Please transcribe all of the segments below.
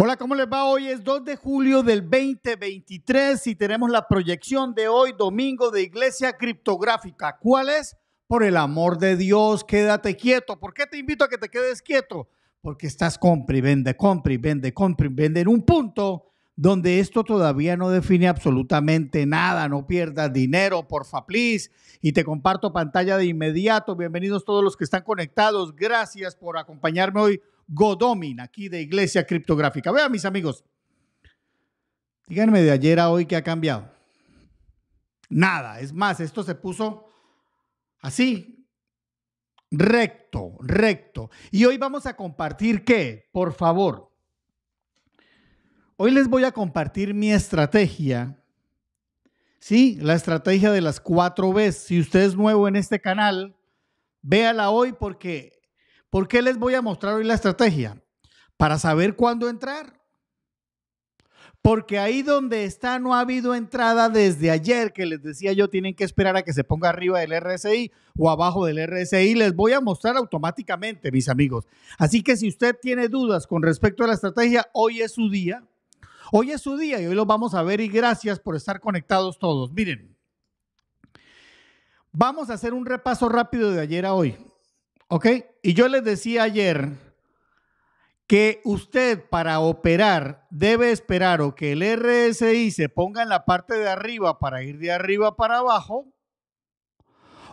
Hola, ¿cómo les va? Hoy es 2 de julio del 2023 y tenemos la proyección de hoy, domingo, de Iglesia Criptográfica. ¿Cuál es? Por el amor de Dios, quédate quieto. ¿Por qué te invito a que te quedes quieto? Porque estás compra y vende, compra y vende, compra y vende en un punto donde esto todavía no define absolutamente nada. No pierdas dinero, porfa, please. Y te comparto pantalla de inmediato. Bienvenidos todos los que están conectados. Gracias por acompañarme hoy Godomin, aquí de Iglesia Criptográfica. Vean, mis amigos, díganme de ayer a hoy qué ha cambiado. Nada, es más, esto se puso así, recto, recto. Y hoy vamos a compartir qué, por favor. Hoy les voy a compartir mi estrategia, ¿sí? La estrategia de las cuatro Bs. Si usted es nuevo en este canal, véala hoy porque ¿Por qué les voy a mostrar hoy la estrategia? Para saber cuándo entrar. Porque ahí donde está no ha habido entrada desde ayer, que les decía yo, tienen que esperar a que se ponga arriba del RSI o abajo del RSI. Les voy a mostrar automáticamente, mis amigos. Así que si usted tiene dudas con respecto a la estrategia, hoy es su día. Hoy es su día y hoy lo vamos a ver y gracias por estar conectados todos. Miren, vamos a hacer un repaso rápido de ayer a hoy. ¿Ok? Y yo les decía ayer que usted para operar debe esperar o que el RSI se ponga en la parte de arriba para ir de arriba para abajo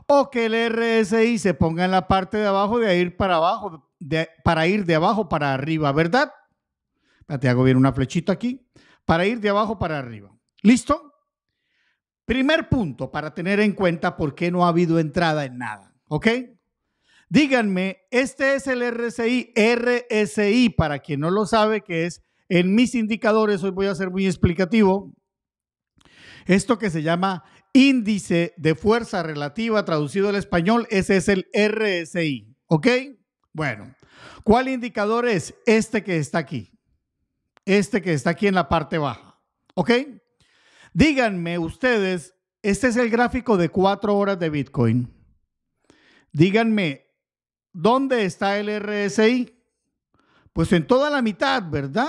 o que el RSI se ponga en la parte de abajo de ir para abajo, de, para ir de abajo para arriba, ¿verdad? Te hago bien una flechita aquí, para ir de abajo para arriba. ¿Listo? Primer punto para tener en cuenta por qué no ha habido entrada en nada, ¿ok? Díganme, este es el RSI. RSI, para quien no lo sabe, que es en mis indicadores, hoy voy a ser muy explicativo, esto que se llama índice de fuerza relativa traducido al español, ese es el RSI. ¿Ok? Bueno, ¿cuál indicador es? Este que está aquí. Este que está aquí en la parte baja. ¿Ok? Díganme ustedes, este es el gráfico de cuatro horas de Bitcoin. Díganme, ¿Dónde está el RSI? Pues en toda la mitad, ¿verdad?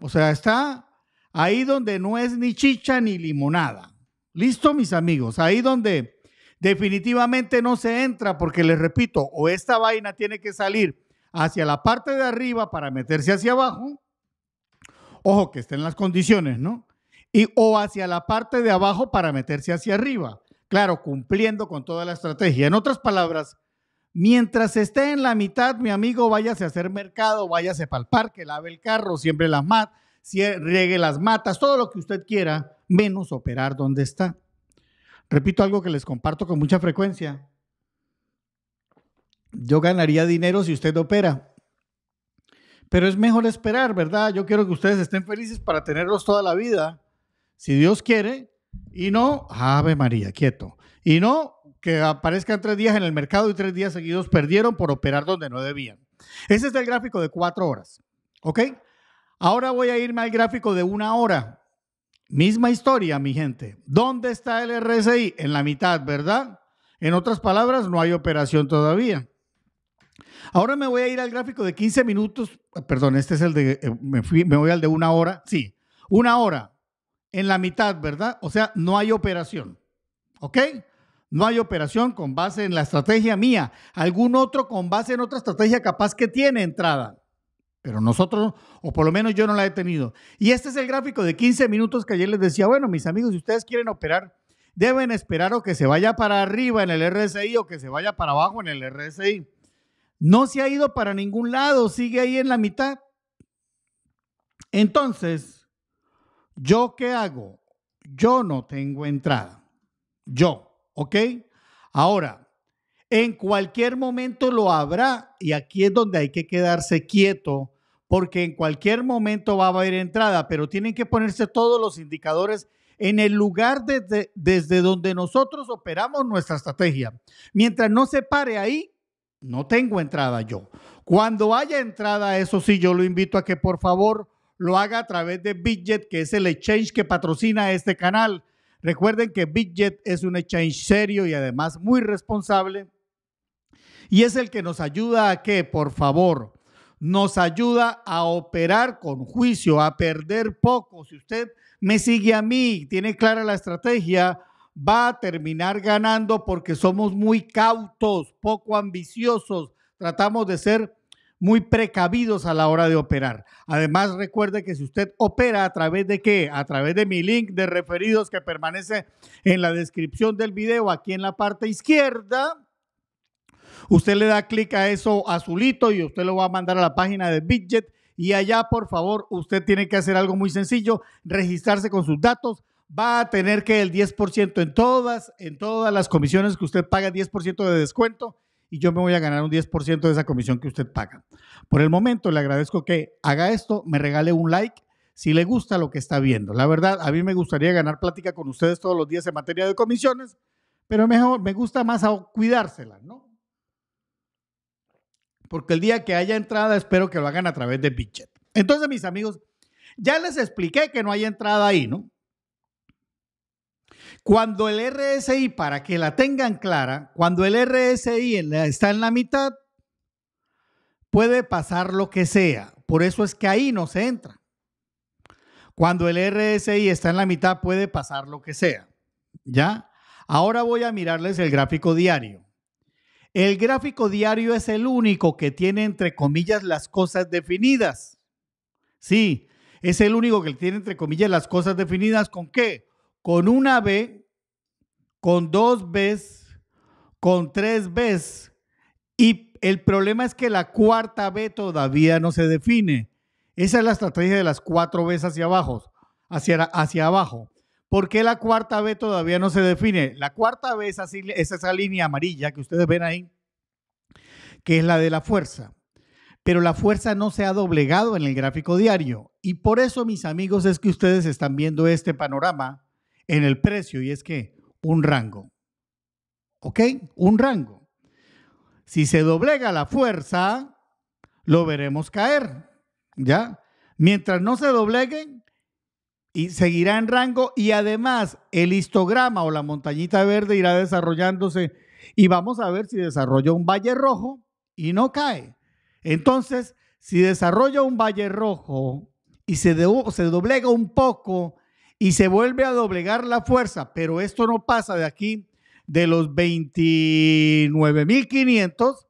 O sea, está ahí donde no es ni chicha ni limonada. ¿Listo, mis amigos? Ahí donde definitivamente no se entra porque les repito, o esta vaina tiene que salir hacia la parte de arriba para meterse hacia abajo. Ojo que estén las condiciones, ¿no? Y o hacia la parte de abajo para meterse hacia arriba. Claro, cumpliendo con toda la estrategia. En otras palabras, Mientras esté en la mitad, mi amigo, váyase a hacer mercado, váyase para el parque, lave el carro, siembre las matas, riegue las matas, todo lo que usted quiera, menos operar donde está. Repito algo que les comparto con mucha frecuencia. Yo ganaría dinero si usted opera. Pero es mejor esperar, ¿verdad? Yo quiero que ustedes estén felices para tenerlos toda la vida, si Dios quiere. Y no, Ave María, quieto. Y no, que aparezcan tres días en el mercado y tres días seguidos perdieron por operar donde no debían. Ese es el gráfico de cuatro horas. ¿Ok? Ahora voy a irme al gráfico de una hora. Misma historia, mi gente. ¿Dónde está el RSI? En la mitad, ¿verdad? En otras palabras, no hay operación todavía. Ahora me voy a ir al gráfico de 15 minutos. Ah, perdón, este es el de. Eh, me, me voy al de una hora. Sí, una hora. En la mitad, ¿verdad? O sea, no hay operación. ¿Ok? No hay operación con base en la estrategia mía, algún otro con base en otra estrategia capaz que tiene entrada. Pero nosotros, o por lo menos yo no la he tenido. Y este es el gráfico de 15 minutos que ayer les decía, bueno, mis amigos, si ustedes quieren operar, deben esperar o que se vaya para arriba en el RSI o que se vaya para abajo en el RSI. No se ha ido para ningún lado, sigue ahí en la mitad. Entonces, ¿yo qué hago? Yo no tengo entrada. Yo. ¿Ok? Ahora, en cualquier momento lo habrá y aquí es donde hay que quedarse quieto porque en cualquier momento va a haber entrada, pero tienen que ponerse todos los indicadores en el lugar desde, desde donde nosotros operamos nuestra estrategia. Mientras no se pare ahí, no tengo entrada yo. Cuando haya entrada, eso sí, yo lo invito a que por favor lo haga a través de Bidget, que es el exchange que patrocina este canal. Recuerden que BitJet es un exchange serio y además muy responsable. Y es el que nos ayuda a que, por favor, nos ayuda a operar con juicio, a perder poco. Si usted me sigue a mí, tiene clara la estrategia, va a terminar ganando porque somos muy cautos, poco ambiciosos. Tratamos de ser muy precavidos a la hora de operar. Además, recuerde que si usted opera a través de qué? A través de mi link de referidos que permanece en la descripción del video aquí en la parte izquierda. Usted le da clic a eso azulito y usted lo va a mandar a la página de Bidget. Y allá, por favor, usted tiene que hacer algo muy sencillo, registrarse con sus datos, va a tener que el 10% en todas, en todas las comisiones que usted paga, 10% de descuento y yo me voy a ganar un 10% de esa comisión que usted paga. Por el momento le agradezco que haga esto, me regale un like si le gusta lo que está viendo. La verdad, a mí me gustaría ganar plática con ustedes todos los días en materia de comisiones, pero mejor, me gusta más cuidársela, ¿no? Porque el día que haya entrada, espero que lo hagan a través de Bichet. Entonces, mis amigos, ya les expliqué que no hay entrada ahí, ¿no? Cuando el RSI, para que la tengan clara, cuando el RSI está en la mitad, puede pasar lo que sea. Por eso es que ahí no se entra. Cuando el RSI está en la mitad, puede pasar lo que sea. ¿Ya? Ahora voy a mirarles el gráfico diario. El gráfico diario es el único que tiene, entre comillas, las cosas definidas. Sí, es el único que tiene, entre comillas, las cosas definidas. ¿Con qué? con una B, con dos Bs, con tres Bs. Y el problema es que la cuarta B todavía no se define. Esa es la estrategia de las cuatro Bs hacia abajo. Hacia, hacia abajo. ¿Por qué la cuarta B todavía no se define? La cuarta B es esa línea amarilla que ustedes ven ahí, que es la de la fuerza. Pero la fuerza no se ha doblegado en el gráfico diario. Y por eso, mis amigos, es que ustedes están viendo este panorama en el precio y es que un rango. ¿Ok? Un rango. Si se doblega la fuerza, lo veremos caer. ¿Ya? Mientras no se dobleguen, y seguirá en rango y además el histograma o la montañita verde irá desarrollándose y vamos a ver si desarrolla un valle rojo y no cae. Entonces, si desarrolla un valle rojo y se, se doblega un poco y se vuelve a doblegar la fuerza, pero esto no pasa de aquí de los 29.500,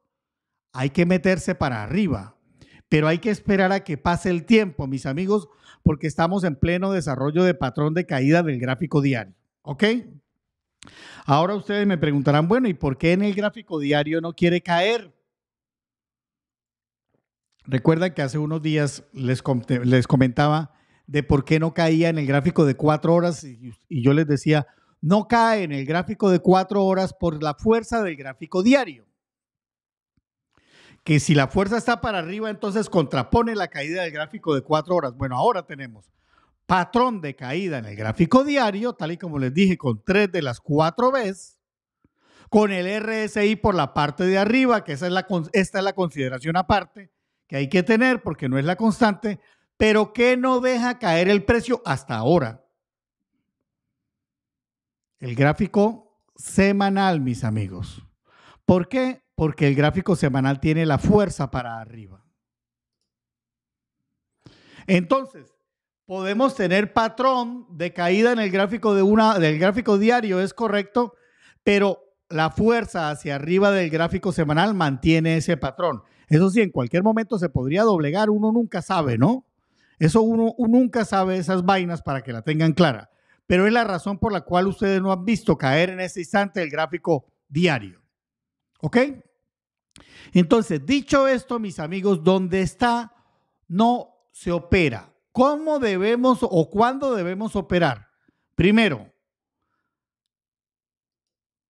hay que meterse para arriba, pero hay que esperar a que pase el tiempo, mis amigos, porque estamos en pleno desarrollo de patrón de caída del gráfico diario, ¿ok? Ahora ustedes me preguntarán, bueno, ¿y por qué en el gráfico diario no quiere caer? Recuerda que hace unos días les, les comentaba de por qué no caía en el gráfico de cuatro horas y, yo les decía, no cae en el gráfico de cuatro horas por la fuerza del gráfico diario. Que si la fuerza está para arriba, entonces contrapone la caída del gráfico de cuatro horas. Bueno, ahora tenemos patrón de caída en el gráfico diario, tal y como les dije, con tres de las cuatro veces, con el RSI por la parte de arriba, que esa es la, esta es la consideración aparte que hay que tener porque no es la constante, pero que no deja caer el precio hasta ahora. El gráfico semanal, mis amigos. ¿Por qué? Porque el gráfico semanal tiene la fuerza para arriba. Entonces, podemos tener patrón de caída en el gráfico de una del gráfico diario, es correcto, pero la fuerza hacia arriba del gráfico semanal mantiene ese patrón. Eso sí, en cualquier momento se podría doblegar, uno nunca sabe, ¿no? Eso uno, nunca sabe esas vainas para que la tengan clara. Pero es la razón por la cual ustedes no han visto caer en ese instante el gráfico diario. ¿Ok? Entonces, dicho esto, mis amigos, donde está no se opera. ¿Cómo debemos o cuándo debemos operar? Primero,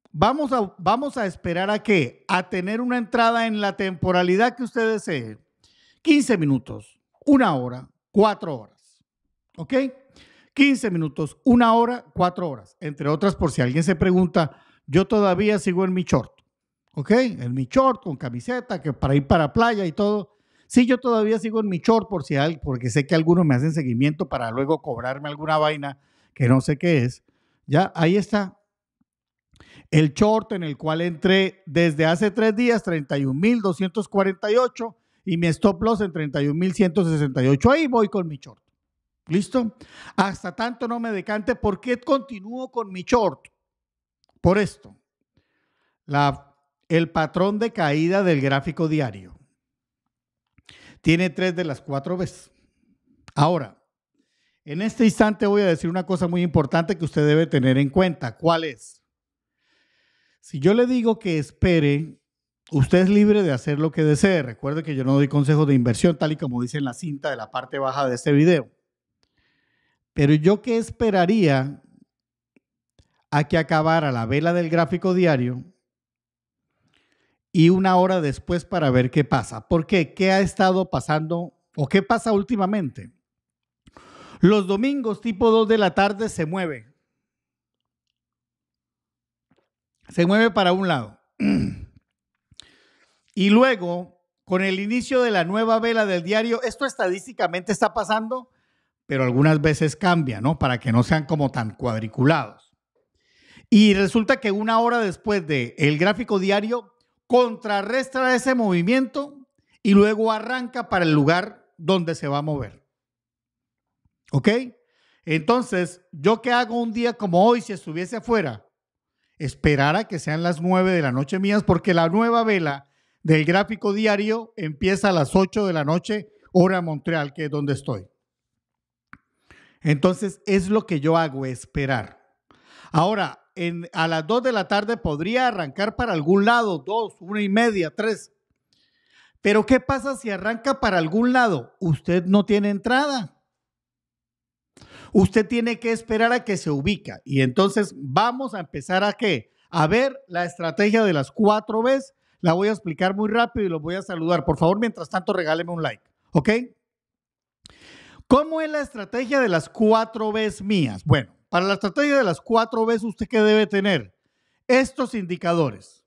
vamos a, vamos a esperar a qué? A tener una entrada en la temporalidad que usted desee. 15 minutos, una hora, cuatro horas. ¿Ok? 15 minutos, una hora, cuatro horas. Entre otras, por si alguien se pregunta, yo todavía sigo en mi short. ¿Ok? En mi short, con camiseta, que para ir para playa y todo. Sí, yo todavía sigo en mi short por si porque sé que algunos me hacen seguimiento para luego cobrarme alguna vaina que no sé qué es. Ya, ahí está. El short en el cual entré desde hace tres días, 31.248 y mi stop loss en 31.168. Ahí voy con mi short. ¿Listo? Hasta tanto no me decante. ¿Por qué continúo con mi short? Por esto. el patrón de caída del gráfico diario. Tiene tres de las cuatro veces. Ahora, en este instante voy a decir una cosa muy importante que usted debe tener en cuenta. ¿Cuál es? Si yo le digo que espere Usted es libre de hacer lo que desee. Recuerde que yo no doy consejos de inversión, tal y como dice en la cinta de la parte baja de este video. Pero yo qué esperaría a que acabara la vela del gráfico diario y una hora después para ver qué pasa. ¿Por qué? ¿Qué ha estado pasando o qué pasa últimamente? Los domingos tipo 2 de la tarde se mueve. Se mueve para un lado. Y luego, con el inicio de la nueva vela del diario, esto estadísticamente está pasando, pero algunas veces cambia, ¿no? Para que no sean como tan cuadriculados. Y resulta que una hora después del el gráfico diario, contrarresta ese movimiento y luego arranca para el lugar donde se va a mover. ¿Ok? Entonces, yo qué hago un día como hoy si estuviese afuera, esperar a que sean las nueve de la noche mías, porque la nueva vela del gráfico diario empieza a las 8 de la noche, hora Montreal, que es donde estoy. Entonces, es lo que yo hago, esperar. Ahora, a las 2 de la tarde podría arrancar para algún lado, 2, 1 y media, 3. Pero ¿qué pasa si arranca para algún lado? Usted no tiene entrada. Usted tiene que esperar a que se ubica. Y entonces vamos a empezar a qué? A ver la estrategia de las cuatro veces la voy a explicar muy rápido y los voy a saludar. Por favor, mientras tanto, regáleme un like, ¿ok? ¿Cómo es la estrategia de las cuatro Bs mías? Bueno, para la estrategia de las cuatro Bs, ¿usted qué debe tener? Estos indicadores.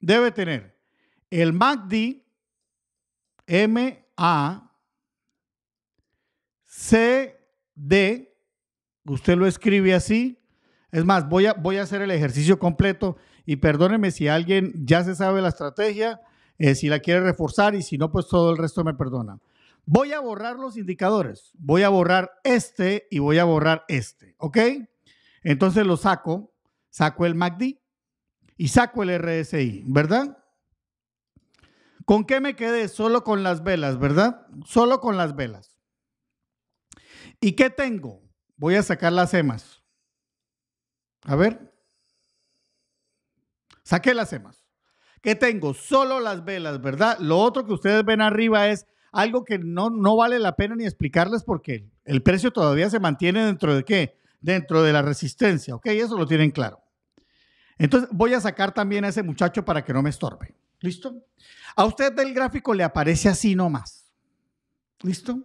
Debe tener el MACD, M-A-C-D, usted lo escribe así. Es más, voy a, voy a hacer el ejercicio completo y perdóneme si alguien ya se sabe la estrategia, eh, si la quiere reforzar y si no, pues todo el resto me perdona. Voy a borrar los indicadores. Voy a borrar este y voy a borrar este. ¿Ok? Entonces lo saco. Saco el MACD y saco el RSI, ¿verdad? ¿Con qué me quedé? Solo con las velas, ¿verdad? Solo con las velas. ¿Y qué tengo? Voy a sacar las EMAs. A ver. Saqué las emas. ¿Qué tengo? Solo las velas, ¿verdad? Lo otro que ustedes ven arriba es algo que no, no vale la pena ni explicarles porque el precio todavía se mantiene dentro de qué? Dentro de la resistencia, ¿ok? Eso lo tienen claro. Entonces voy a sacar también a ese muchacho para que no me estorbe. ¿Listo? A usted del gráfico le aparece así nomás. ¿Listo?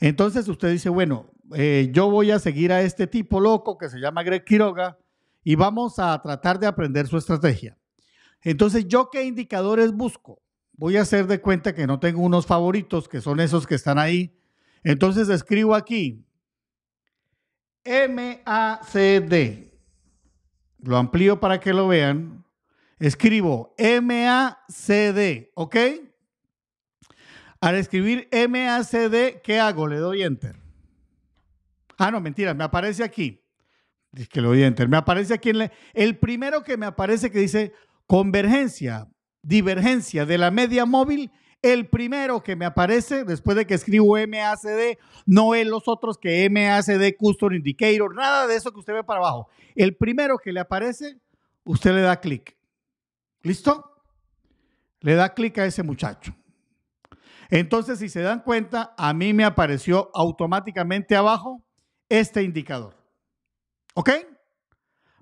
Entonces usted dice, bueno, eh, yo voy a seguir a este tipo loco que se llama Greg Quiroga y vamos a tratar de aprender su estrategia. Entonces, ¿yo qué indicadores busco? Voy a hacer de cuenta que no tengo unos favoritos, que son esos que están ahí. Entonces, escribo aquí MACD. Lo amplío para que lo vean. Escribo MACD, ¿ok? Al escribir MACD, ¿qué hago? Le doy enter. Ah, no, mentira, me aparece aquí que lo Me aparece aquí en el primero que me aparece que dice convergencia, divergencia de la media móvil. El primero que me aparece después de que escribo MACD, no es los otros que MACD Custom Indicator, nada de eso que usted ve para abajo. El primero que le aparece, usted le da clic. ¿Listo? Le da clic a ese muchacho. Entonces, si se dan cuenta, a mí me apareció automáticamente abajo este indicador. ¿Ok?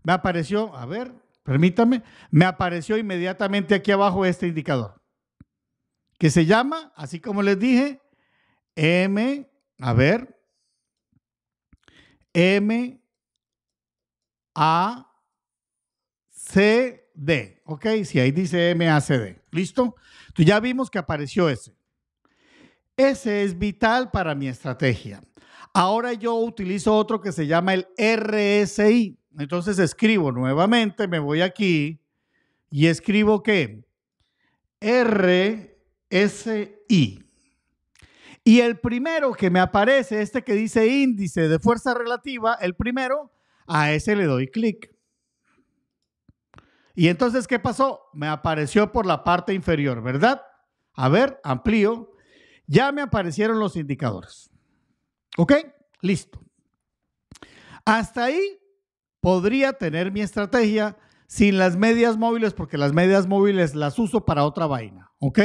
Me apareció, a ver, permítame, me apareció inmediatamente aquí abajo este indicador, que se llama, así como les dije, M, a ver, M, A, C, D, ¿ok? Si ahí dice M, A, C, D, ¿listo? Entonces ya vimos que apareció ese. Ese es vital para mi estrategia. Ahora yo utilizo otro que se llama el RSI. Entonces escribo nuevamente, me voy aquí y escribo que RSI. Y el primero que me aparece, este que dice índice de fuerza relativa, el primero, a ese le doy clic. Y entonces, ¿qué pasó? Me apareció por la parte inferior, ¿verdad? A ver, amplío. Ya me aparecieron los indicadores. ¿Ok? Listo. Hasta ahí podría tener mi estrategia sin las medias móviles, porque las medias móviles las uso para otra vaina, ¿ok?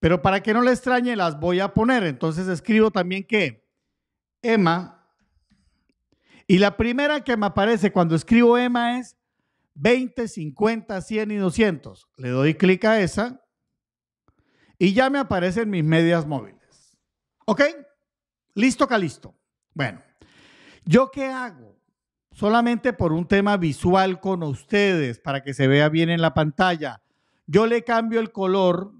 Pero para que no le extrañe, las voy a poner. Entonces escribo también que Emma, y la primera que me aparece cuando escribo Emma es 20, 50, 100 y 200. Le doy clic a esa y ya me aparecen mis medias móviles. ¿Ok? Listo, Calisto. Bueno, ¿yo qué hago? Solamente por un tema visual con ustedes, para que se vea bien en la pantalla. Yo le cambio el color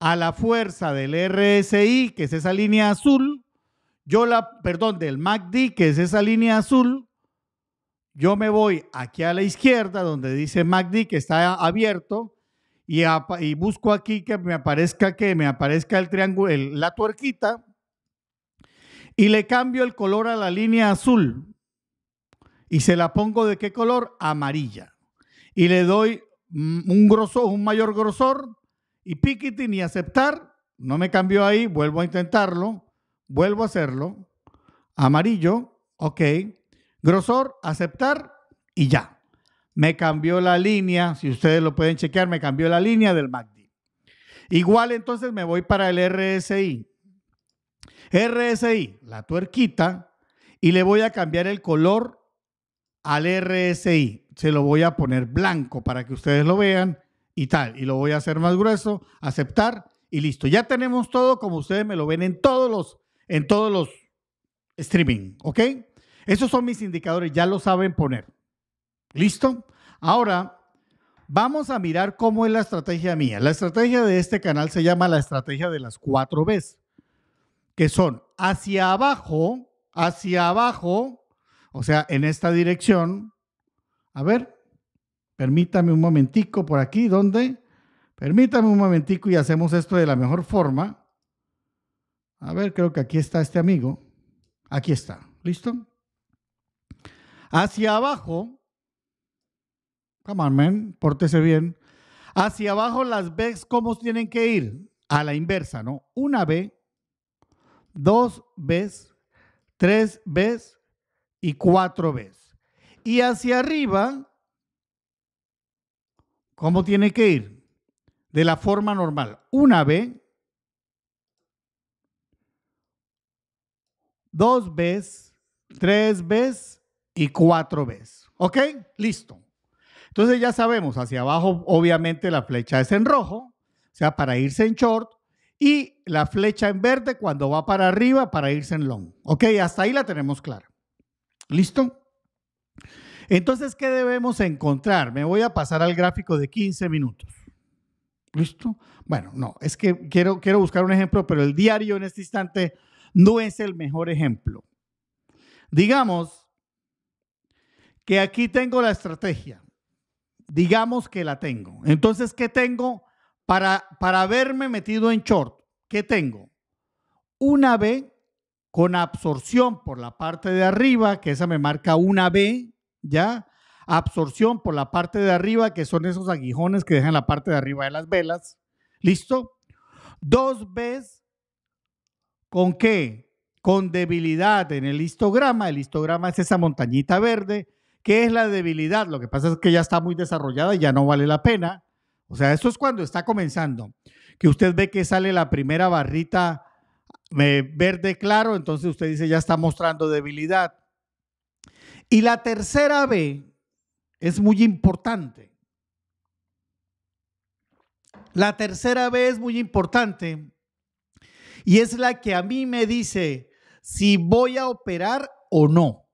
a la fuerza del RSI, que es esa línea azul. Yo la, perdón, del MACD, que es esa línea azul. Yo me voy aquí a la izquierda, donde dice MACD, que está abierto, y, busco aquí que me aparezca, que me aparezca el triángulo, la tuerquita y le cambio el color a la línea azul y se la pongo de qué color? Amarilla. Y le doy mm, un grosor, un mayor grosor y picketing y aceptar. No me cambió ahí, vuelvo a intentarlo, vuelvo a hacerlo. Amarillo, ok. Grosor, aceptar y ya. Me cambió la línea, si ustedes lo pueden chequear, me cambió la línea del MACD. Igual entonces me voy para el RSI. RSI, la tuerquita, y le voy a cambiar el color al RSI. Se lo voy a poner blanco para que ustedes lo vean y tal. Y lo voy a hacer más grueso, aceptar y listo. Ya tenemos todo como ustedes me lo ven en todos los, en todos streaming, ¿ok? Esos son mis indicadores, ya lo saben poner. ¿Listo? Ahora vamos a mirar cómo es la estrategia mía. La estrategia de este canal se llama la estrategia de las cuatro Bs que son hacia abajo, hacia abajo, o sea, en esta dirección. A ver, permítame un momentico por aquí, ¿dónde? Permítame un momentico y hacemos esto de la mejor forma. A ver, creo que aquí está este amigo. Aquí está, ¿listo? Hacia abajo, come on, man, pórtese bien. Hacia abajo las Bs, ¿cómo tienen que ir? A la inversa, ¿no? Una B dos veces tres veces y cuatro veces Y hacia arriba, ¿cómo tiene que ir? De la forma normal. Una B, dos veces tres veces y cuatro veces ¿Ok? Listo. Entonces ya sabemos, hacia abajo obviamente la flecha es en rojo, o sea, para irse en short, y la flecha en verde cuando va para arriba para irse en long. Ok, hasta ahí la tenemos clara. ¿Listo? Entonces, ¿qué debemos encontrar? Me voy a pasar al gráfico de 15 minutos. ¿Listo? Bueno, no, es que quiero, quiero buscar un ejemplo, pero el diario en este instante no es el mejor ejemplo. Digamos que aquí tengo la estrategia. Digamos que la tengo. Entonces, ¿qué tengo? para, para haberme metido en short, ¿qué tengo? Una B con absorción por la parte de arriba, que esa me marca una B, ¿ya? Absorción por la parte de arriba, que son esos aguijones que dejan la parte de arriba de las velas. ¿Listo? Dos B con qué? Con debilidad en el histograma. El histograma es esa montañita verde. ¿Qué es la debilidad? Lo que pasa es que ya está muy desarrollada y ya no vale la pena. O sea, esto es cuando está comenzando, que usted ve que sale la primera barrita verde claro, entonces usted dice, ya está mostrando debilidad. Y la tercera B es muy importante. La tercera B es muy importante y es la que a mí me dice si voy a operar o no.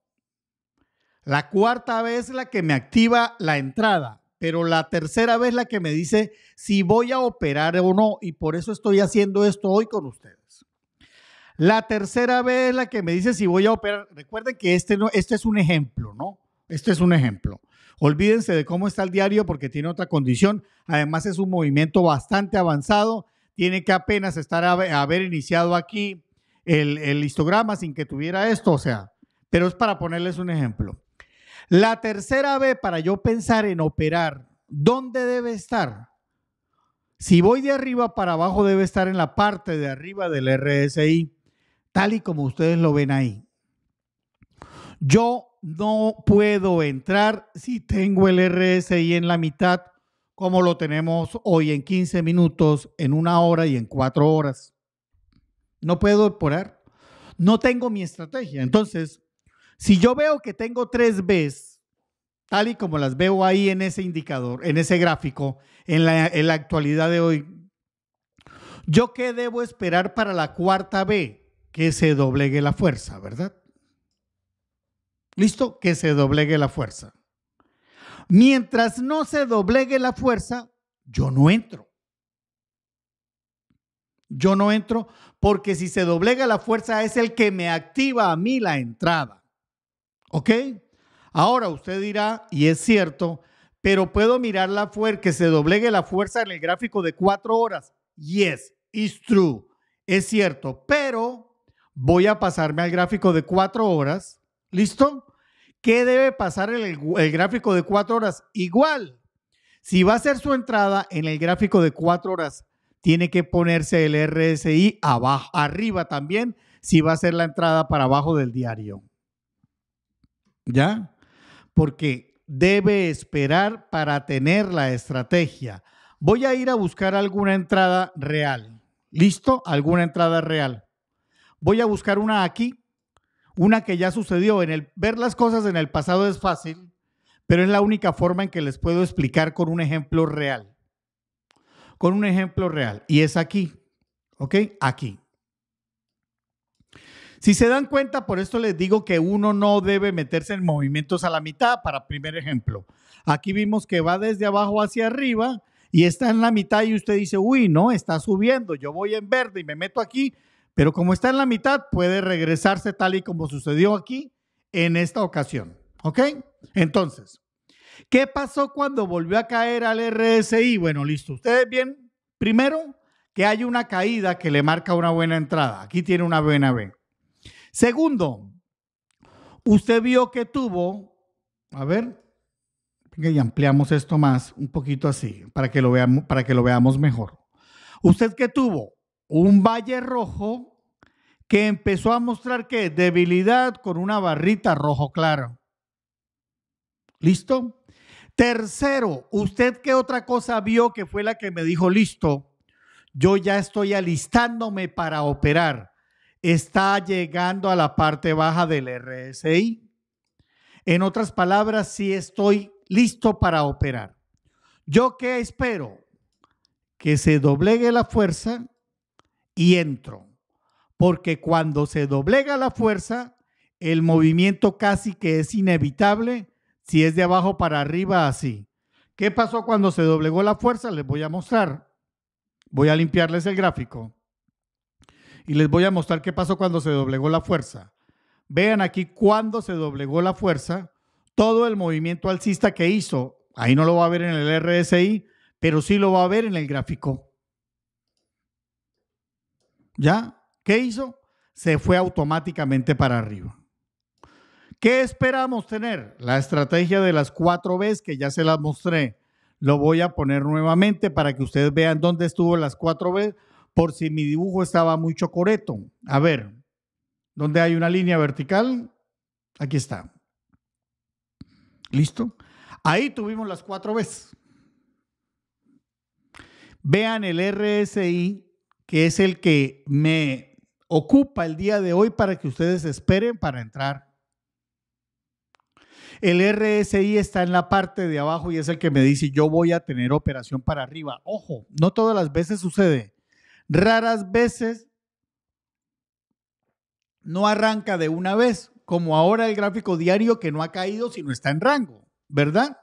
La cuarta B es la que me activa la entrada pero la tercera vez la que me dice si voy a operar o no, y por eso estoy haciendo esto hoy con ustedes. La tercera vez la que me dice si voy a operar, recuerden que este, no, este es un ejemplo, ¿no? Este es un ejemplo. Olvídense de cómo está el diario porque tiene otra condición. Además es un movimiento bastante avanzado. Tiene que apenas estar a haber iniciado aquí el histograma sin que tuviera esto, o sea, pero es para ponerles un ejemplo. La tercera B para yo pensar en operar, ¿dónde debe estar? Si voy de arriba para abajo, debe estar en la parte de arriba del RSI, tal y como ustedes lo ven ahí. Yo no puedo entrar si tengo el RSI en la mitad, como lo tenemos hoy en 15 minutos, en una hora y en cuatro horas. No puedo operar. No tengo mi estrategia. Entonces, si yo veo que tengo tres Bs, tal y como las veo ahí en ese indicador, en ese gráfico, en la, en la actualidad de hoy, ¿yo qué debo esperar para la cuarta B? Que se doblegue la fuerza, ¿verdad? ¿Listo? Que se doblegue la fuerza. Mientras no se doblegue la fuerza, yo no entro. Yo no entro porque si se doblega la fuerza es el que me activa a mí la entrada. ¿Ok? Ahora usted dirá, y es cierto, pero puedo mirar la fuerza, que se doblegue la fuerza en el gráfico de cuatro horas. Yes, it's true. Es cierto, pero voy a pasarme al gráfico de cuatro horas. ¿Listo? ¿Qué debe pasar en el, gráfico de cuatro horas? Igual. Si va a ser su entrada en el gráfico de cuatro horas, tiene que ponerse el RSI arriba también, si va a ser la entrada para abajo del diario. ¿Ya? Porque debe esperar para tener la estrategia. Voy a ir a buscar alguna entrada real. ¿Listo? Alguna entrada real. Voy a buscar una aquí, una que ya sucedió. En el, ver las cosas en el pasado es fácil, pero es la única forma en que les puedo explicar con un ejemplo real. Con un ejemplo real. Y es aquí. ¿Ok? Aquí. Si se dan cuenta, por esto les digo que uno no debe meterse en movimientos a la mitad, para primer ejemplo. Aquí vimos que va desde abajo hacia arriba y está en la mitad y usted dice, uy, no, está subiendo, yo voy en verde y me meto aquí, pero como está en la mitad, puede regresarse tal y como sucedió aquí en esta ocasión. ¿Ok? Entonces, ¿qué pasó cuando volvió a caer al RSI? Bueno, listo, ustedes bien, primero que hay una caída que le marca una buena entrada. Aquí tiene una buena B. Segundo, usted vio que tuvo, a ver, ampliamos esto más un poquito así para que lo veamos, para que lo veamos mejor. Usted que tuvo un valle rojo que empezó a mostrar que debilidad con una barrita rojo claro. ¿Listo? Tercero, usted qué otra cosa vio que fue la que me dijo, listo, yo ya estoy alistándome para operar está llegando a la parte baja del RSI. En otras palabras, sí estoy listo para operar. ¿Yo qué espero? Que se doblegue la fuerza y entro. Porque cuando se doblega la fuerza, el movimiento casi que es inevitable si es de abajo para arriba así. ¿Qué pasó cuando se doblegó la fuerza? Les voy a mostrar. Voy a limpiarles el gráfico y les voy a mostrar qué pasó cuando se doblegó la fuerza. Vean aquí cuando se doblegó la fuerza, todo el movimiento alcista que hizo, ahí no lo va a ver en el RSI, pero sí lo va a ver en el gráfico. ¿Ya? ¿Qué hizo? Se fue automáticamente para arriba. ¿Qué esperamos tener? La estrategia de las cuatro Bs que ya se las mostré. Lo voy a poner nuevamente para que ustedes vean dónde estuvo las cuatro Bs por si mi dibujo estaba muy chocoreto. A ver, ¿dónde hay una línea vertical, aquí está. ¿Listo? Ahí tuvimos las cuatro veces. Vean el RSI, que es el que me ocupa el día de hoy para que ustedes esperen para entrar. El RSI está en la parte de abajo y es el que me dice yo voy a tener operación para arriba. Ojo, no todas las veces sucede. Raras veces no arranca de una vez, como ahora el gráfico diario que no ha caído sino está en rango, ¿verdad?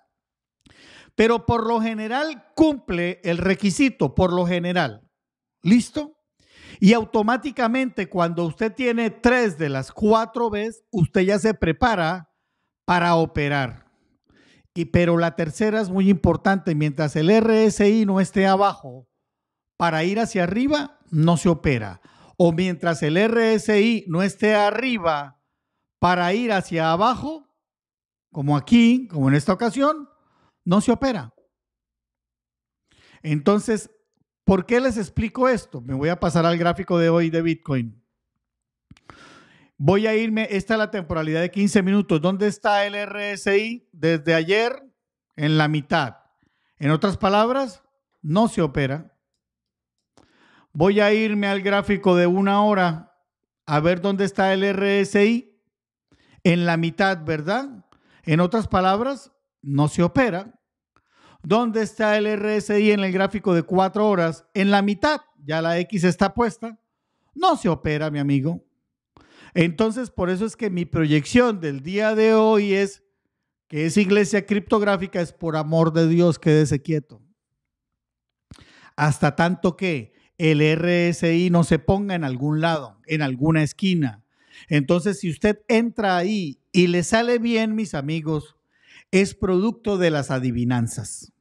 Pero por lo general cumple el requisito, por lo general. ¿Listo? Y automáticamente cuando usted tiene tres de las cuatro veces, usted ya se prepara para operar. Y, pero la tercera es muy importante, mientras el RSI no esté abajo, para ir hacia arriba no se opera. O mientras el RSI no esté arriba para ir hacia abajo, como aquí, como en esta ocasión, no se opera. Entonces, ¿por qué les explico esto? Me voy a pasar al gráfico de hoy de Bitcoin. Voy a irme, esta es la temporalidad de 15 minutos. ¿Dónde está el RSI desde ayer? En la mitad. En otras palabras, no se opera. Voy a irme al gráfico de una hora a ver dónde está el RSI. En la mitad, ¿verdad? En otras palabras, no se opera. ¿Dónde está el RSI en el gráfico de cuatro horas? En la mitad, ya la X está puesta. No se opera, mi amigo. Entonces, por eso es que mi proyección del día de hoy es que esa iglesia criptográfica es por amor de Dios, quédese quieto. Hasta tanto que el RSI no se ponga en algún lado, en alguna esquina. Entonces, si usted entra ahí y le sale bien, mis amigos, es producto de las adivinanzas.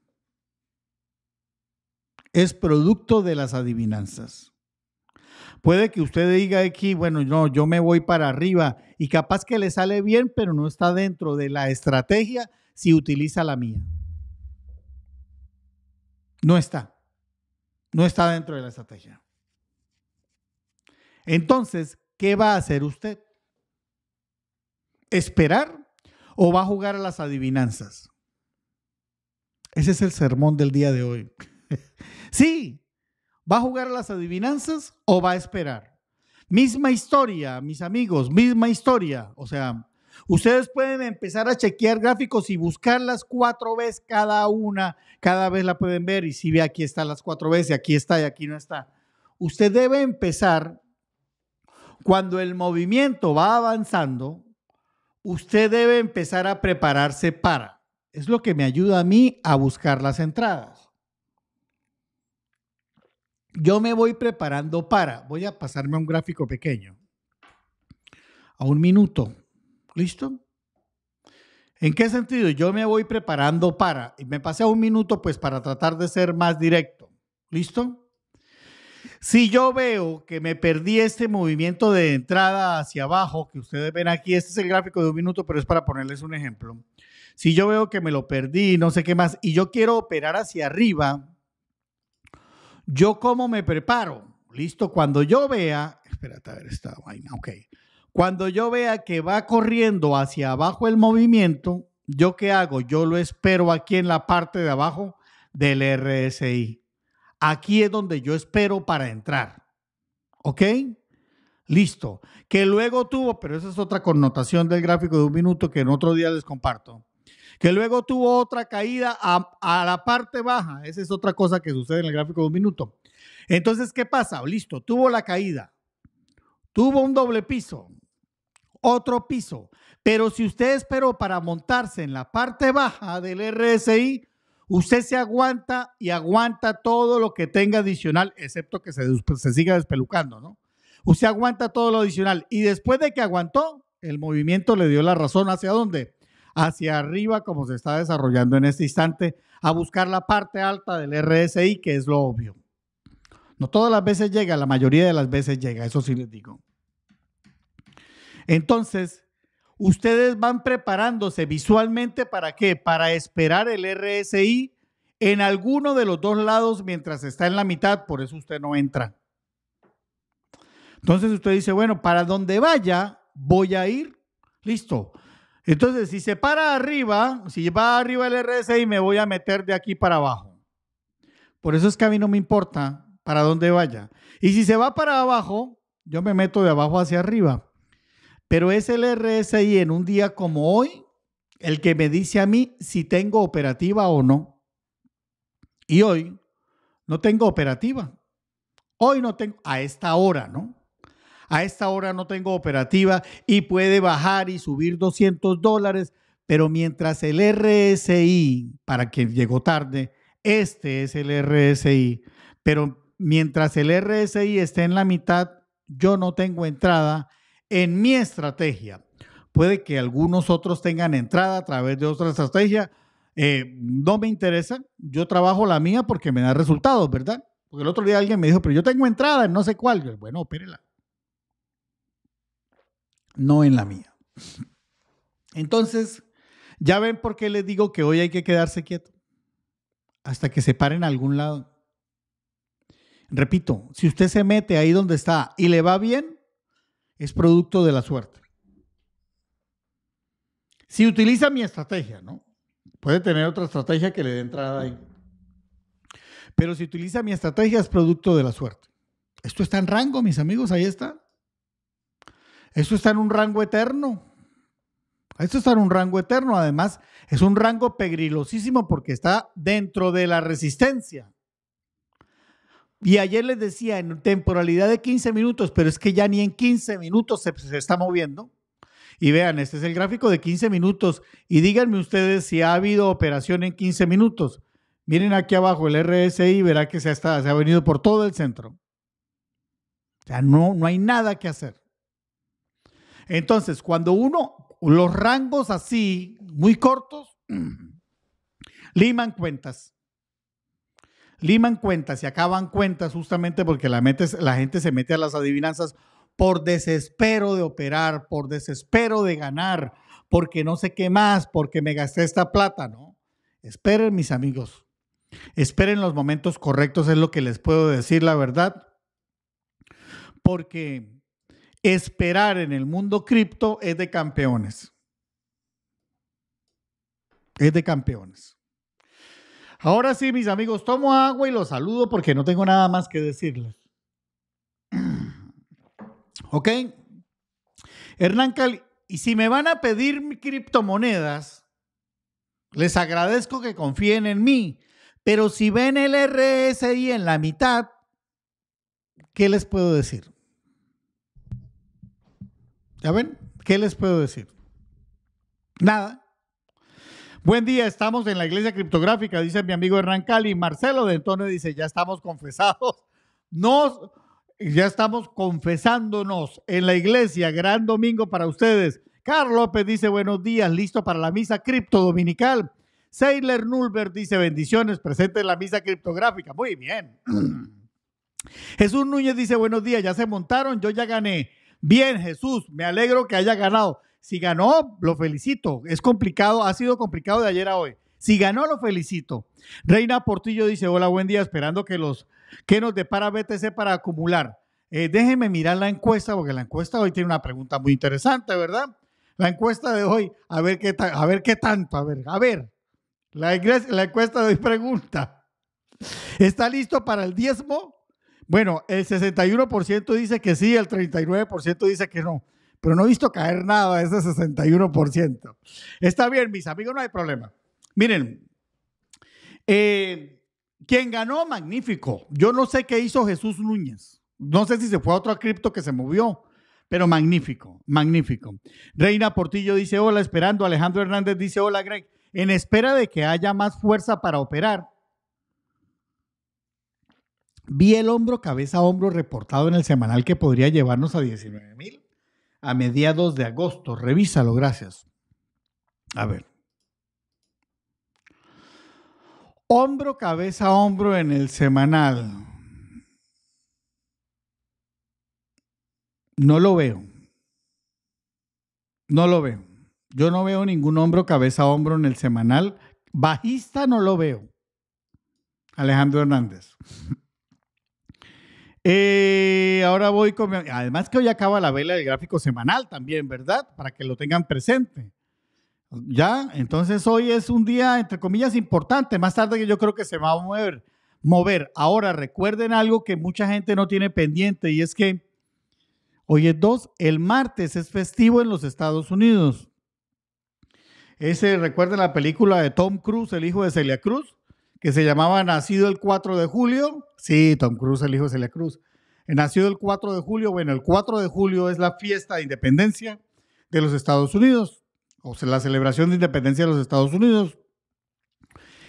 Es producto de las adivinanzas. Puede que usted diga aquí, bueno, no, yo me voy para arriba y capaz que le sale bien, pero no está dentro de la estrategia si utiliza la mía. No está. No está dentro de la estrategia. Entonces, ¿qué va a hacer usted? ¿Esperar o va a jugar a las adivinanzas? Ese es el sermón del día de hoy. sí, ¿va a jugar a las adivinanzas o va a esperar? Misma historia, mis amigos, misma historia. O sea, Ustedes pueden empezar a chequear gráficos y buscarlas cuatro veces cada una. Cada vez la pueden ver y si ve aquí está las cuatro veces, aquí está y aquí no está. Usted debe empezar cuando el movimiento va avanzando, usted debe empezar a prepararse para. Es lo que me ayuda a mí a buscar las entradas. Yo me voy preparando para, voy a pasarme a un gráfico pequeño, a un minuto. ¿Listo? ¿En qué sentido? Yo me voy preparando para, y me pasé un minuto pues para tratar de ser más directo. ¿Listo? Si yo veo que me perdí este movimiento de entrada hacia abajo, que ustedes ven aquí, este es el gráfico de un minuto, pero es para ponerles un ejemplo. Si yo veo que me lo perdí, no sé qué más, y yo quiero operar hacia arriba, ¿yo cómo me preparo? ¿Listo? Cuando yo vea, espérate a ver esta vaina, ok. Cuando yo vea que va corriendo hacia abajo el movimiento, ¿yo qué hago? Yo lo espero aquí en la parte de abajo del RSI. Aquí es donde yo espero para entrar. ¿Ok? Listo. Que luego tuvo, pero esa es otra connotación del gráfico de un minuto que en otro día les comparto. Que luego tuvo otra caída a, la parte baja. Esa es otra cosa que sucede en el gráfico de un minuto. Entonces, ¿qué pasa? Listo, tuvo la caída. Tuvo un doble piso otro piso. Pero si usted esperó para montarse en la parte baja del RSI, usted se aguanta y aguanta todo lo que tenga adicional, excepto que se, siga despelucando, ¿no? Usted aguanta todo lo adicional. Y después de que aguantó, el movimiento le dio la razón hacia dónde? Hacia arriba, como se está desarrollando en este instante, a buscar la parte alta del RSI, que es lo obvio. No todas las veces llega, la mayoría de las veces llega, eso sí les digo. Entonces, ustedes van preparándose visualmente para qué? Para esperar el RSI en alguno de los dos lados mientras está en la mitad, por eso usted no entra. Entonces usted dice, bueno, para donde vaya, voy a ir. Listo. Entonces, si se para arriba, si va arriba el RSI, me voy a meter de aquí para abajo. Por eso es que a mí no me importa para dónde vaya. Y si se va para abajo, yo me meto de abajo hacia arriba. Pero es el RSI en un día como hoy el que me dice a mí si tengo operativa o no. Y hoy no tengo operativa. Hoy no tengo, a esta hora, ¿no? A esta hora no tengo operativa y puede bajar y subir 200 dólares, pero mientras el RSI, para que llegó tarde, este es el RSI, pero mientras el RSI esté en la mitad, yo no tengo entrada en mi estrategia. Puede que algunos otros tengan entrada a través de otra estrategia. Eh, no me interesa. Yo trabajo la mía porque me da resultados, ¿verdad? Porque el otro día alguien me dijo, pero yo tengo entrada en no sé cuál. Yo, bueno, opérela. No en la mía. Entonces, ya ven por qué les digo que hoy hay que quedarse quieto. Hasta que se paren a algún lado. Repito, si usted se mete ahí donde está y le va bien, es producto de la suerte. Si utiliza mi estrategia, ¿no? Puede tener otra estrategia que le dé entrada ahí. Pero si utiliza mi estrategia es producto de la suerte. Esto está en rango, mis amigos, ahí está. Esto está en un rango eterno. Esto está en un rango eterno. Además, es un rango pegrilosísimo porque está dentro de la resistencia. Y ayer les decía, en temporalidad de 15 minutos, pero es que ya ni en 15 minutos se, está moviendo. Y vean, este es el gráfico de 15 minutos. Y díganme ustedes si ha habido operación en 15 minutos. Miren aquí abajo el RSI, verá que se, se ha venido por todo el centro. O sea, no, no hay nada que hacer. Entonces, cuando uno, los rangos así, muy cortos, liman cuentas liman cuentas y acaban cuentas justamente porque la, la gente se mete a las adivinanzas por desespero de operar, por desespero de ganar, porque no sé qué más, porque me gasté esta plata, ¿no? Esperen, mis amigos. Esperen los momentos correctos, es lo que les puedo decir, la verdad. Porque esperar en el mundo cripto es de campeones. Es de campeones. Ahora sí, mis amigos, tomo agua y los saludo porque no tengo nada más que decirles. ¿Ok? Hernán Cali, y si me van a pedir criptomonedas, les agradezco que confíen en mí, pero si ven el RSI en la mitad, ¿qué les puedo decir? ¿Ya ven? ¿Qué les puedo decir? Nada. Buen día, estamos en la iglesia criptográfica, dice mi amigo Hernán Cali. Marcelo de Entones dice, ya estamos confesados. Nos, ya estamos confesándonos en la iglesia. Gran domingo para ustedes. Carlos López dice, buenos días, listo para la misa cripto dominical. Sailor Nulbert dice, bendiciones, presente en la misa criptográfica. Muy bien. Jesús Núñez dice, buenos días, ya se montaron, yo ya gané. Bien, Jesús, me alegro que haya ganado. Si ganó, lo felicito. Es complicado, ha sido complicado de ayer a hoy. Si ganó, lo felicito. Reina Portillo dice, hola, buen día, esperando que los que nos depara BTC para acumular. Eh, déjenme mirar la encuesta, porque la encuesta hoy tiene una pregunta muy interesante, ¿verdad? La encuesta de hoy, a ver qué, a ver qué tanto, a ver, a ver. La, la encuesta de hoy pregunta, ¿está listo para el diezmo? Bueno, el 61% dice que sí, el 39% dice que no pero no he visto caer nada de ese 61%. Está bien, mis amigos, no hay problema. Miren, eh, quien ganó, magnífico. Yo no sé qué hizo Jesús Núñez. No sé si se fue a otro cripto que se movió, pero magnífico, magnífico. Reina Portillo dice hola, esperando. Alejandro Hernández dice hola, Greg. En espera de que haya más fuerza para operar, vi el hombro, cabeza, hombro reportado en el semanal que podría llevarnos a 19 mil a mediados de agosto. Revísalo, gracias. A ver. Hombro, cabeza, hombro en el semanal. No lo veo. No lo veo. Yo no veo ningún hombro, cabeza, hombro en el semanal. Bajista no lo veo. Alejandro Hernández. Eh, ahora voy con... además que hoy acaba la vela del gráfico semanal también, ¿verdad? Para que lo tengan presente. Ya, entonces hoy es un día, entre comillas, importante. Más tarde yo creo que se va a mover. mover. Ahora, recuerden algo que mucha gente no tiene pendiente y es que hoy es 2, el martes es festivo en los Estados Unidos. Ese, recuerden la película de Tom Cruise, el hijo de Celia Cruz que se llamaba Nacido el 4 de julio. Sí, Tom Cruise, el hijo de Celia Cruz. Eh, Nacido el 4 de julio. Bueno, el 4 de julio es la fiesta de independencia de los Estados Unidos, o sea, la celebración de independencia de los Estados Unidos.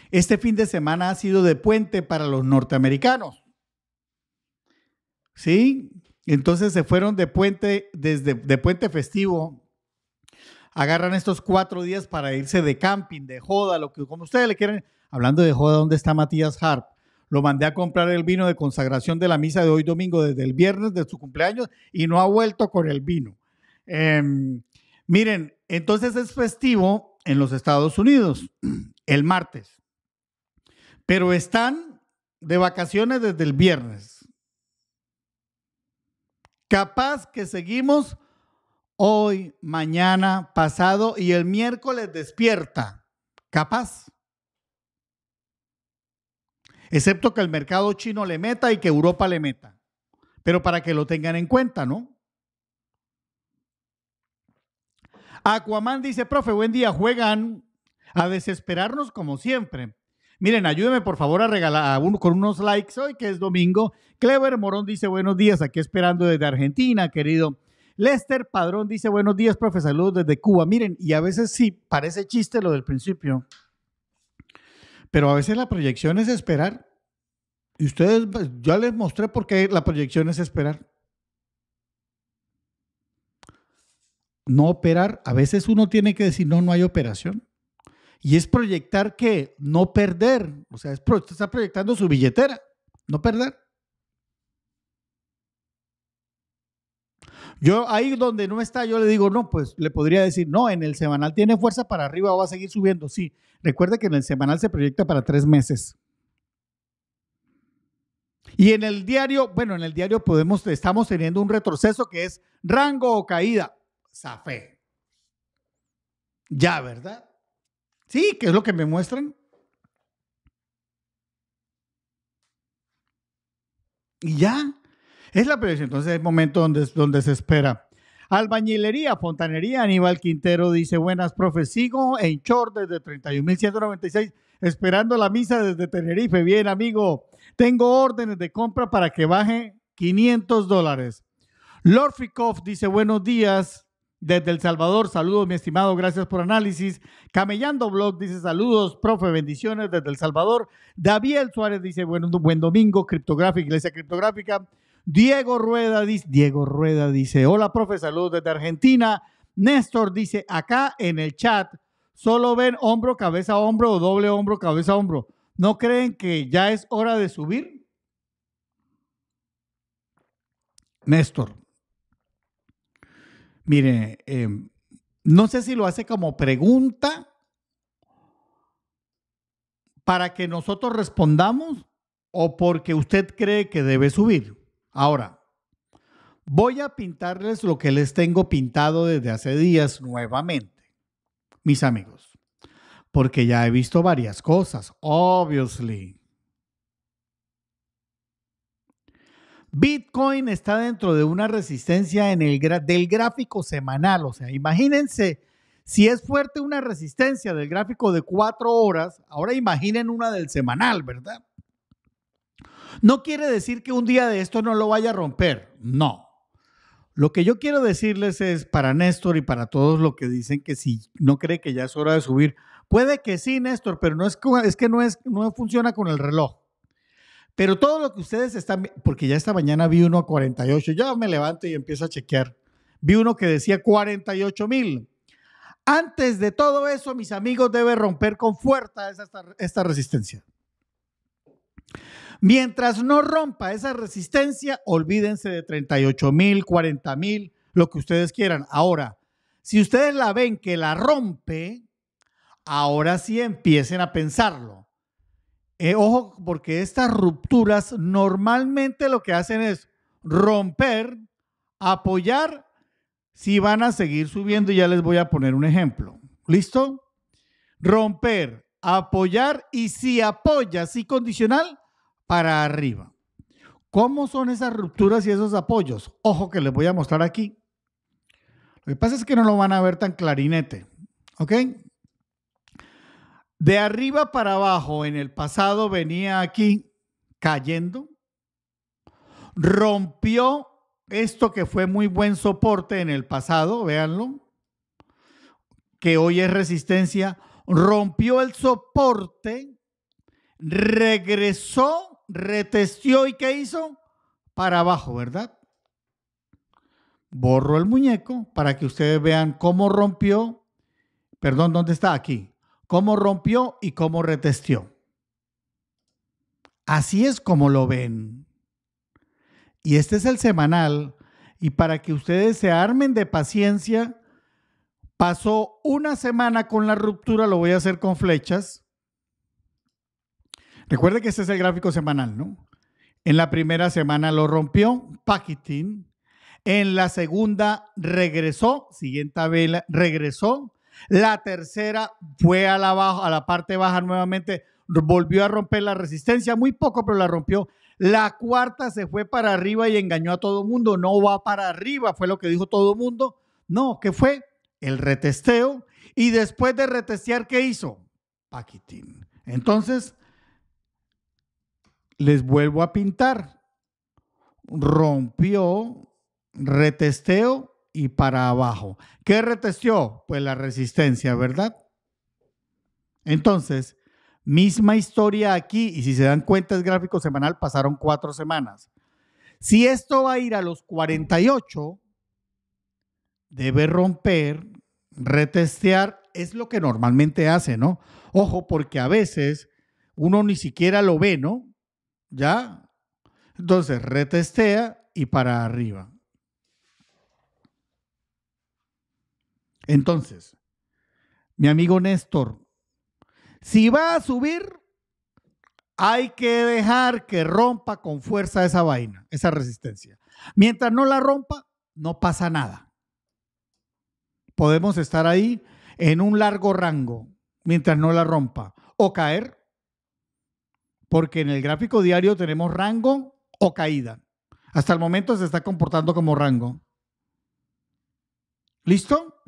Este fin de semana ha sido de puente para los norteamericanos. ¿Sí? Entonces se fueron de puente, desde de puente festivo. Agarran estos cuatro días para irse de camping, de joda, lo que como ustedes le quieren hablando de joda, ¿dónde está Matías Harp? Lo mandé a comprar el vino de consagración de la misa de hoy domingo desde el viernes de su cumpleaños y no ha vuelto con el vino. Em, miren, entonces es festivo en los Estados Unidos el martes, pero están de vacaciones desde el viernes. Capaz que seguimos hoy, mañana, pasado y el miércoles despierta. Capaz excepto que el mercado chino le meta y que Europa le meta. Pero para que lo tengan en cuenta, ¿no? Aquaman dice, profe, buen día, juegan a desesperarnos como siempre. Miren, ayúdenme por favor a regalar con unos likes hoy que es domingo. Clever Morón dice buenos días, aquí esperando desde Argentina, querido. Lester Padrón dice buenos días, profe, saludos desde Cuba. Miren, y a veces sí, parece chiste lo del principio. Pero a veces la proyección es esperar. Y ustedes, pues, ya les mostré por qué la proyección es esperar. No operar. A veces uno tiene que decir, no, no hay operación. Y es proyectar que no perder. O sea, está proyectando su billetera, no perder. Yo ahí donde no está, yo le digo, no, pues le podría decir, no, en el semanal tiene fuerza para arriba o va a seguir subiendo. Sí, recuerde que en el semanal se proyecta para tres meses. Y en el diario, bueno, en el diario podemos, estamos teniendo un retroceso que es rango o caída. Zafé. Ya, ¿verdad? Sí, que es lo que me muestran. Y ya. Es la previsión, entonces el momento donde, donde se espera. Albañilería, Fontanería, Aníbal Quintero dice, buenas, profe, sigo en Chor desde 31.196, esperando la misa desde Tenerife. Bien, amigo, tengo órdenes de compra para que baje 500 dólares. Lorfikov dice, buenos días, desde El Salvador, saludos, mi estimado, gracias por análisis. Camellando Blog dice saludos, profe, bendiciones desde El Salvador. David Suárez dice buen, buen domingo, criptográfica, iglesia criptográfica. Diego Rueda, dice, Diego Rueda dice, hola profe, salud desde Argentina. Néstor dice, acá en el chat solo ven hombro, cabeza, hombro o doble hombro, cabeza, hombro. ¿No creen que ya es hora de subir? Néstor, mire, em, no sé si lo hace como pregunta para que nosotros respondamos o porque usted cree que debe subir. Ahora, voy a pintarles lo que les tengo pintado desde hace días nuevamente, mis amigos, porque ya he visto varias cosas, obviously. Bitcoin está dentro de una resistencia en el del gráfico semanal, o sea, imagínense si es fuerte una resistencia del gráfico de cuatro horas, ahora imaginen una del semanal, ¿verdad? No quiere decir que un día de esto no lo vaya a romper, no. Lo que yo quiero decirles es para Néstor y para todos los que dicen que si no cree que ya es hora de subir, puede que sí, Néstor, pero no es, es que no, es, no funciona con el reloj. Pero todo lo que ustedes están, porque ya esta mañana vi uno a 48, yo me levanto y empiezo a chequear. Vi uno que decía 48 mil. Antes de todo eso, mis amigos, debe romper con fuerza esta resistencia. Mientras no rompa esa resistencia, olvídense de 38 mil, 40 mil, lo que ustedes quieran. Ahora, si ustedes la ven que la rompe, ahora sí empiecen a pensarlo. Eh, ojo, porque estas rupturas normalmente lo que hacen es romper, apoyar, si van a seguir subiendo, ya les voy a poner un ejemplo. ¿Listo? Romper, apoyar y si apoya, si condicional, para arriba. ¿Cómo son esas rupturas y esos apoyos? Ojo que les voy a mostrar aquí. Lo que pasa es que no lo van a ver tan clarinete. ¿Ok? De arriba para abajo, en el pasado venía aquí cayendo. Rompió esto que fue muy buen soporte en el pasado, véanlo, que hoy es resistencia. Rompió el soporte, regresó retestió y ¿qué hizo? Para abajo, ¿verdad? Borro el muñeco para que ustedes vean cómo rompió, perdón, ¿dónde está? Aquí. Cómo rompió y cómo retestió. Así es como lo ven. Y este es el semanal. Y para que ustedes se armen de paciencia, pasó una semana con la ruptura, lo voy a hacer con flechas. Recuerde que este es el gráfico semanal, ¿no? En la primera semana lo rompió, Paquitín. En la segunda regresó, siguiente vela, regresó. La tercera fue a la, a la parte baja nuevamente, volvió a romper la resistencia, muy poco, pero la rompió. La cuarta se fue para arriba y engañó a todo el mundo. No va para arriba, fue lo que dijo todo el mundo. No, ¿qué fue? El retesteo. Y después de retestear, ¿qué hizo? Paquitín. Entonces, les vuelvo a pintar. Rompió, retesteo y para abajo. ¿Qué retesteó? Pues la resistencia, ¿verdad? Entonces, misma historia aquí, y si se dan cuenta, es gráfico semanal, pasaron cuatro semanas. Si esto va a ir a los 48, debe romper, retestear, es lo que normalmente hace, ¿no? Ojo, porque a veces uno ni siquiera lo ve, ¿no? ¿Ya? Entonces, retestea y para arriba. Entonces, mi amigo Néstor, si va a subir, hay que dejar que rompa con fuerza esa vaina, esa resistencia. Mientras no la rompa, no pasa nada. Podemos estar ahí en un largo rango mientras no la rompa o caer porque en el gráfico diario tenemos rango o caída. Hasta el momento se está comportando como rango. ¿Listo?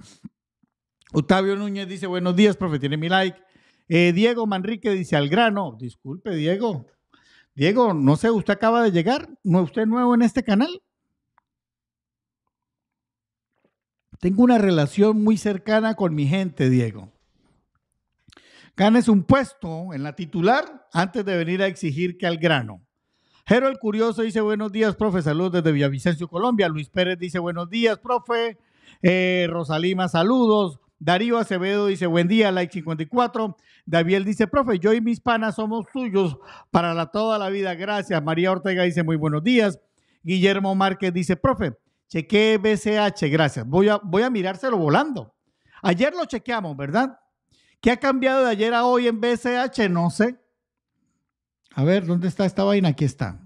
Octavio Núñez dice, buenos días, profe, tiene mi like. Eh, Diego Manrique dice, al grano. Disculpe, Diego. Diego, no sé, usted acaba de llegar, ¿no usted nuevo en este canal? Tengo una relación muy cercana con mi gente, Diego ganes un puesto en la titular antes de venir a exigir que al grano. Jero el Curioso dice buenos días, profe, saludos desde Villavicencio, Colombia. Luis Pérez dice buenos días, profe. Eh, Rosalima, saludos. Darío Acevedo dice buen día, like 54. David dice, profe, yo y mis panas somos suyos para toda la vida. Gracias. María Ortega dice muy buenos días. Guillermo Márquez dice, profe, chequeé BCH, gracias. Voy a, voy a mirárselo volando. Ayer lo chequeamos, ¿verdad? ¿Qué ha cambiado de ayer a hoy en BCH? No sé. A ver, ¿dónde está esta vaina? Aquí está.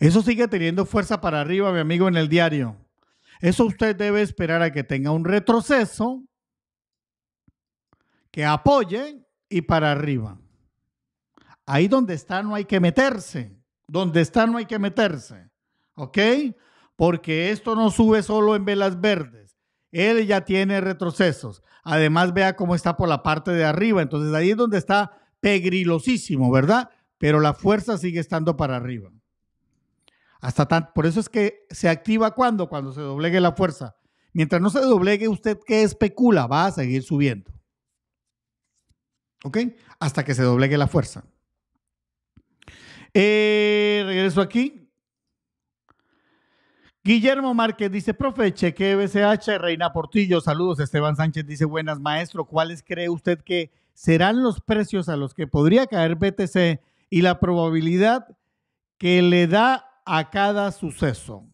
Eso sigue teniendo fuerza para arriba, mi amigo, en el diario. Eso usted debe esperar a que tenga un retroceso que apoye y para arriba. Ahí donde está no hay que meterse. Donde está no hay que meterse. ¿Ok? Porque esto no sube solo en velas verdes él ya tiene retrocesos. Además, vea cómo está por la parte de arriba. Entonces ahí es donde está pegrilosísimo, ¿verdad? Pero la fuerza sigue estando para arriba. Hasta tan, por eso es que se activa cuando, cuando se doblegue la fuerza. Mientras no se doblegue, usted ¿qué especula, va a seguir subiendo. ¿Ok? Hasta que se doblegue la fuerza. Eh, regreso aquí. Guillermo Márquez dice, profe, cheque BCH, Reina Portillo, saludos. Esteban Sánchez dice, buenas, maestro, ¿cuáles cree usted que serán los precios a los que podría caer BTC y la probabilidad que le da a cada suceso?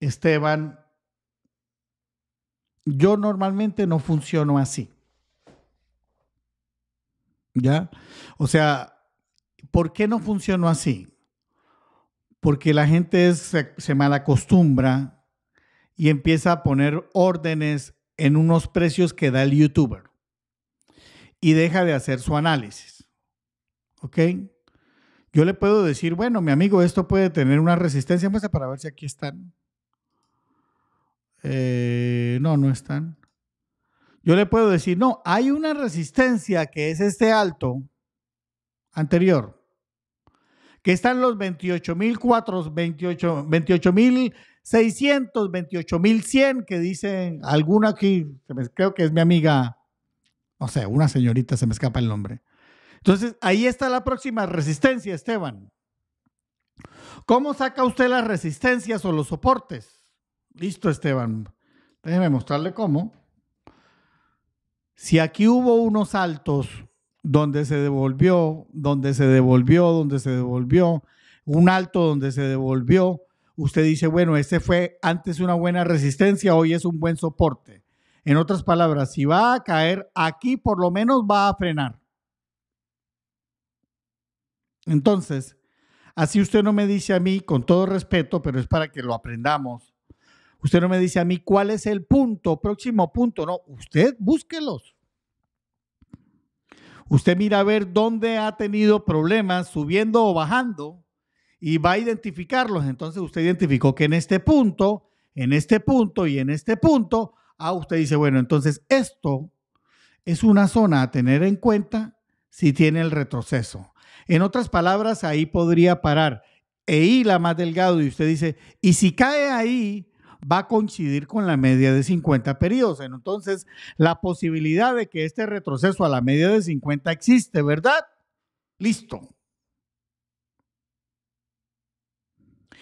Esteban, yo normalmente no funciono así. ¿Ya? O sea, ¿por qué no funciono así? porque la gente se, malacostumbra y empieza a poner órdenes en unos precios que da el youtuber y deja de hacer su análisis. ¿Ok? Yo le puedo decir, bueno, mi amigo, esto puede tener una resistencia, más para ver si aquí están. Eh, no, no están. Yo le puedo decir, no, hay una resistencia que es este alto anterior que están los 28.400, 28, mil 28.100 que dicen alguna aquí, creo que es mi amiga, no sé, una señorita, se me escapa el nombre. Entonces, ahí está la próxima resistencia, Esteban. ¿Cómo saca usted las resistencias o los soportes? Listo, Esteban. Déjeme mostrarle cómo. Si aquí hubo unos altos donde se devolvió, donde se devolvió, donde se devolvió, un alto donde se devolvió. Usted dice, bueno, este fue antes una buena resistencia, hoy es un buen soporte. En otras palabras, si va a caer aquí, por lo menos va a frenar. Entonces, así usted no me dice a mí, con todo respeto, pero es para que lo aprendamos. Usted no me dice a mí cuál es el punto, próximo punto, no, usted búsquelos. Usted mira a ver dónde ha tenido problemas subiendo o bajando y va a identificarlos. Entonces usted identificó que en este punto, en este punto y en este punto, ah, usted dice, bueno, entonces esto es una zona a tener en cuenta si tiene el retroceso. En otras palabras, ahí podría parar e hila más delgado y usted dice, y si cae ahí, va a coincidir con la media de 50 periodos. Entonces, la posibilidad de que este retroceso a la media de 50 existe, ¿verdad? Listo.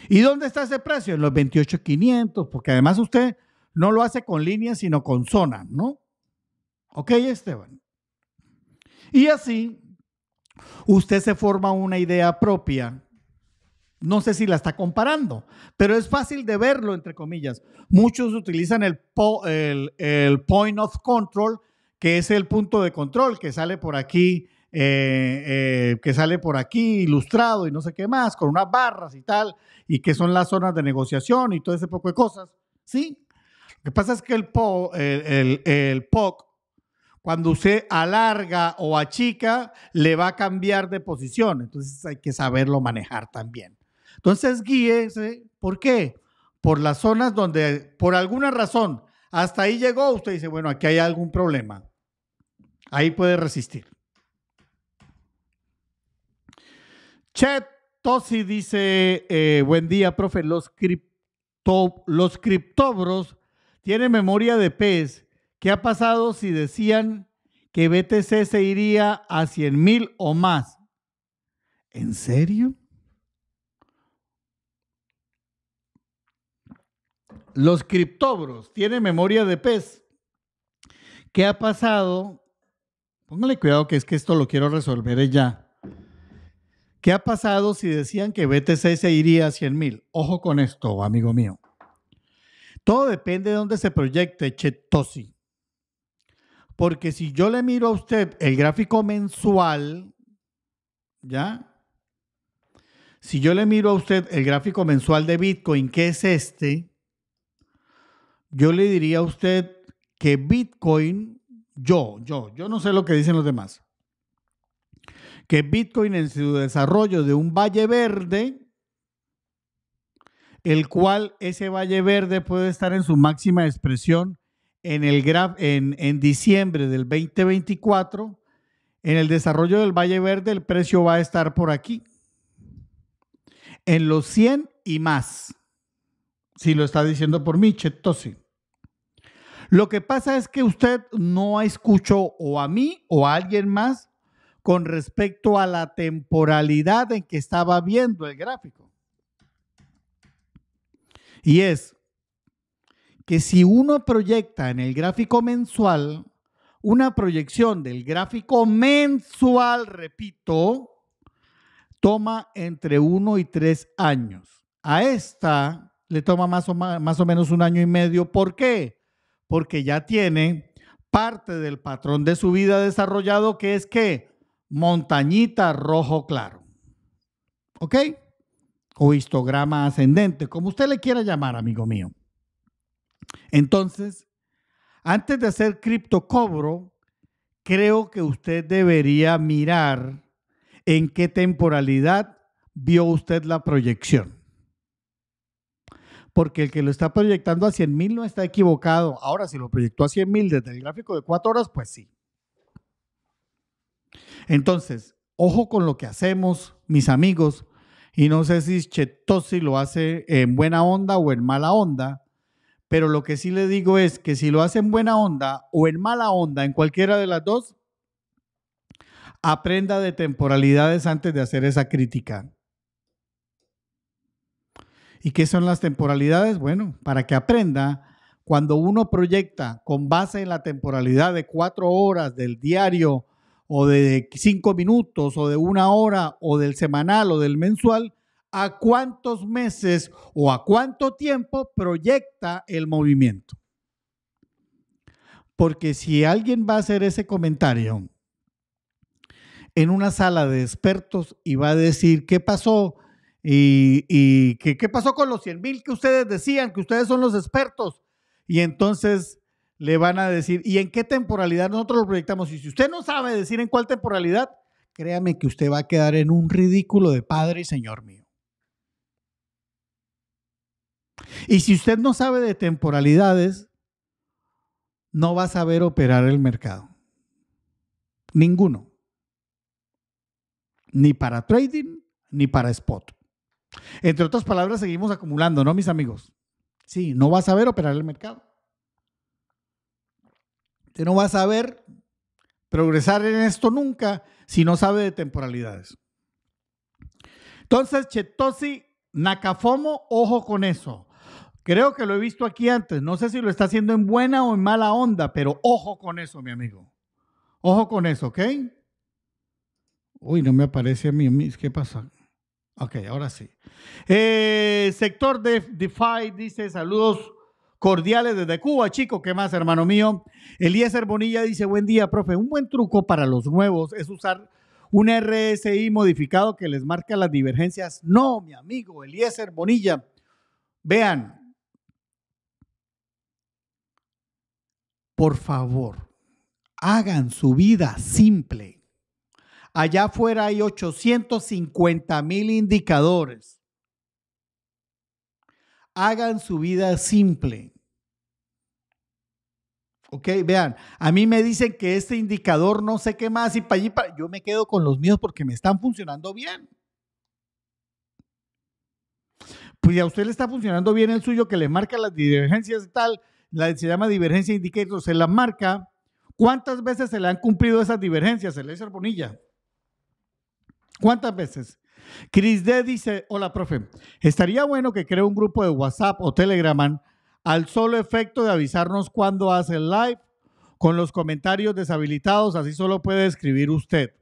¿Y dónde está ese precio? En los 28,500, porque además usted no lo hace con líneas, sino con zonas, ¿no? Ok, Esteban. Y así, usted se forma una idea propia no sé si la está comparando, pero es fácil de verlo, entre comillas. Muchos utilizan el, el, point of control, que es el punto de control que sale por aquí, eh, eh, que sale por aquí ilustrado y no sé qué más, con unas barras y tal, y que son las zonas de negociación y todo ese poco de cosas. ¿Sí? Lo que pasa es que el, po, el POC, cuando se alarga o achica, le va a cambiar de posición. Entonces hay que saberlo manejar también. Entonces, guíese, ¿por qué? Por las zonas donde, por alguna razón, hasta ahí llegó, usted dice, bueno, aquí hay algún problema. Ahí puede resistir. Chet Tosi dice, eh, buen día, profe, los, cripto, los criptobros tienen memoria de pez. ¿Qué ha pasado si decían que BTC se iría a 100 mil o más? ¿En serio? Los criptobros tienen memoria de pez. ¿Qué ha pasado? Póngale cuidado que es que esto lo quiero resolver ya. ¿Qué ha pasado si decían que BTC se iría a 100.000? Ojo con esto, amigo mío. Todo depende de dónde se proyecte Chetosi. Porque si yo le miro a usted el gráfico mensual, ¿ya? Si yo le miro a usted el gráfico mensual de Bitcoin, que es este, yo le diría a usted que Bitcoin, yo, yo, yo no sé lo que dicen los demás, que Bitcoin en su desarrollo de un valle verde, el cual ese valle verde puede estar en su máxima expresión en, el en, diciembre del 2024, en el desarrollo del valle verde el precio va a estar por aquí, en los 100 y más, si lo está diciendo por mí, sí. Lo que pasa es que usted no escuchó o a mí o a alguien más con respecto a la temporalidad en que estaba viendo el gráfico. Y es que si uno proyecta en el gráfico mensual, una proyección del gráfico mensual, repito, toma entre uno y tres años. A esta le toma más o, más, más o menos un año y medio. ¿Por qué? porque ya tiene parte del patrón de su vida desarrollado que es que montañita rojo claro. ¿Ok? O histograma ascendente, como usted le quiera llamar, amigo mío. Entonces, antes de hacer criptocobro, creo que usted debería mirar en qué temporalidad vio usted la proyección porque el que lo está proyectando a 100.000 mil no está equivocado. Ahora, si lo proyectó a 100.000 mil desde el gráfico de cuatro horas, pues sí. Entonces, ojo con lo que hacemos, mis amigos, y no sé si Chetosi lo hace en buena onda o en mala onda, pero lo que sí le digo es que si lo hace en buena onda o en mala onda, en cualquiera de las dos, aprenda de temporalidades antes de hacer esa crítica. ¿Y qué son las temporalidades? Bueno, para que aprenda, cuando uno proyecta con base en la temporalidad de cuatro horas del diario o de cinco minutos o de una hora o del semanal o del mensual, a cuántos meses o a cuánto tiempo proyecta el movimiento. Porque si alguien va a hacer ese comentario en una sala de expertos y va a decir qué pasó ¿Y, y qué qué pasó con los 100 mil que ustedes decían, que ustedes son los expertos? Y entonces le van a decir, ¿y en qué temporalidad nosotros lo proyectamos? Y si usted no sabe decir en cuál temporalidad, créame que usted va a quedar en un ridículo de padre y señor mío. Y si usted no sabe de temporalidades, no va a saber operar el mercado. Ninguno. Ni para trading, ni para spot. Entre otras palabras, seguimos acumulando, ¿no, mis amigos? Sí, no vas a saber operar el mercado. Usted no va a saber progresar en esto nunca si no sabe de temporalidades. Entonces, Chetosi Nakafomo, ojo con eso. Creo que lo he visto aquí antes. No sé si lo está haciendo en buena o en mala onda, pero ojo con eso, mi amigo. Ojo con eso, ¿ok? Uy, no me aparece a mí. ¿Qué pasa? Ok, ahora sí. Eh, sector de DeFi dice saludos cordiales desde Cuba, chico. ¿Qué más, hermano mío? Eliezer Bonilla dice buen día, profe. Un buen truco para los nuevos es usar un RSI modificado que les marca las divergencias. No, mi amigo Eliezer Bonilla. Vean, por favor, hagan su vida simple Allá afuera hay 850 mil indicadores. Hagan su vida simple. Ok, vean, a mí me dicen que este indicador no sé qué más y para allí, yo me quedo con los míos porque me están funcionando bien. Pues a usted le está funcionando bien el suyo que le marca las divergencias y tal, se llama divergencia indicator, se la marca. ¿Cuántas veces se le han cumplido esas divergencias, el Bonilla? ¿Cuántas veces? Chris D dice, hola profe, estaría bueno que cree un grupo de WhatsApp o Telegram al solo efecto de avisarnos cuando hace el live con los comentarios deshabilitados, así solo puede escribir usted.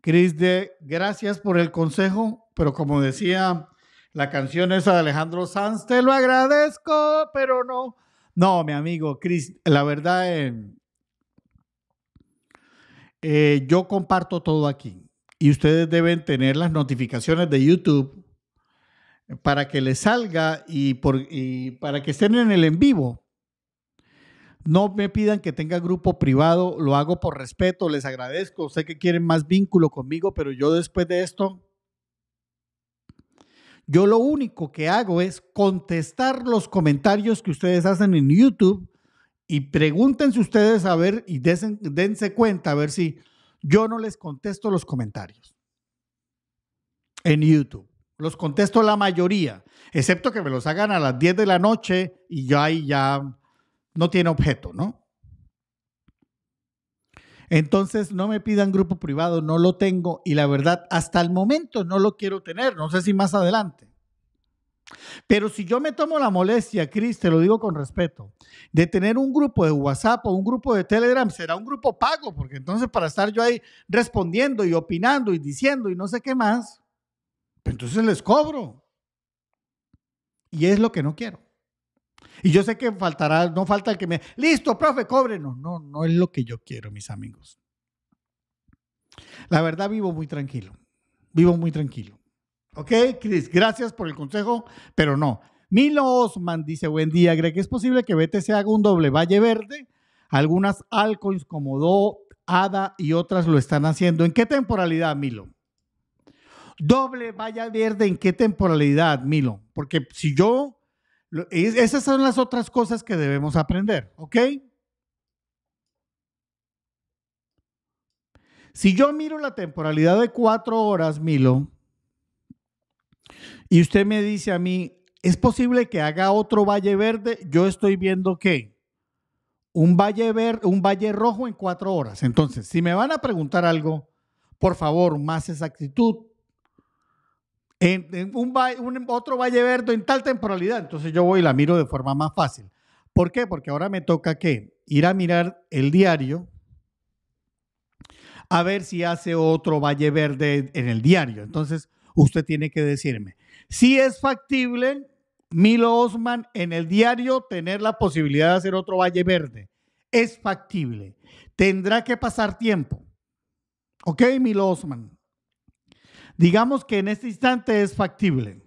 Chris D, gracias por el consejo, pero como decía la canción esa de Alejandro Sanz, te lo agradezco, pero no. No, mi amigo Chris, la verdad, eh, eh, yo comparto todo aquí y ustedes deben tener las notificaciones de YouTube para que les salga y, para que estén en el en vivo. No me pidan que tenga grupo privado, lo hago por respeto, les agradezco, sé que quieren más vínculo conmigo, pero yo después de esto, yo lo único que hago es contestar los comentarios que ustedes hacen en YouTube y pregúntense ustedes a ver y dense cuenta a ver si yo no les contesto los comentarios en YouTube. Los contesto la mayoría, excepto que me los hagan a las 10 de la noche y yo ahí ya no tiene objeto, ¿no? Entonces, no me pidan grupo privado, no lo tengo y la verdad, hasta el momento no lo quiero tener, no sé si más adelante. Pero si yo me tomo la molestia, Cris, te lo digo con respeto, de tener un grupo de WhatsApp o un grupo de Telegram, será un grupo pago, porque entonces para estar yo ahí respondiendo y opinando y diciendo y no sé qué más, pues entonces les cobro. Y es lo que no quiero. Y yo sé que faltará, no falta el que me, listo, profe, cóbrenos. No, no es lo que yo quiero, mis amigos. La verdad vivo muy tranquilo, vivo muy tranquilo. Ok, Chris, gracias por el consejo, pero no. Milo Osman dice, buen día, Greg, ¿es posible que BTC haga un doble valle verde? Algunas altcoins como Do, ADA y otras lo están haciendo. ¿En qué temporalidad, Milo? Doble valle verde, ¿en qué temporalidad, Milo? Porque si yo, esas son las otras cosas que debemos aprender, ¿ok? Si yo miro la temporalidad de cuatro horas, Milo, y usted me dice a mí, ¿es posible que haga otro Valle Verde? Yo estoy viendo que un Valle Verde, un Valle Rojo en cuatro horas. Entonces, si me van a preguntar algo, por favor, más exactitud. En, un, otro Valle Verde en tal temporalidad, entonces yo voy y la miro de forma más fácil. ¿Por qué? Porque ahora me toca que ir a mirar el diario a ver si hace otro Valle Verde en el diario. Entonces, usted tiene que decirme si es factible Milo Osman en el diario tener la posibilidad de hacer otro Valle Verde. Es factible. Tendrá que pasar tiempo. ¿Ok, Milo Osman? Digamos que en este instante es factible.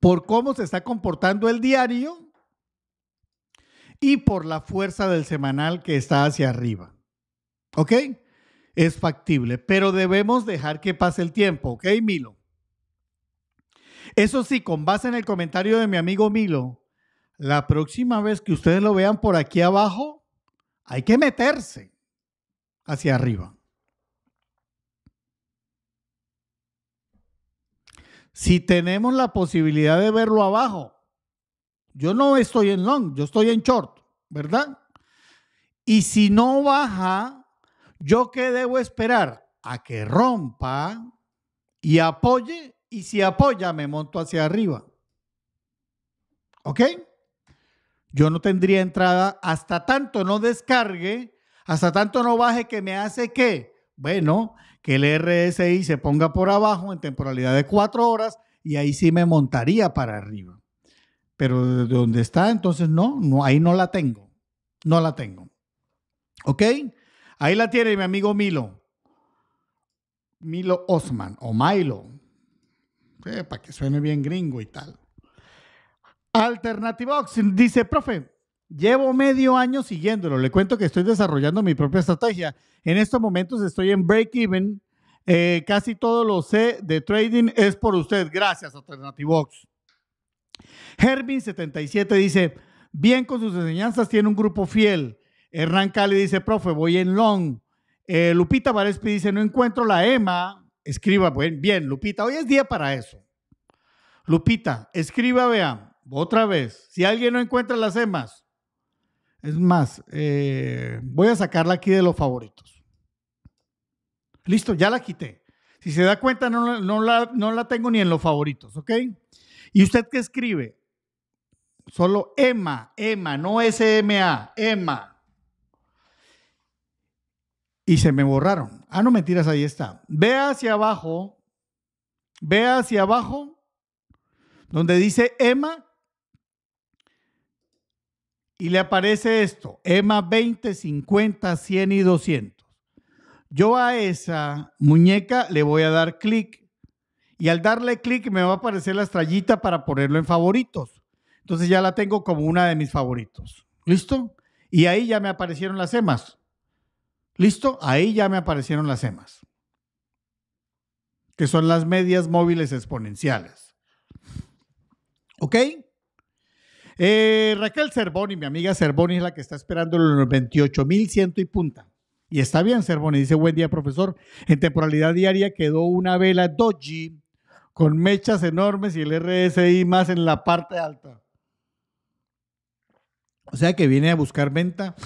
Por cómo se está comportando el diario y por la fuerza del semanal que está hacia arriba. ¿Ok? es factible, pero debemos dejar que pase el tiempo, ¿ok, Milo? Eso sí, con base en el comentario de mi amigo Milo, la próxima vez que ustedes lo vean por aquí abajo, hay que meterse hacia arriba. Si tenemos la posibilidad de verlo abajo, yo no estoy en long, yo estoy en short, ¿verdad? Y si no baja, ¿Yo qué debo esperar? A que rompa y apoye, y si apoya me monto hacia arriba. ¿Ok? Yo no tendría entrada hasta tanto no descargue, hasta tanto no baje que me hace que, bueno, que el RSI se ponga por abajo en temporalidad de cuatro horas y ahí sí me montaría para arriba. Pero de donde está, entonces no, no ahí no la tengo. No la tengo. ¿Ok? Ahí la tiene mi amigo Milo. Milo Osman o Milo. para que suene bien gringo y tal. Alternativox dice, profe, llevo medio año siguiéndolo. Le cuento que estoy desarrollando mi propia estrategia. En estos momentos estoy en break-even. Eh, casi todo lo sé de trading es por usted. Gracias, Alternativox. hermin 77 dice, bien con sus enseñanzas, tiene un grupo fiel. Hernán Cali dice, profe, voy en long. Eh, Lupita Varespi dice, no encuentro la EMA. Escriba, bien, Lupita, hoy es día para eso. Lupita, escriba, vea, otra vez. Si alguien no encuentra las EMAs, es más, eh, voy a sacarla aquí de los favoritos. Listo, ya la quité. Si se da cuenta, no, no, la, no la tengo ni en los favoritos, ¿ok? ¿Y usted qué escribe? Solo EMA, EMA, no SMA, EMA y se me borraron. Ah, no mentiras, ahí está. Ve hacia abajo, ve hacia abajo, donde dice Emma, y le aparece esto, Emma 20, 50, 100 y 200. Yo a esa muñeca le voy a dar clic y al darle clic me va a aparecer la estrellita para ponerlo en favoritos. Entonces ya la tengo como una de mis favoritos. ¿Listo? Y ahí ya me aparecieron las emas. Listo, ahí ya me aparecieron las EMAs, que son las medias móviles exponenciales. ¿Ok? Eh, Raquel Cervoni, mi amiga Cervoni, es la que está esperando los 28.100 y punta. Y está bien, Cervoni, dice, buen día, profesor. En temporalidad diaria quedó una vela doji con mechas enormes y el RSI más en la parte alta. O sea que viene a buscar venta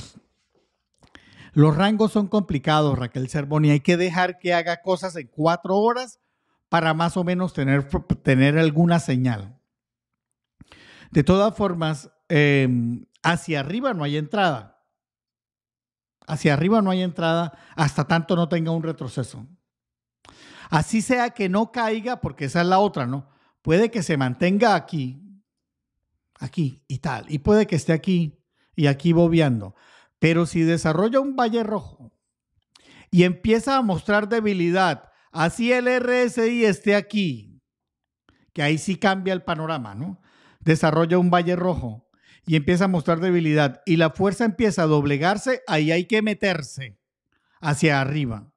los rangos son complicados, Raquel Serbón, y hay que dejar que haga cosas en cuatro horas para más o menos tener, tener alguna señal. De todas formas, em, hacia arriba no hay entrada. Hacia arriba no hay entrada hasta tanto no tenga un retroceso. Así sea que no caiga, porque esa es la otra, ¿no? Puede que se mantenga aquí, aquí y tal, y puede que esté aquí y aquí bobeando. Pero si desarrolla un valle rojo y empieza a mostrar debilidad, así el RSI esté aquí, que ahí sí cambia el panorama, ¿no? Desarrolla un valle rojo y empieza a mostrar debilidad y la fuerza empieza a doblegarse, ahí hay que meterse hacia arriba.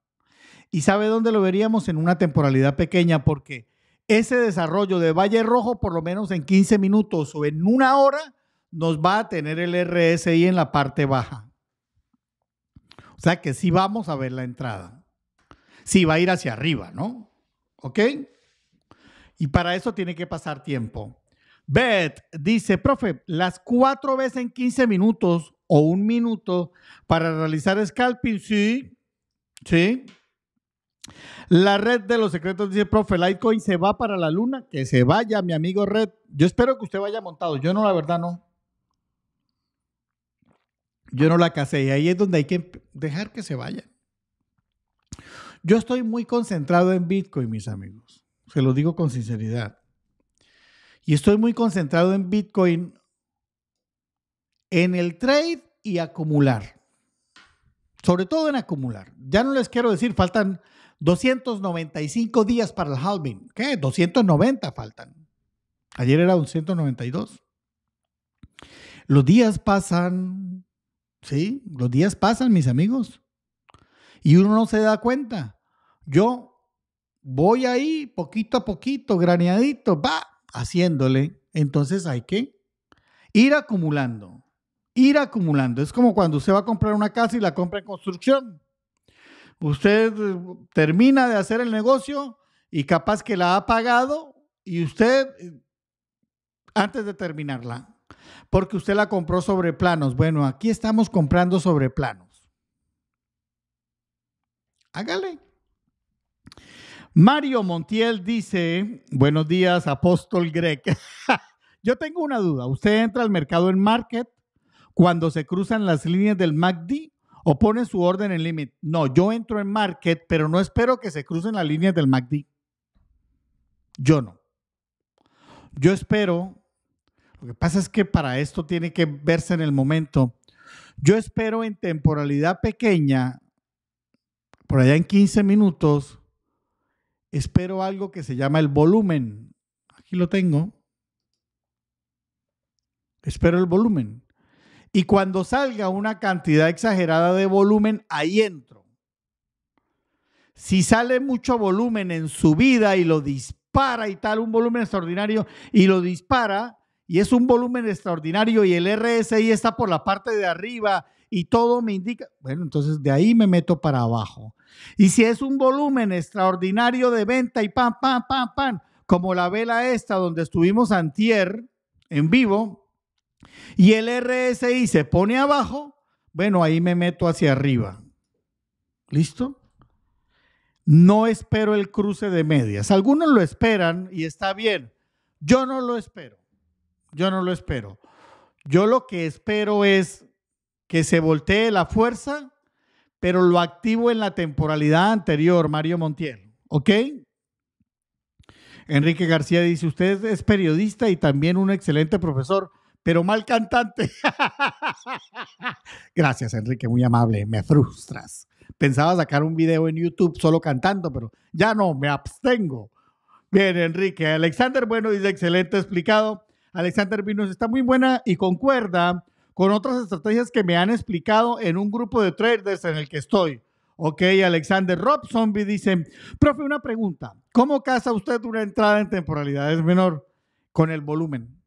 ¿Y sabe dónde lo veríamos? En una temporalidad pequeña, porque ese desarrollo de Valle Rojo, por lo menos en 15 minutos o en una hora, nos va a tener el RSI en la parte baja. O sea que sí vamos a ver la entrada. Sí va a ir hacia arriba, ¿no? ¿Ok? Y para eso tiene que pasar tiempo. Beth dice, profe, las cuatro veces en 15 minutos o un minuto para realizar scalping, sí, sí. La red de los secretos dice, profe, Litecoin se va para la luna, que se vaya, mi amigo Red. Yo espero que usted vaya montado, yo no, la verdad no. Yo no la casé y ahí es donde hay que dejar que se vaya. Yo estoy muy concentrado en Bitcoin, mis amigos. Se lo digo con sinceridad. Y estoy muy concentrado en Bitcoin, en el trade y acumular. Sobre todo en acumular. Ya no les quiero decir, faltan 295 días para el halving. ¿Qué? 290 faltan. Ayer era 192 Los días pasan, Sí, los días pasan, mis amigos. Y uno no se da cuenta. Yo voy ahí poquito a poquito, graneadito, va haciéndole. Entonces hay que ir acumulando, ir acumulando. Es como cuando usted va a comprar una casa y la compra en construcción. Usted eh, termina de hacer el negocio y capaz que la ha pagado y usted eh, antes de terminarla porque usted la compró sobre planos. Bueno, aquí estamos comprando sobre planos. Hágale. Mario Montiel dice, buenos días, apóstol Greg. Yo tengo una duda. ¿Usted entra al mercado en Market cuando se cruzan las líneas del MACD o pone su orden en límite? No, yo entro en Market, pero no espero que se crucen las líneas del MACD. Yo no. Yo espero lo que pasa es que para esto tiene que verse en el momento. Yo espero en temporalidad pequeña, por allá en 15 minutos, espero algo que se llama el volumen. Aquí lo tengo. Espero el volumen. Y cuando salga una cantidad exagerada de volumen, ahí entro. Si sale mucho volumen en su vida y lo dispara y tal, un volumen extraordinario y lo dispara, y es un volumen extraordinario y el RSI está por la parte de arriba y todo me indica, bueno, entonces de ahí me meto para abajo. Y si es un volumen extraordinario de venta y pam, pam, pam, pam, como la vela esta donde estuvimos antier en vivo, y el RSI se pone abajo, bueno, ahí me meto hacia arriba. ¿Listo? No espero el cruce de medias. Algunos lo esperan y está bien. Yo no lo espero. Yo no lo espero. Yo lo que espero es que se voltee la fuerza, pero lo activo en la temporalidad anterior, Mario Montiel. ¿Ok? Enrique García dice, usted es periodista y también un excelente profesor, pero mal cantante. Gracias, Enrique, muy amable, me frustras. Pensaba sacar un video en YouTube solo cantando, pero ya no, me abstengo. Bien, Enrique. Alexander, bueno, dice excelente explicado. Alexander Vinos, está muy buena y concuerda con otras estrategias que me han explicado en un grupo de traders en el que estoy. Ok, Alexander Robson dice, profe, una pregunta. ¿Cómo casa usted una entrada en temporalidades menor? Con el volumen.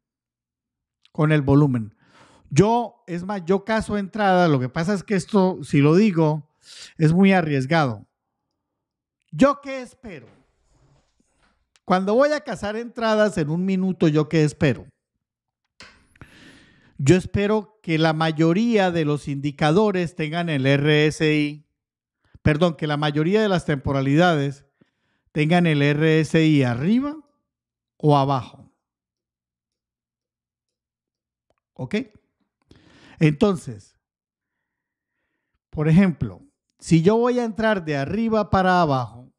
Con el volumen. Yo, es más, yo caso entrada, lo que pasa es que esto, si lo digo, es muy arriesgado. ¿Yo qué espero? Cuando voy a cazar entradas en un minuto, ¿yo qué espero? Yo espero que la mayoría de los indicadores tengan el RSI, perdón, que la mayoría de las temporalidades tengan el RSI arriba o abajo. ¿Ok? Entonces, por ejemplo, si yo voy a entrar de arriba para abajo,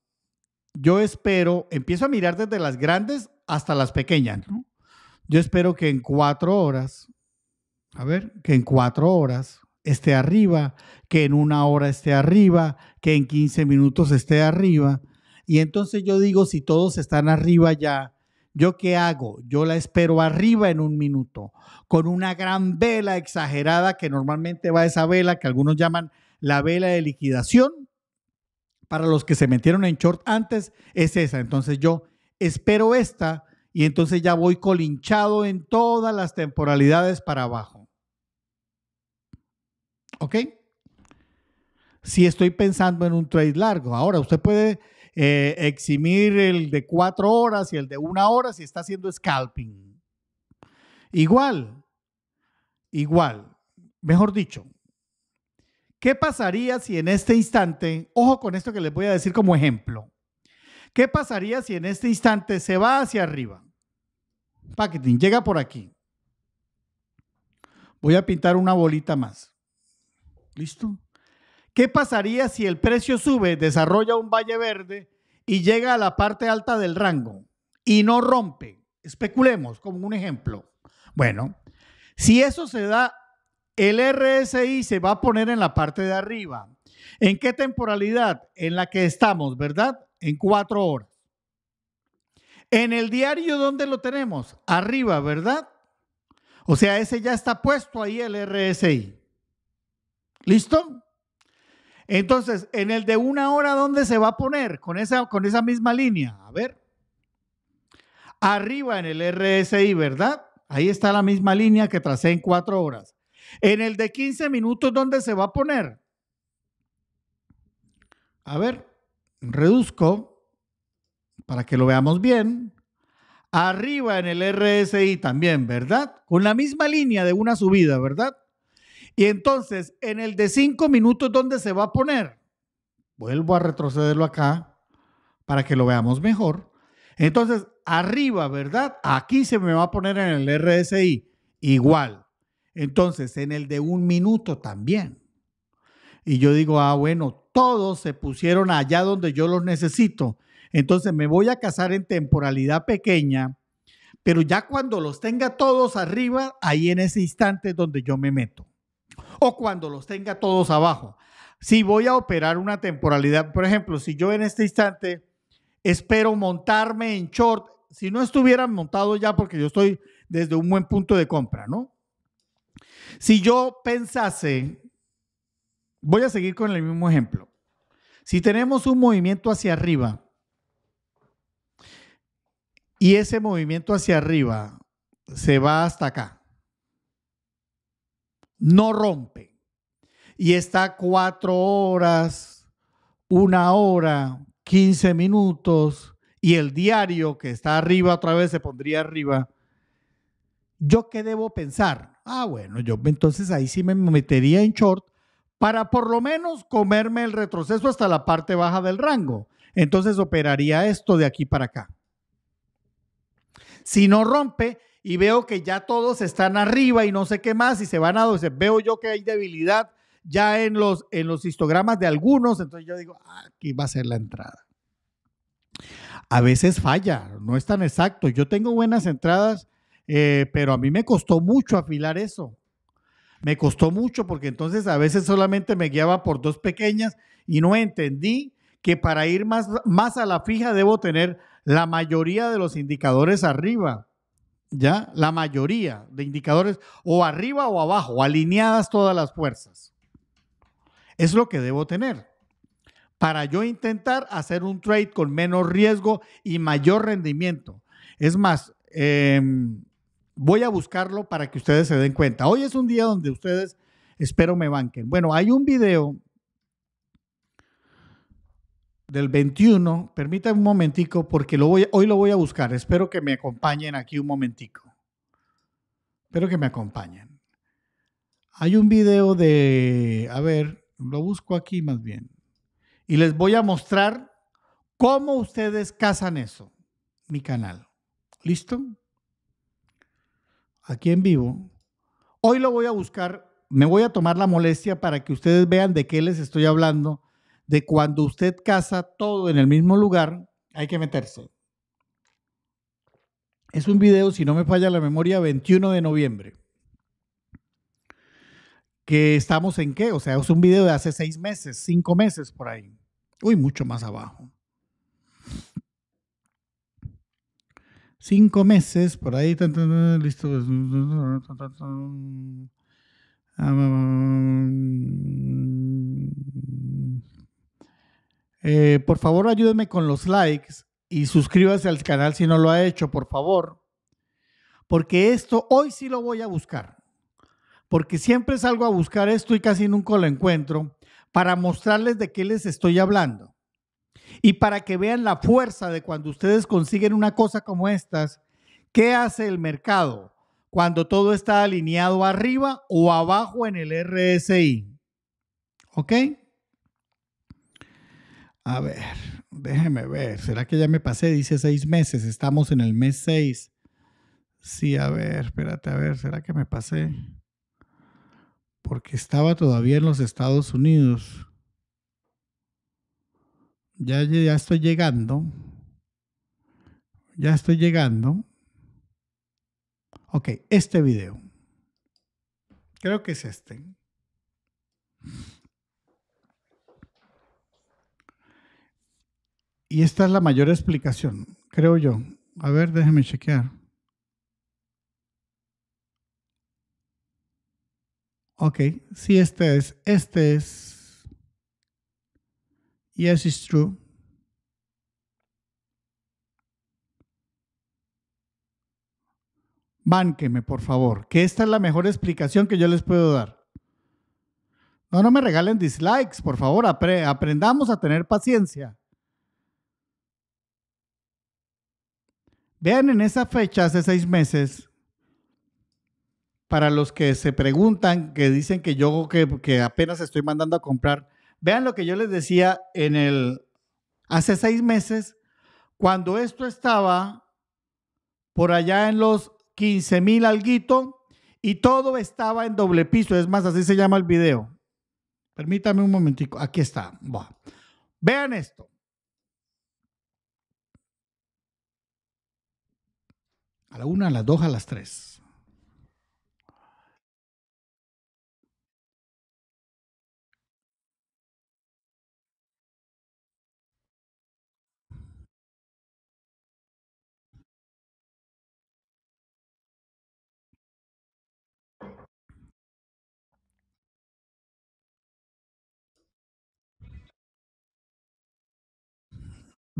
yo espero, empiezo a mirar desde las grandes hasta las pequeñas, Yo espero que en cuatro horas a ver, que en cuatro horas esté arriba, que en una hora esté arriba, que en 15 minutos esté arriba. Y entonces yo digo, si todos están arriba ya, ¿yo qué hago? Yo la espero arriba en un minuto, con una gran vela exagerada que normalmente va esa vela que algunos llaman la vela de liquidación. Para los que se metieron en short antes, es esa. Entonces yo espero esta y entonces ya voy colinchado en todas las temporalidades para abajo. ¿Ok? Si estoy pensando en un trade largo. Ahora, usted puede eh, eximir el de cuatro horas y el de una hora si está haciendo scalping. Igual, igual, mejor dicho, ¿qué pasaría si en este instante, ojo con esto que les voy a decir como ejemplo, ¿qué pasaría si en este instante se va hacia arriba? Packaging, llega por aquí. Voy a pintar una bolita más. Listo. ¿Qué pasaría si el precio sube, desarrolla un valle verde y llega a la parte alta del rango y no rompe? Especulemos como un ejemplo. Bueno, si eso se da, el RSI se va a poner en la parte de arriba. ¿En qué temporalidad? En la que estamos, ¿verdad? En cuatro horas. En el diario, ¿dónde lo tenemos? Arriba, ¿verdad? O sea, ese ya está puesto ahí el RSI. ¿Listo? Entonces, en el de una hora, ¿dónde se va a poner? Con esa, con esa misma línea. A ver. Arriba en el RSI, ¿verdad? Ahí está la misma línea que tracé en cuatro horas. En el de 15 minutos, ¿dónde se va a poner? A ver, reduzco para que lo veamos bien. Arriba en el RSI también, ¿verdad? Con la misma línea de una subida, ¿verdad? Y entonces, en el de cinco minutos, ¿dónde se va a poner? Vuelvo a retrocederlo acá para que lo veamos mejor. Entonces, arriba, ¿verdad? Aquí se me va a poner en el RSI igual. Entonces, en el de un minuto también. Y yo digo, ah, bueno, todos se pusieron allá donde yo los necesito. Entonces me voy a casar en temporalidad pequeña, pero ya cuando los tenga todos arriba, ahí en ese instante es donde yo me meto o cuando los tenga todos abajo. Si voy a operar una temporalidad, por ejemplo, si yo en este instante espero montarme en short, si no estuvieran montado ya porque yo estoy desde un buen punto de compra, ¿no? Si yo pensase, voy a seguir con el mismo ejemplo, si tenemos un movimiento hacia arriba y ese movimiento hacia arriba se va hasta acá, no rompe y está cuatro horas, una hora, quince minutos y el diario que está arriba otra vez se pondría arriba, ¿yo qué debo pensar? Ah, bueno, yo entonces ahí sí me metería en short para por lo menos comerme el retroceso hasta la parte baja del rango. Entonces operaría esto de aquí para acá. Si no rompe, y veo que ya todos están arriba y no sé qué más y se van a 12. Veo yo que hay debilidad ya en los, en los histogramas de algunos, entonces yo digo, ah, aquí va a ser la entrada. A veces falla, no es tan exacto. Yo tengo buenas entradas, eh, pero a mí me costó mucho afilar eso. Me costó mucho porque entonces a veces solamente me guiaba por dos pequeñas y no entendí que para ir más, más a la fija debo tener la mayoría de los indicadores arriba ya la mayoría de indicadores o arriba o abajo, alineadas todas las fuerzas. Es lo que debo tener para yo intentar hacer un trade con menos riesgo y mayor rendimiento. Es más, em, voy a buscarlo para que ustedes se den cuenta. Hoy es un día donde ustedes espero me banquen. Bueno, hay un video del 21, permítanme un momentico porque hoy lo voy a buscar. Espero que me acompañen aquí un momentico. Espero que me acompañen. Hay un video de, a ver, lo busco aquí más bien. Y les voy a mostrar cómo ustedes cazan eso, mi canal. ¿Listo? Aquí en vivo. Hoy lo voy a buscar, me voy a tomar la molestia para que ustedes vean de qué les estoy hablando de cuando usted casa todo en el mismo lugar, hay que meterse. Es un video, si no me falla la memoria, 21 de noviembre. Que estamos en qué? O sea, es un video de hace seis meses, cinco meses por ahí. Uy, mucho más abajo. Cinco meses por ahí. listo. Eh, por favor, ayúdenme con los likes y suscríbase al canal si no lo ha hecho, por favor. Porque esto hoy sí lo voy a buscar. Porque siempre salgo a buscar esto y casi nunca lo encuentro para mostrarles de qué les estoy hablando. Y para que vean la fuerza de cuando ustedes consiguen una cosa como estas, ¿qué hace el mercado cuando todo está alineado arriba o abajo en el RSI? ¿Ok? A ver, déjeme ver. ¿Será que ya me pasé? Dice seis meses. Estamos en el mes seis. Sí, a ver, espérate, a ver, ¿será que me pasé? Porque estaba todavía en los Estados Unidos. Ya, ya estoy llegando. Ya estoy llegando. Ok, este video. Creo que es este. Y esta es la mayor explicación, creo yo. A ver, déjeme chequear. Ok, sí, este es, este es. Yes, it's true. Bánqueme, por favor, que esta es la mejor explicación que yo les puedo dar. No, no me regalen dislikes, por favor, aprendamos a tener paciencia. Vean en esa fecha, hace seis meses, para los que se preguntan, que dicen que yo que, apenas estoy mandando a comprar, vean lo que yo les decía en el, hace seis meses, cuando esto estaba por allá en los 15 mil alguito y todo estaba en doble piso. Es más, así se llama el video. Permítame un momentico. Aquí está. Vean esto. A la una, a las dos, a las tres.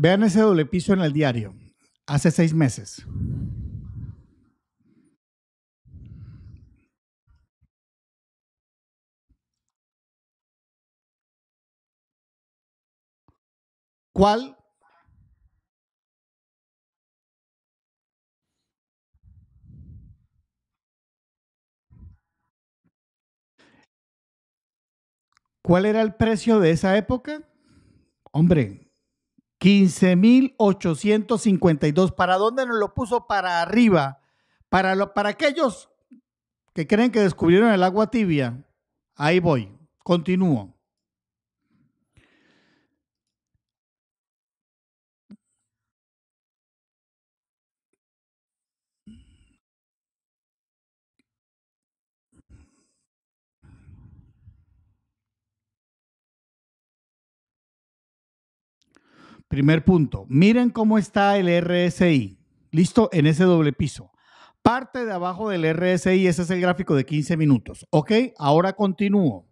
Vean ese doble piso en el diario, hace seis meses. ¿Cuál era el precio de esa época? Hombre, 15.852. ¿Para dónde nos lo puso? Para arriba. Para, para aquellos que creen que descubrieron el agua tibia. Ahí voy. Continúo. Primer punto, miren cómo está el RSI, listo, en ese doble piso. Parte de abajo del RSI, ese es el gráfico de 15 minutos. Ok, ahora continúo.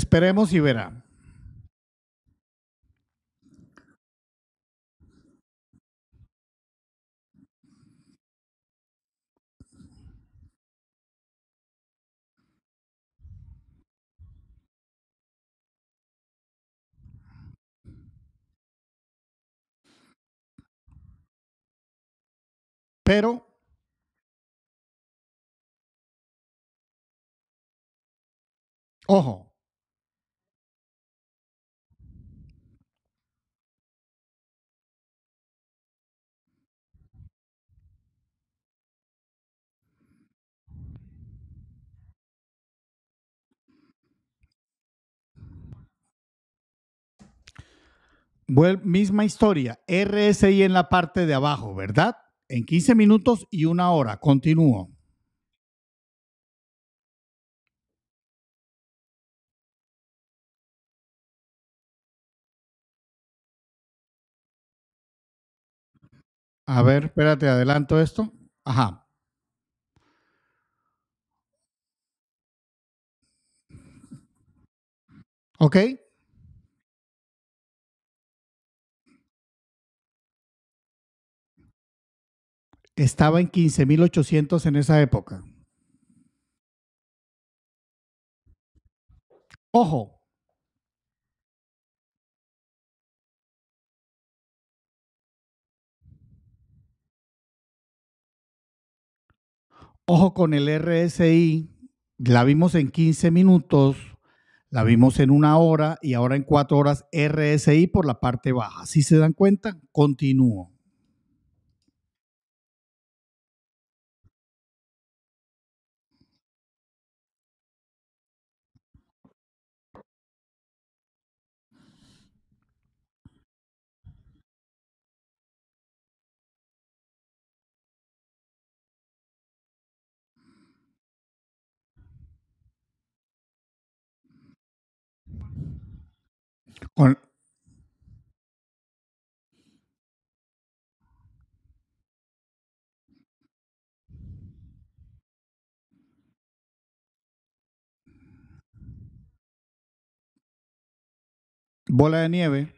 Esperemos y verá. Pero ojo, misma historia, RSI en la parte de abajo, ¿verdad? En 15 minutos y una hora. Continúo. A ver, espérate, adelanto esto. Ajá. Ok. estaba en 15.800 en esa época. Ojo. Ojo con el RSI. La vimos en 15 minutos, la vimos en una hora y ahora en cuatro horas RSI por la parte baja. ¿Sí se dan cuenta? Continúo. Bola de nieve.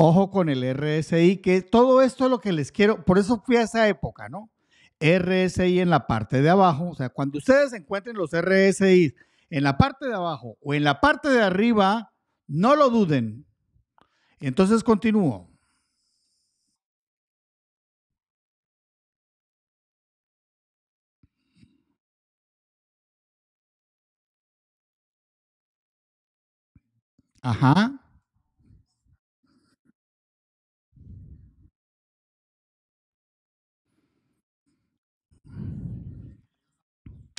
Ojo con el RSI, que todo esto es lo que les quiero, por eso fui a esa época, ¿no? RSI en la parte de abajo, o sea, cuando ustedes encuentren los RSI en la parte de abajo o en la parte de arriba, no lo duden. Entonces continúo. Ajá.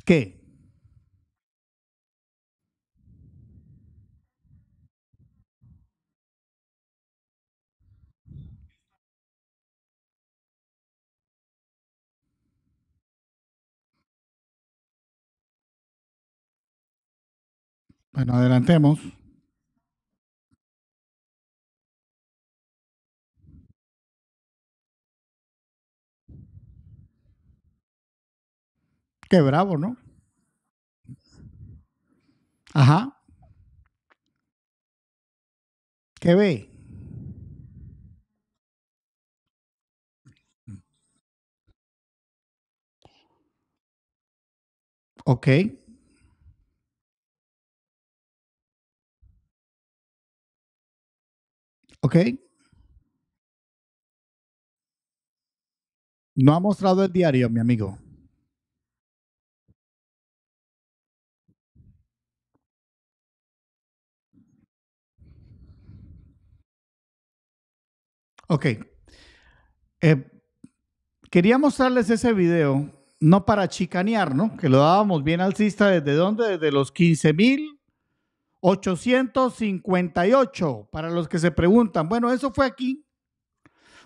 qué? Bueno, adelantemos. Qué bravo, ¿no? Ajá. ¿Qué ve? Okay. Okay. No ha mostrado el diario, mi amigo. Ok. Eh, quería mostrarles ese video, no para chicanear, ¿no? Que lo dábamos bien alcista desde dónde? Desde los 15.858. Para los que se preguntan, bueno, eso fue aquí.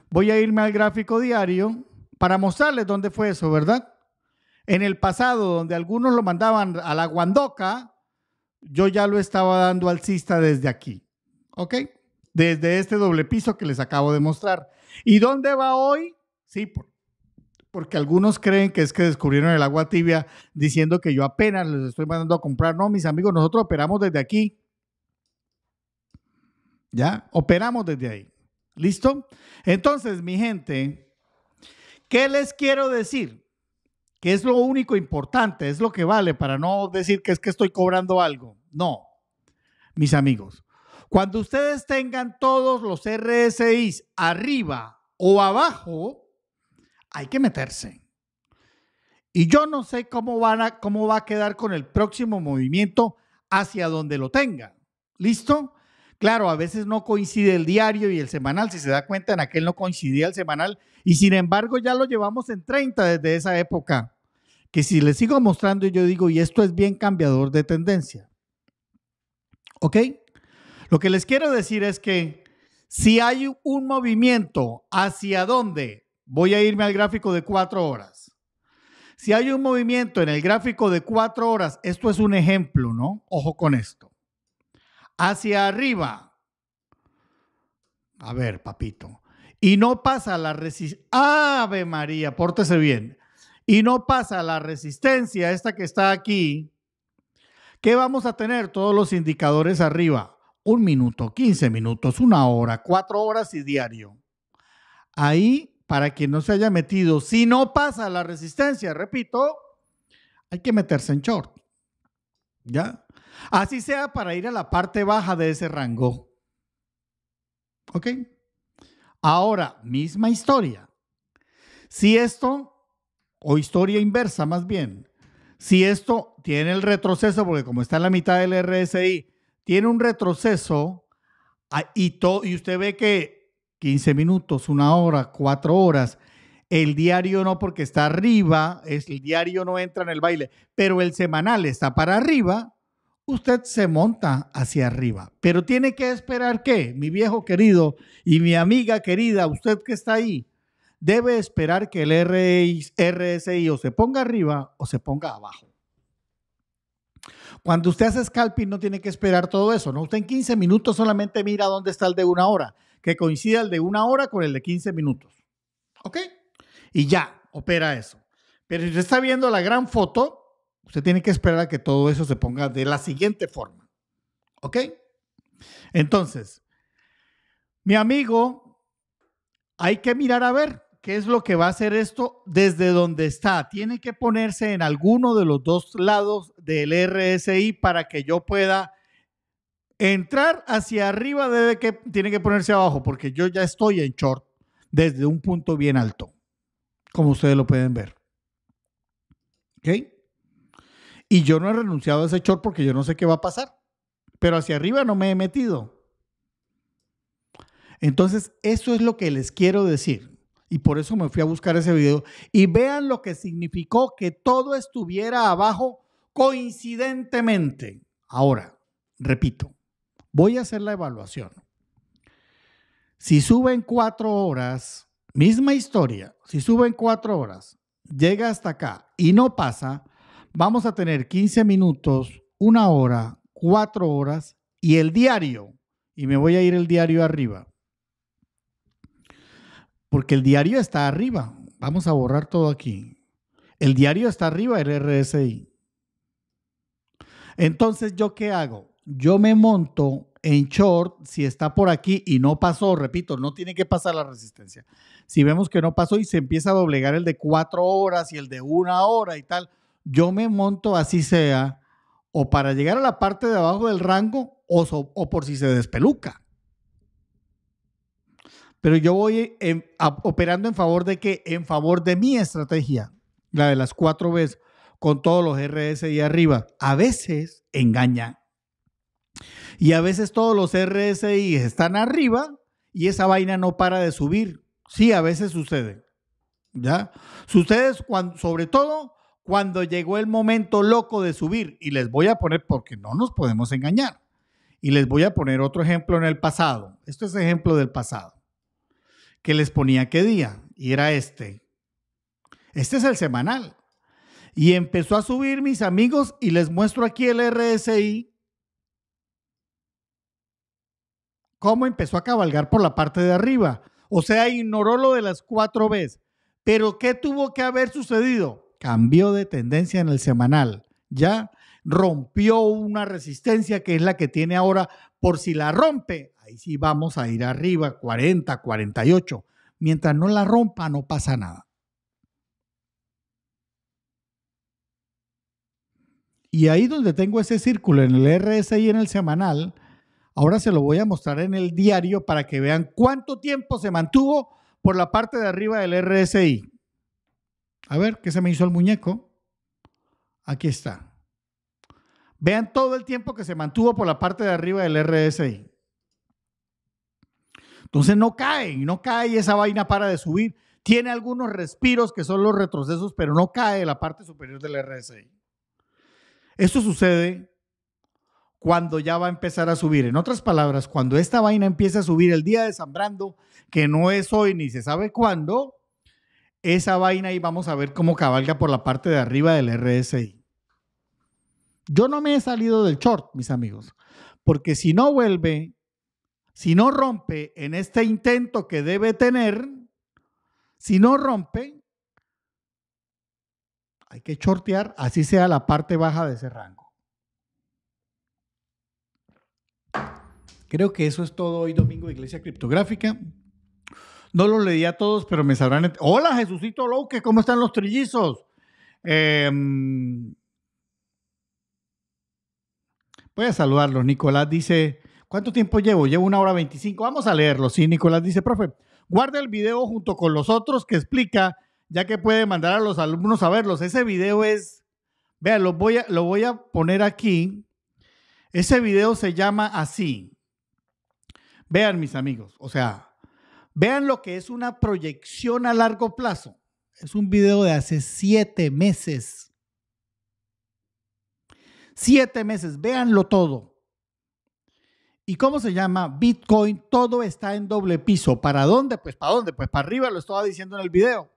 Voy a irme al gráfico diario para mostrarles dónde fue eso, ¿verdad? En el pasado, donde algunos lo mandaban a la guandoca, yo ya lo estaba dando alcista desde aquí. ¿Ok? desde este doble piso que les acabo de mostrar. ¿Y dónde va hoy? Sí, porque algunos creen que es que descubrieron el agua tibia diciendo que yo apenas les estoy mandando a comprar. No, mis amigos, nosotros operamos desde aquí. ¿Ya? Operamos desde ahí. ¿Listo? Entonces, mi gente, ¿qué les quiero decir? Que es lo único importante, es lo que vale para no decir que es que estoy cobrando algo. No, mis amigos, cuando ustedes tengan todos los RSIs arriba o abajo, hay que meterse. Y yo no sé cómo, van a, cómo va a quedar con el próximo movimiento hacia donde lo tenga. ¿Listo? Claro, a veces no coincide el diario y el semanal. Si se da cuenta, en aquel no coincidía el semanal. Y sin embargo, ya lo llevamos en 30 desde esa época. Que si les sigo mostrando, yo digo, y esto es bien cambiador de tendencia. ¿Ok? Lo que les quiero decir es que si hay un movimiento hacia dónde, voy a irme al gráfico de cuatro horas. Si hay un movimiento en el gráfico de cuatro horas, esto es un ejemplo, ¿no? Ojo con esto. Hacia arriba. A ver, papito. Y no pasa la resistencia. Ave María, pórtese bien. Y no pasa la resistencia, esta que está aquí. ¿Qué vamos a tener? Todos los indicadores arriba un minuto, 15 minutos, una hora, cuatro horas y diario. Ahí, para quien no se haya metido, si no pasa la resistencia, repito, hay que meterse en short. ¿Ya? Así sea para ir a la parte baja de ese rango. ¿Ok? Ahora, misma historia. Si esto, o historia inversa más bien, si esto tiene el retroceso, porque como está en la mitad del RSI, tiene un retroceso ah, y, y usted ve que 15 minutos, una hora, cuatro horas, el diario no porque está arriba, es, el diario no entra en el baile, pero el semanal está para arriba, usted se monta hacia arriba. Pero tiene que esperar que, mi viejo querido y mi amiga querida, usted que está ahí, debe esperar que el RSI o se ponga arriba o se ponga abajo. Cuando usted hace scalping no tiene que esperar todo eso, ¿no? Usted en 15 minutos solamente mira dónde está el de una hora, que coincida el de una hora con el de 15 minutos. ¿Ok? Y ya, opera eso. Pero si usted está viendo la gran foto, usted tiene que esperar a que todo eso se ponga de la siguiente forma. ¿Ok? Entonces, mi amigo, hay que mirar a ver ¿Qué es lo que va a hacer esto desde donde está? Tiene que ponerse en alguno de los dos lados del RSI para que yo pueda entrar hacia arriba. Debe que, tiene que ponerse abajo porque yo ya estoy en short desde un punto bien alto, como ustedes lo pueden ver. ¿Ok? Y yo no he renunciado a ese short porque yo no sé qué va a pasar. Pero hacia arriba no me he metido. Entonces, eso es lo que les quiero decir. Y por eso me fui a buscar ese video. Y vean lo que significó que todo estuviera abajo coincidentemente. Ahora, repito, voy a hacer la evaluación. Si suben cuatro horas, misma historia, si suben cuatro horas, llega hasta acá y no pasa, vamos a tener 15 minutos, una hora, cuatro horas y el diario. Y me voy a ir el diario arriba porque el diario está arriba. Vamos a borrar todo aquí. El diario está arriba el RSI. Entonces, ¿yo qué hago? Yo me monto en short si está por aquí y no pasó, repito, no tiene que pasar la resistencia. Si vemos que no pasó y se empieza a doblegar el de cuatro horas y el de una hora y tal, yo me monto así sea, o para llegar a la parte de abajo del rango, o, o por si se despeluca pero yo voy operando en favor de que, en favor de mi estrategia, la de las cuatro veces, con todos los RSI arriba, a veces engaña. Y a veces todos los RSI están arriba y esa vaina no para de subir. Sí, a veces sucede. ¿Ya? Sucede sobre todo cuando llegó el momento loco de subir. Y les voy a poner, porque no nos podemos engañar. Y les voy a poner otro ejemplo en el pasado. Esto es ejemplo del pasado que les ponía qué día, y era este. Este es el semanal. Y empezó a subir mis amigos y les muestro aquí el RSI, cómo empezó a cabalgar por la parte de arriba. O sea, ignoró lo de las cuatro veces. Pero ¿qué tuvo que haber sucedido? Cambió de tendencia en el semanal. Ya rompió una resistencia que es la que tiene ahora. Por si la rompe, y vamos a ir arriba, 40, 48. Mientras no la rompa, no pasa nada. Y ahí donde tengo ese círculo, en el RSI y en el semanal, ahora se lo voy a mostrar en el diario para que vean cuánto tiempo se mantuvo por la parte de arriba del RSI. A ver, ¿qué se me hizo el muñeco? Aquí está. Vean todo el tiempo que se mantuvo por la parte de arriba del RSI. Entonces no cae, y no cae y esa vaina para de subir. Tiene algunos respiros que son los retrocesos, pero no cae la parte superior del RSI. Esto sucede cuando ya va a empezar a subir. En otras palabras, cuando esta vaina empieza a subir el día de Zambrando, que no es hoy ni se sabe cuándo, esa vaina ahí vamos a ver cómo cabalga por la parte de arriba del RSI. Yo no me he salido del short, mis amigos, porque si no vuelve si no rompe en este intento que debe tener, si no rompe, hay que chortear, así sea la parte baja de ese rango. Creo que eso es todo hoy domingo Iglesia Criptográfica. No los leí a todos, pero me sabrán. Hola, Jesucito Louque, ¿cómo están los trillizos? Em, voy a saludarlos. Nicolás dice: ¿Cuánto tiempo llevo? Llevo una hora veinticinco. Vamos a leerlo. Sí, Nicolás dice, profe, guarda el video junto con los otros que explica, ya que puede mandar a los alumnos a verlos. Ese video es, vean, lo voy a, lo voy a poner aquí. Ese video se llama así. Vean, mis amigos, o sea, vean lo que es una proyección a largo plazo. Es un video de hace siete meses. Siete meses, véanlo todo. ¿Y cómo se llama? Bitcoin, todo está en doble piso. ¿Para dónde? Pues para dónde? Pues para arriba, lo estaba diciendo en el video.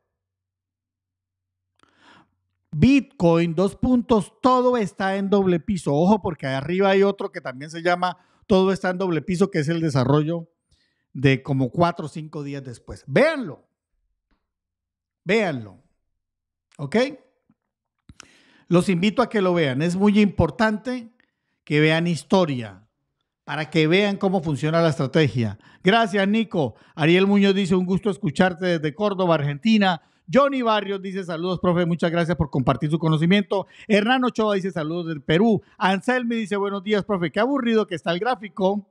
Bitcoin, dos puntos, todo está en doble piso. Ojo, porque arriba hay otro que también se llama todo está en doble piso, que es el desarrollo de como cuatro o cinco días después. Véanlo. Véanlo. ¿Ok? Los invito a que lo vean. Es muy importante que vean historia para que vean cómo funciona la estrategia. Gracias, Nico. Ariel Muñoz dice, un gusto escucharte desde Córdoba, Argentina. Johnny Barrios dice, saludos, profe, muchas gracias por compartir su conocimiento. Hernán Ochoa dice, saludos del Perú. Anselmi dice, buenos días, profe, qué aburrido que está el gráfico.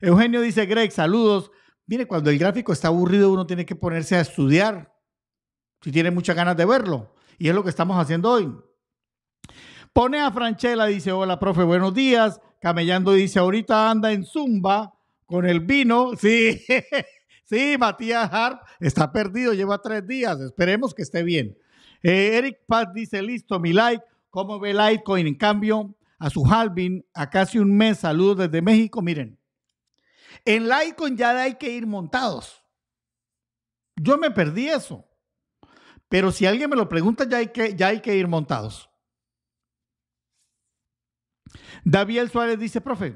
Eugenio dice, Greg, saludos. Mire, cuando el gráfico está aburrido, uno tiene que ponerse a estudiar, si tiene muchas ganas de verlo. Y es lo que estamos haciendo hoy. Pone a Franchella, dice, hola, profe, buenos días. Camellando dice, ahorita anda en Zumba con el vino. Sí, sí, Matías Harp está perdido, lleva tres días. Esperemos que esté bien. Eh, Eric Paz dice, listo, mi like. ¿Cómo ve Litecoin? En cambio, a su halving, a casi un mes, saludos desde México. Miren, en Litecoin ya hay que ir montados. Yo me perdí eso. Pero si alguien me lo pregunta, ya hay que, ya hay que ir montados. David Suárez dice, profe,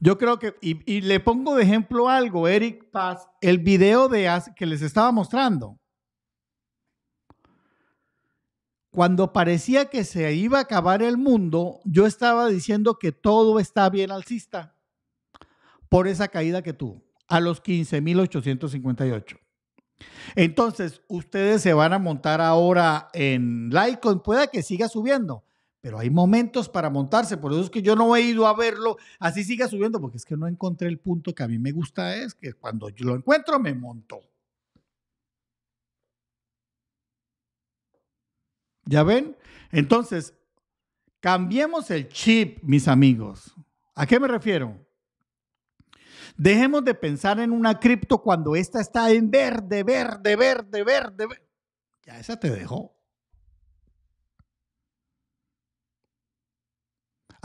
yo creo que, y, le pongo de ejemplo algo, Eric Paz, el video de que les estaba mostrando. Cuando parecía que se iba a acabar el mundo, yo estaba diciendo que todo está bien alcista por esa caída que tuvo a los 15.858. Entonces, ustedes se van a montar ahora en Litecoin, pueda que siga subiendo, pero hay momentos para montarse, por eso es que yo no he ido a verlo, así siga subiendo, porque es que no encontré el punto que a mí me gusta, es que cuando lo encuentro me monto. ¿Ya ven? Entonces, cambiemos el chip, mis amigos. ¿A qué me refiero? Dejemos de pensar en una cripto cuando esta está en verde, verde, verde, verde, verde. Ya esa te dejó.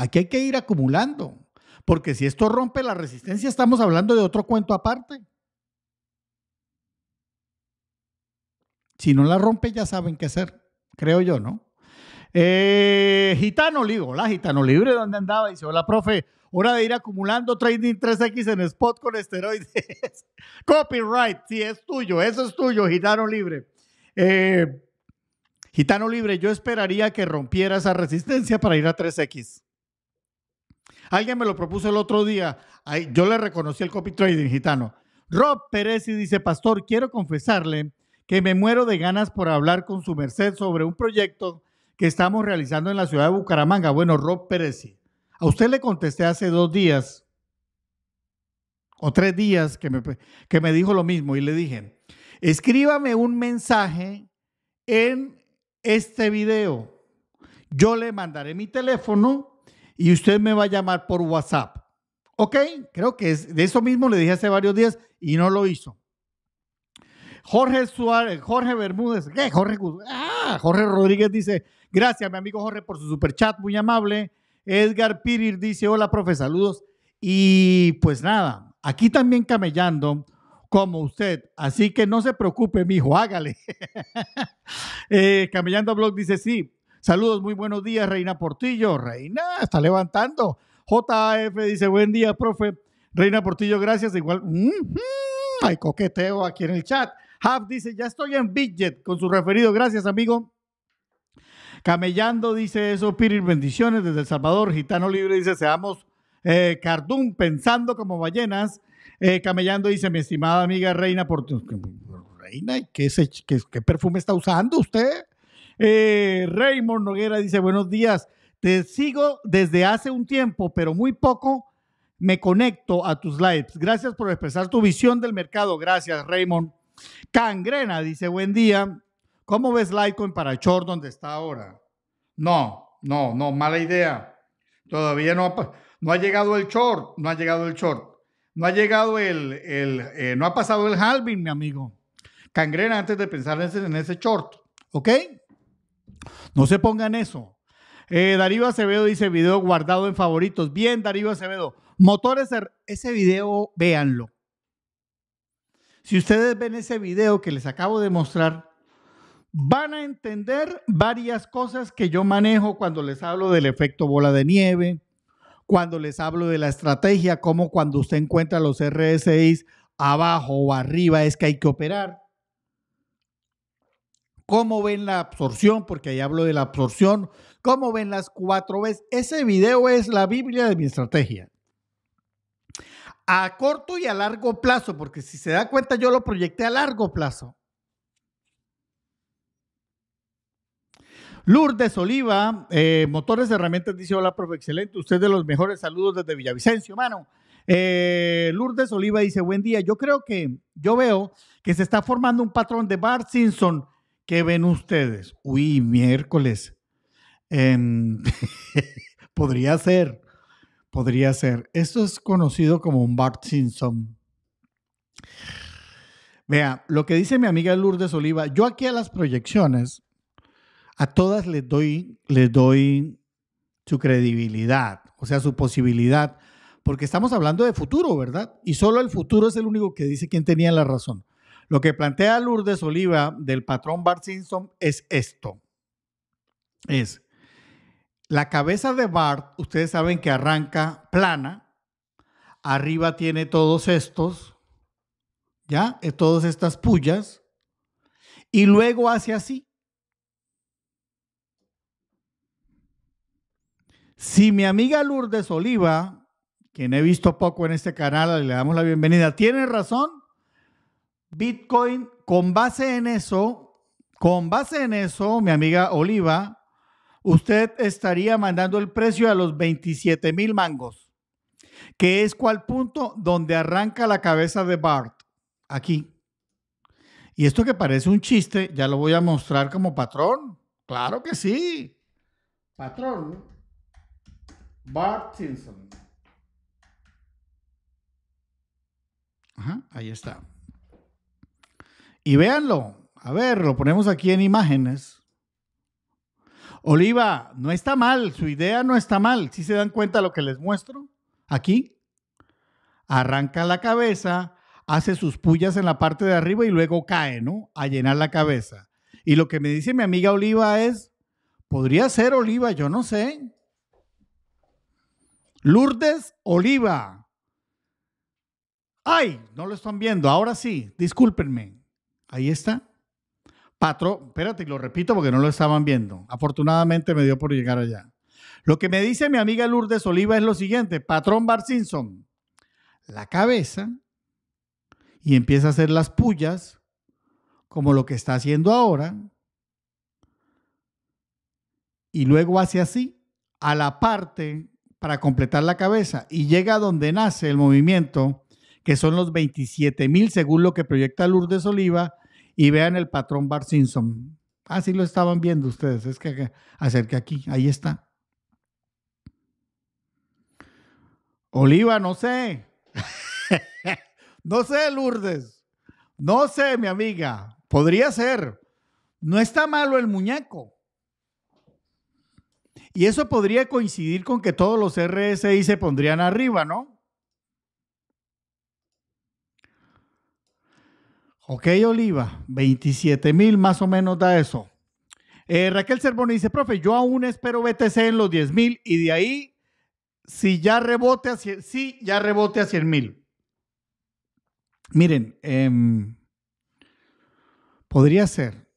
Aquí hay que ir acumulando, porque si esto rompe la resistencia, estamos hablando de otro cuento aparte. Si no la rompe, ya saben qué hacer, creo yo, ¿no? Eh, gitano Libre, hola Gitano Libre, ¿dónde andaba? Dice, hola profe, hora de ir acumulando Trading 3X en spot con esteroides. Copyright, sí, es tuyo, eso es tuyo, Gitano Libre. Eh, gitano Libre, yo esperaría que rompiera esa resistencia para ir a 3X. Alguien me lo propuso el otro día. yo le reconocí el copy trading gitano. Rob Pérez y dice, Pastor, quiero confesarle que me muero de ganas por hablar con su merced sobre un proyecto que estamos realizando en la ciudad de Bucaramanga. Bueno, Rob Pérez, a usted le contesté hace dos días o tres días que me, que me dijo lo mismo y le dije, escríbame un mensaje en este video. Yo le mandaré mi teléfono y usted me va a llamar por WhatsApp. Ok, creo que es, de eso mismo le dije hace varios días y no lo hizo. Jorge Suárez, eh, Jorge Bermúdez, ¿qué? Ah, Jorge, Rodríguez dice, gracias mi amigo Jorge por su super chat, muy amable. Edgar Pirir dice, hola profe, saludos. Y pues nada, aquí también camellando como usted, así que no se preocupe, mijo, hágale. Eh, camellando Blog dice, sí, Saludos, muy buenos días, Reina Portillo. Reina, está levantando. JAF dice, buen día, profe. Reina Portillo, gracias. Igual, hay coqueteo aquí en el chat. Haf dice, ya estoy en Bidget con su referido. Gracias, amigo. Camellando dice eso, Pirir, bendiciones desde El Salvador. Gitano Libre dice, seamos eh, Cardún pensando como ballenas. Eh, camellando dice, mi estimada amiga Reina Portillo. Reina, ¿qué, qué, ¿qué perfume está usando usted? Eh, Raymond Noguera dice, buenos días. Te sigo desde hace un tiempo, pero muy poco me conecto a tus lives. Gracias por expresar tu visión del mercado. Gracias, Raymond. Cangrena dice, buen día. ¿Cómo ves Litecoin para Short donde está ahora? No, no, no, mala idea. Todavía no ha, llegado el short, no ha llegado el short. No ha llegado el, eh, no ha pasado el halving, mi amigo. Cangrena antes de pensar en ese short, ¿ok? No se pongan eso. Eh, Darío Acevedo dice video guardado en favoritos. Bien, Darío Acevedo. Motores, ese video, véanlo. Si ustedes ven ese video que les acabo de mostrar, van a entender varias cosas que yo manejo cuando les hablo del efecto bola de nieve, cuando les hablo de la estrategia, como cuando usted encuentra los RSIs abajo o arriba es que hay que operar cómo ven la absorción, porque ahí hablo de la absorción, cómo ven las cuatro veces. Ese video es la Biblia de mi estrategia. A corto y a largo plazo, porque si se da cuenta yo lo proyecté a largo plazo. Lourdes Oliva, eh, Motores de Herramientas, dice, hola, profe, excelente. Usted de los mejores saludos desde Villavicencio, mano. Eh, Lourdes Oliva dice, buen día. Yo creo que, yo veo que se está formando un patrón de Bart Simpson ¿Qué ven ustedes? Uy, miércoles. podría ser, podría ser. Esto es conocido como un Bart Simpson. Vea, lo que dice mi amiga Lourdes Oliva, yo aquí a las proyecciones, a todas les doy, les doy su credibilidad, o sea, su posibilidad, porque estamos hablando de futuro, ¿verdad? Y solo el futuro es el único que dice quién tenía la razón. Lo que plantea Lourdes Oliva del patrón Bart Simpson es esto. Es la cabeza de Bart, ustedes saben que arranca plana, arriba tiene todos estos, ¿ya? Eh, todas estas pullas, y luego hace así. Si mi amiga Lourdes Oliva, quien he visto poco en este canal, le damos la bienvenida, tiene razón, Bitcoin, con base en eso, con base en eso, mi amiga Oliva, usted estaría mandando el precio a los 27 mil mangos, que es cual punto donde arranca la cabeza de Bart, aquí. Y esto que parece un chiste, ya lo voy a mostrar como patrón. Claro que sí. Patrón. Bart Simpson. Ajá, ahí está. Y véanlo. A ver, lo ponemos aquí en imágenes. Oliva, no está mal, su idea no está mal. Si ¿Sí se dan cuenta lo que les muestro aquí, arranca la cabeza, hace sus pullas en la parte de arriba y luego cae, ¿no? A llenar la cabeza. Y lo que me dice mi amiga Oliva es, podría ser Oliva, yo no sé. Lourdes Oliva. Ay, no lo están viendo, ahora sí, discúlpenme. Ahí está. Patrón, espérate, lo repito porque no lo estaban viendo. Afortunadamente me dio por llegar allá. Lo que me dice mi amiga Lourdes Oliva es lo siguiente, patrón Bar la cabeza y empieza a hacer las pullas, como lo que está haciendo ahora, y luego hace así a la parte para completar la cabeza y llega a donde nace el movimiento, que son los 27 mil, según lo que proyecta Lourdes Oliva, y vean el patrón Bar Simpson. Así ah, lo estaban viendo ustedes, es que acerca aquí, ahí está. Oliva, no sé. no sé, Lourdes. No sé, mi amiga. Podría ser. No está malo el muñeco. Y eso podría coincidir con que todos los RSI se pondrían arriba, ¿no? Ok, Oliva, 27 mil más o menos da eso. Eh, Raquel Cervoni dice, profe, yo aún espero BTC en los 10 mil y de ahí, si ya rebote a 100, ya rebote a mil. Miren, em, podría ser.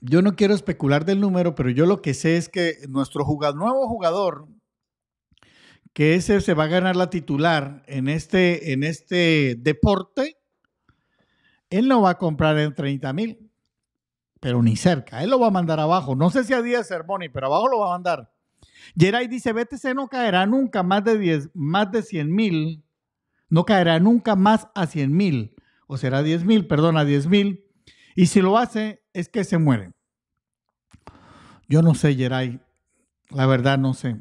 Yo no quiero especular del número, pero yo lo que sé es que nuestro nuevo jugador que ese se va a ganar la titular en este, en este deporte, él no va a comprar en 30 mil, pero ni cerca. Él lo va a mandar abajo. No sé si a 10 Cermoni, pero abajo lo va a mandar. Geray dice, BTC no caerá nunca más de 10, más de 100 mil, no caerá nunca más a 100 mil, o será 10 mil, perdón, a 10 mil, y si lo hace es que se muere. Yo no sé, Geray, la verdad, no sé.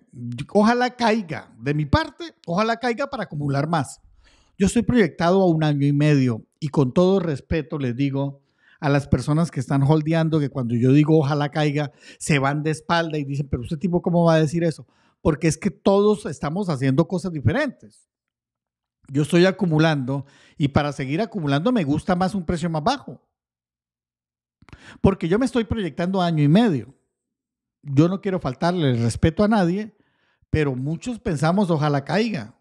Ojalá caiga. De mi parte, ojalá caiga para acumular más. Yo estoy proyectado a un año y medio y con todo respeto les digo a las personas que están holdeando que cuando yo digo ojalá caiga, se van de espalda y dicen, pero usted tipo, ¿cómo va a decir eso? Porque es que todos estamos haciendo cosas diferentes. Yo estoy acumulando y para seguir acumulando me gusta más un precio más bajo. Porque yo me estoy proyectando año y medio yo no quiero faltarle el respeto a nadie, pero muchos pensamos, ojalá caiga.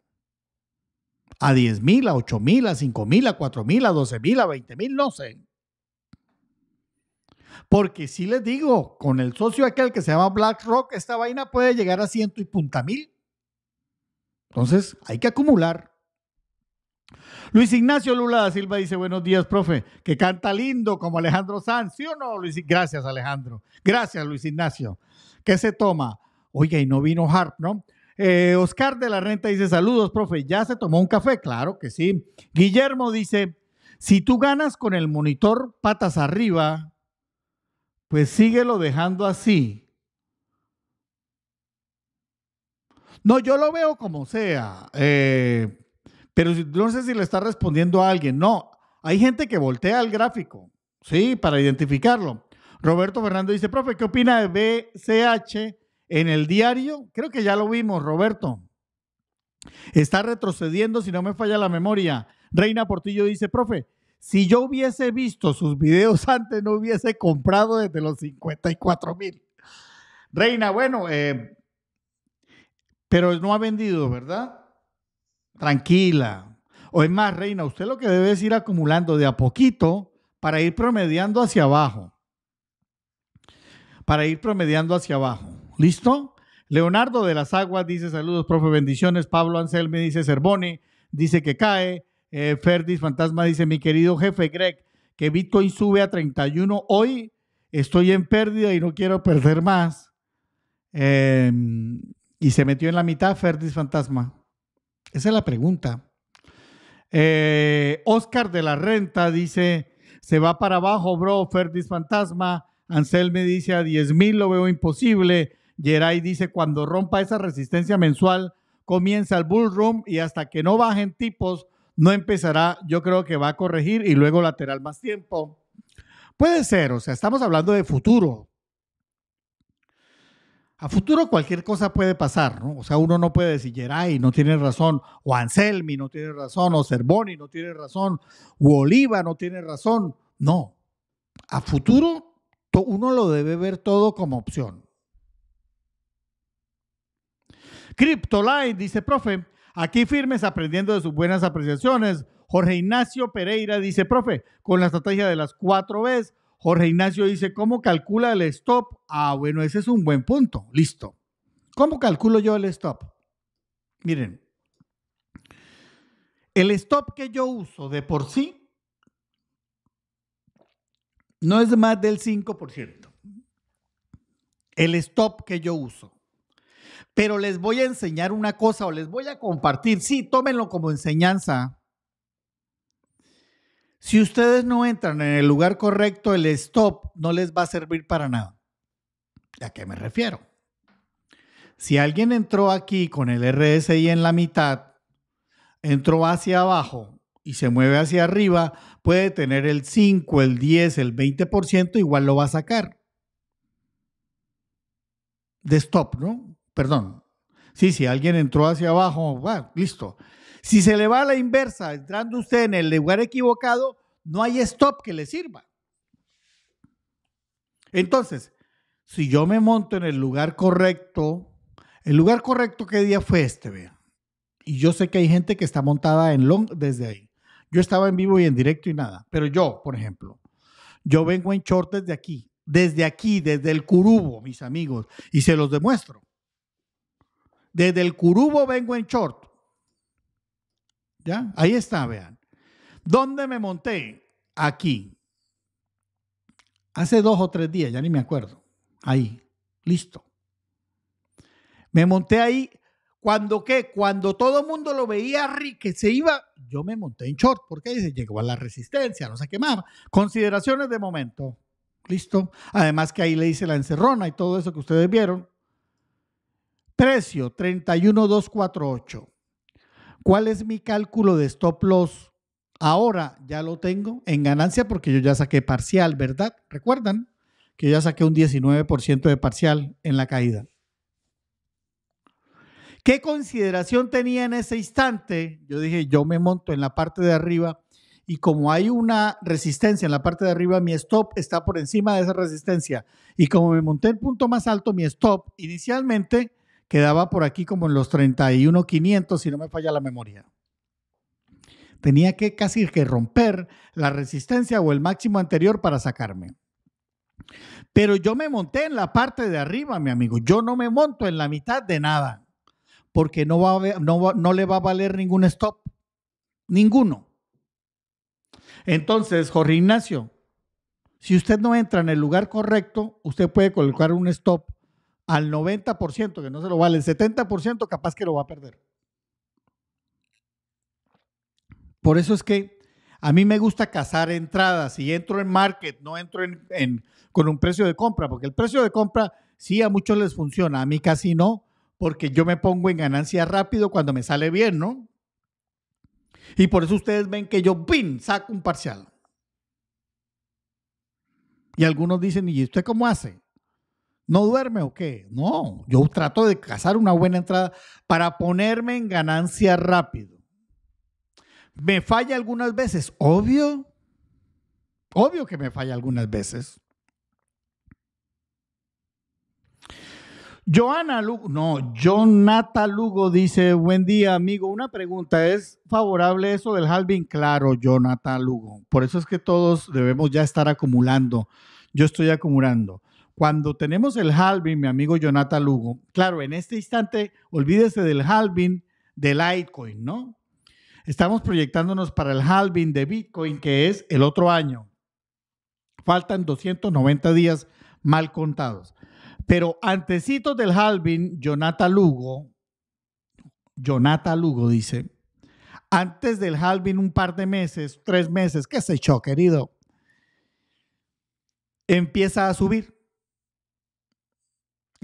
A 10 mil, a 8 mil, a 5 mil, a 4 mil, a 12 mil, a 20 mil, no sé. Porque si les digo, con el socio aquel que se llama BlackRock, esta vaina puede llegar a ciento y punta mil. Entonces, hay que acumular. Luis Ignacio Lula da Silva dice, buenos días, profe, que canta lindo como Alejandro Sanz, ¿sí o no, Luis? Gracias, Alejandro. Gracias, Luis Ignacio. ¿Qué se toma? oye y no vino Harp, ¿no? Eh, Oscar de la Renta dice, saludos, profe, ¿ya se tomó un café? Claro que sí. Guillermo dice, si tú ganas con el monitor patas arriba, pues síguelo dejando así. No, yo lo veo como sea. Eh, pero no sé si le está respondiendo a alguien. No, hay gente que voltea el gráfico, ¿sí? Para identificarlo. Roberto Fernando dice, profe, ¿qué opina de BCH en el diario? Creo que ya lo vimos, Roberto. Está retrocediendo, si no me falla la memoria. Reina Portillo dice, profe, si yo hubiese visto sus videos antes, no hubiese comprado desde los 54 mil. Reina, bueno, eh, pero no ha vendido, ¿verdad? tranquila. O es más, Reina, usted lo que debe es ir acumulando de a poquito para ir promediando hacia abajo. Para ir promediando hacia abajo. ¿Listo? Leonardo de las Aguas dice saludos, profe, bendiciones. Pablo Anselme dice Cervone, dice que cae. Eh, Ferdis Fantasma dice, mi querido jefe Greg, que Bitcoin sube a 31 hoy. Estoy en pérdida y no quiero perder más. Em, y se metió en la mitad Ferdis Fantasma. Esa es la pregunta. Eh, Oscar de la Renta dice, se va para abajo, bro, Ferdis Fantasma. Anselme dice a 10 mil lo veo imposible. Geray dice, cuando rompa esa resistencia mensual, comienza el bull room y hasta que no bajen tipos, no empezará. Yo creo que va a corregir y luego lateral más tiempo. Puede ser, o sea, estamos hablando de futuro a futuro cualquier cosa puede pasar, ¿no? O sea, uno no puede decir Geray no tiene razón, o Anselmi no tiene razón, o Cerboni no tiene razón, o Oliva no tiene razón. No. A futuro uno lo debe ver todo como opción. CryptoLine dice, profe, aquí firmes aprendiendo de sus buenas apreciaciones. Jorge Ignacio Pereira dice, profe, con la estrategia de las cuatro Bs, Jorge Ignacio dice, ¿cómo calcula el stop? Ah, bueno, ese es un buen punto. Listo. ¿Cómo calculo yo el stop? Miren, el stop que yo uso de por sí no es más del 5%. El stop que yo uso. Pero les voy a enseñar una cosa o les voy a compartir. Sí, tómenlo como enseñanza si ustedes no entran en el lugar correcto, el stop no les va a servir para nada. ¿A qué me refiero? Si alguien entró aquí con el RSI en la mitad, entró hacia abajo y se mueve hacia arriba, puede tener el 5, el 10, el 20%, igual lo va a sacar. De stop, ¿no? Perdón. Sí, si alguien entró hacia abajo, listo. Si se le va a la inversa, entrando usted en el lugar equivocado, no hay stop que le sirva. Entonces, si yo me monto en el lugar correcto, el lugar correcto que día fue este, vea. Y yo sé que hay gente que está montada en long desde ahí. Yo estaba en vivo y en directo y nada, pero yo, por ejemplo, yo vengo en short desde aquí, desde aquí, desde el curubo, mis amigos, y se los demuestro. Desde el curubo vengo en short. ¿Ya? Ahí está, vean. ¿Dónde me monté? Aquí. Hace dos o tres días, ya ni me acuerdo. Ahí. Listo. Me monté ahí. Cuando qué? Cuando todo el mundo lo veía que se iba, yo me monté en short, porque dice, llegó a la resistencia, no sé qué Consideraciones de momento. Listo. Además que ahí le hice la encerrona y todo eso que ustedes vieron. Precio 31248. ¿Cuál es mi cálculo de stop loss? Ahora ya lo tengo en ganancia porque yo ya saqué parcial, ¿verdad? ¿Recuerdan? Que ya saqué un 19% de parcial en la caída. ¿Qué consideración tenía en ese instante? Yo dije, yo me monto en la parte de arriba y como hay una resistencia en la parte de arriba, mi stop está por encima de esa resistencia. Y como me monté el punto más alto, mi stop inicialmente Quedaba por aquí como en los 31.500, si no me falla la memoria. Tenía que casi que romper la resistencia o el máximo anterior para sacarme. Pero yo me monté en la parte de arriba, mi amigo. Yo no me monto en la mitad de nada, porque no, va no, no le va a valer ningún stop. Ninguno. Entonces, Jorge Ignacio, si usted no entra en el lugar correcto, usted puede colocar un stop al 90%, que no se lo vale, el 70% capaz que lo va a perder. Por eso es que a mí me gusta cazar entradas. y entro en market, no entro en, con un precio de compra, porque el precio de compra sí a muchos les funciona, a mí casi no, porque yo me pongo en ganancia rápido cuando me sale bien, ¿no? Y por eso ustedes ven que yo, ¡pin!, saco un parcial. Y algunos dicen, ¿y usted cómo hace? ¿No duerme o qué? No, yo trato de cazar una buena entrada para ponerme en ganancia rápido. ¿Me falla algunas veces? Obvio. Obvio que me falla algunas veces. Joana Lugo, no, Jonata Lugo dice, buen día amigo, una pregunta, ¿es favorable eso del halving? Claro, Jonathan Lugo, por eso es que todos debemos ya estar acumulando, yo estoy acumulando. Cuando tenemos el halving, mi amigo Jonathan Lugo, claro, en este instante, olvídese del halving de Litecoin, ¿no? Estamos proyectándonos para el halving de Bitcoin, que es el otro año. Faltan 290 días mal contados. Pero antecito del halving, Jonathan Lugo, Jonathan Lugo dice, antes del halving un par de meses, tres meses, qué se echó, querido, empieza a subir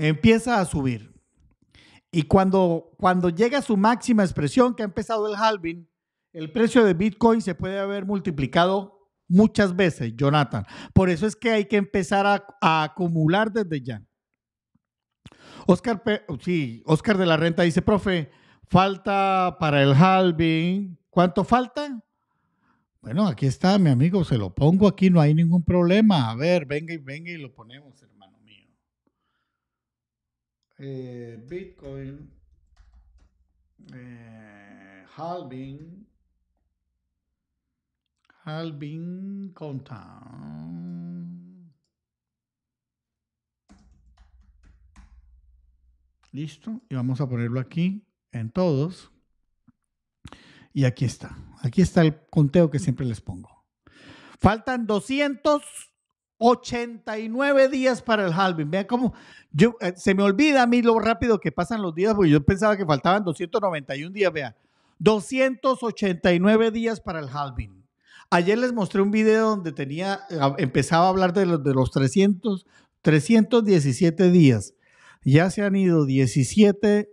empieza a subir. Y cuando, cuando llega a su máxima expresión, que ha empezado el halving, el precio de Bitcoin se puede haber multiplicado muchas veces, Jonathan. Por eso es que hay que empezar a, acumular desde ya. Oscar, sí, Oscar de la Renta dice, profe, falta para el halving. ¿Cuánto falta? Bueno, aquí está, mi amigo, se lo pongo aquí, no hay ningún problema. A ver, venga y venga y lo ponemos. Eh, Bitcoin, eh, halving, halving countdown. Listo, y vamos a ponerlo aquí en todos. Y aquí está, aquí está el conteo que siempre les pongo. Faltan 200 89 días para el halving. Vean cómo yo, eh, se me olvida a mí lo rápido que pasan los días, porque yo pensaba que faltaban 291 días. Vean, 289 días para el halving. Ayer les mostré un video donde tenía, empezaba a hablar de los, 300, 317 días. Ya se han ido 17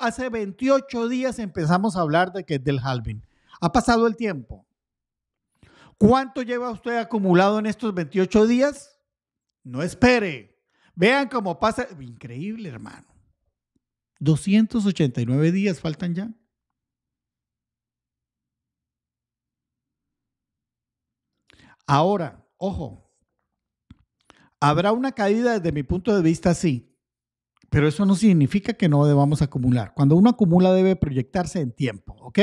hace 28 días empezamos a hablar de que del halving. Ha pasado el tiempo. ¿Cuánto lleva usted acumulado en estos 28 días? No espere. Vean cómo pasa. Increíble, hermano. 289 días faltan ya. Ahora, ojo, habrá una caída desde mi punto de vista, sí, pero eso no significa que no debamos acumular. Cuando uno acumula debe proyectarse en tiempo, ¿ok?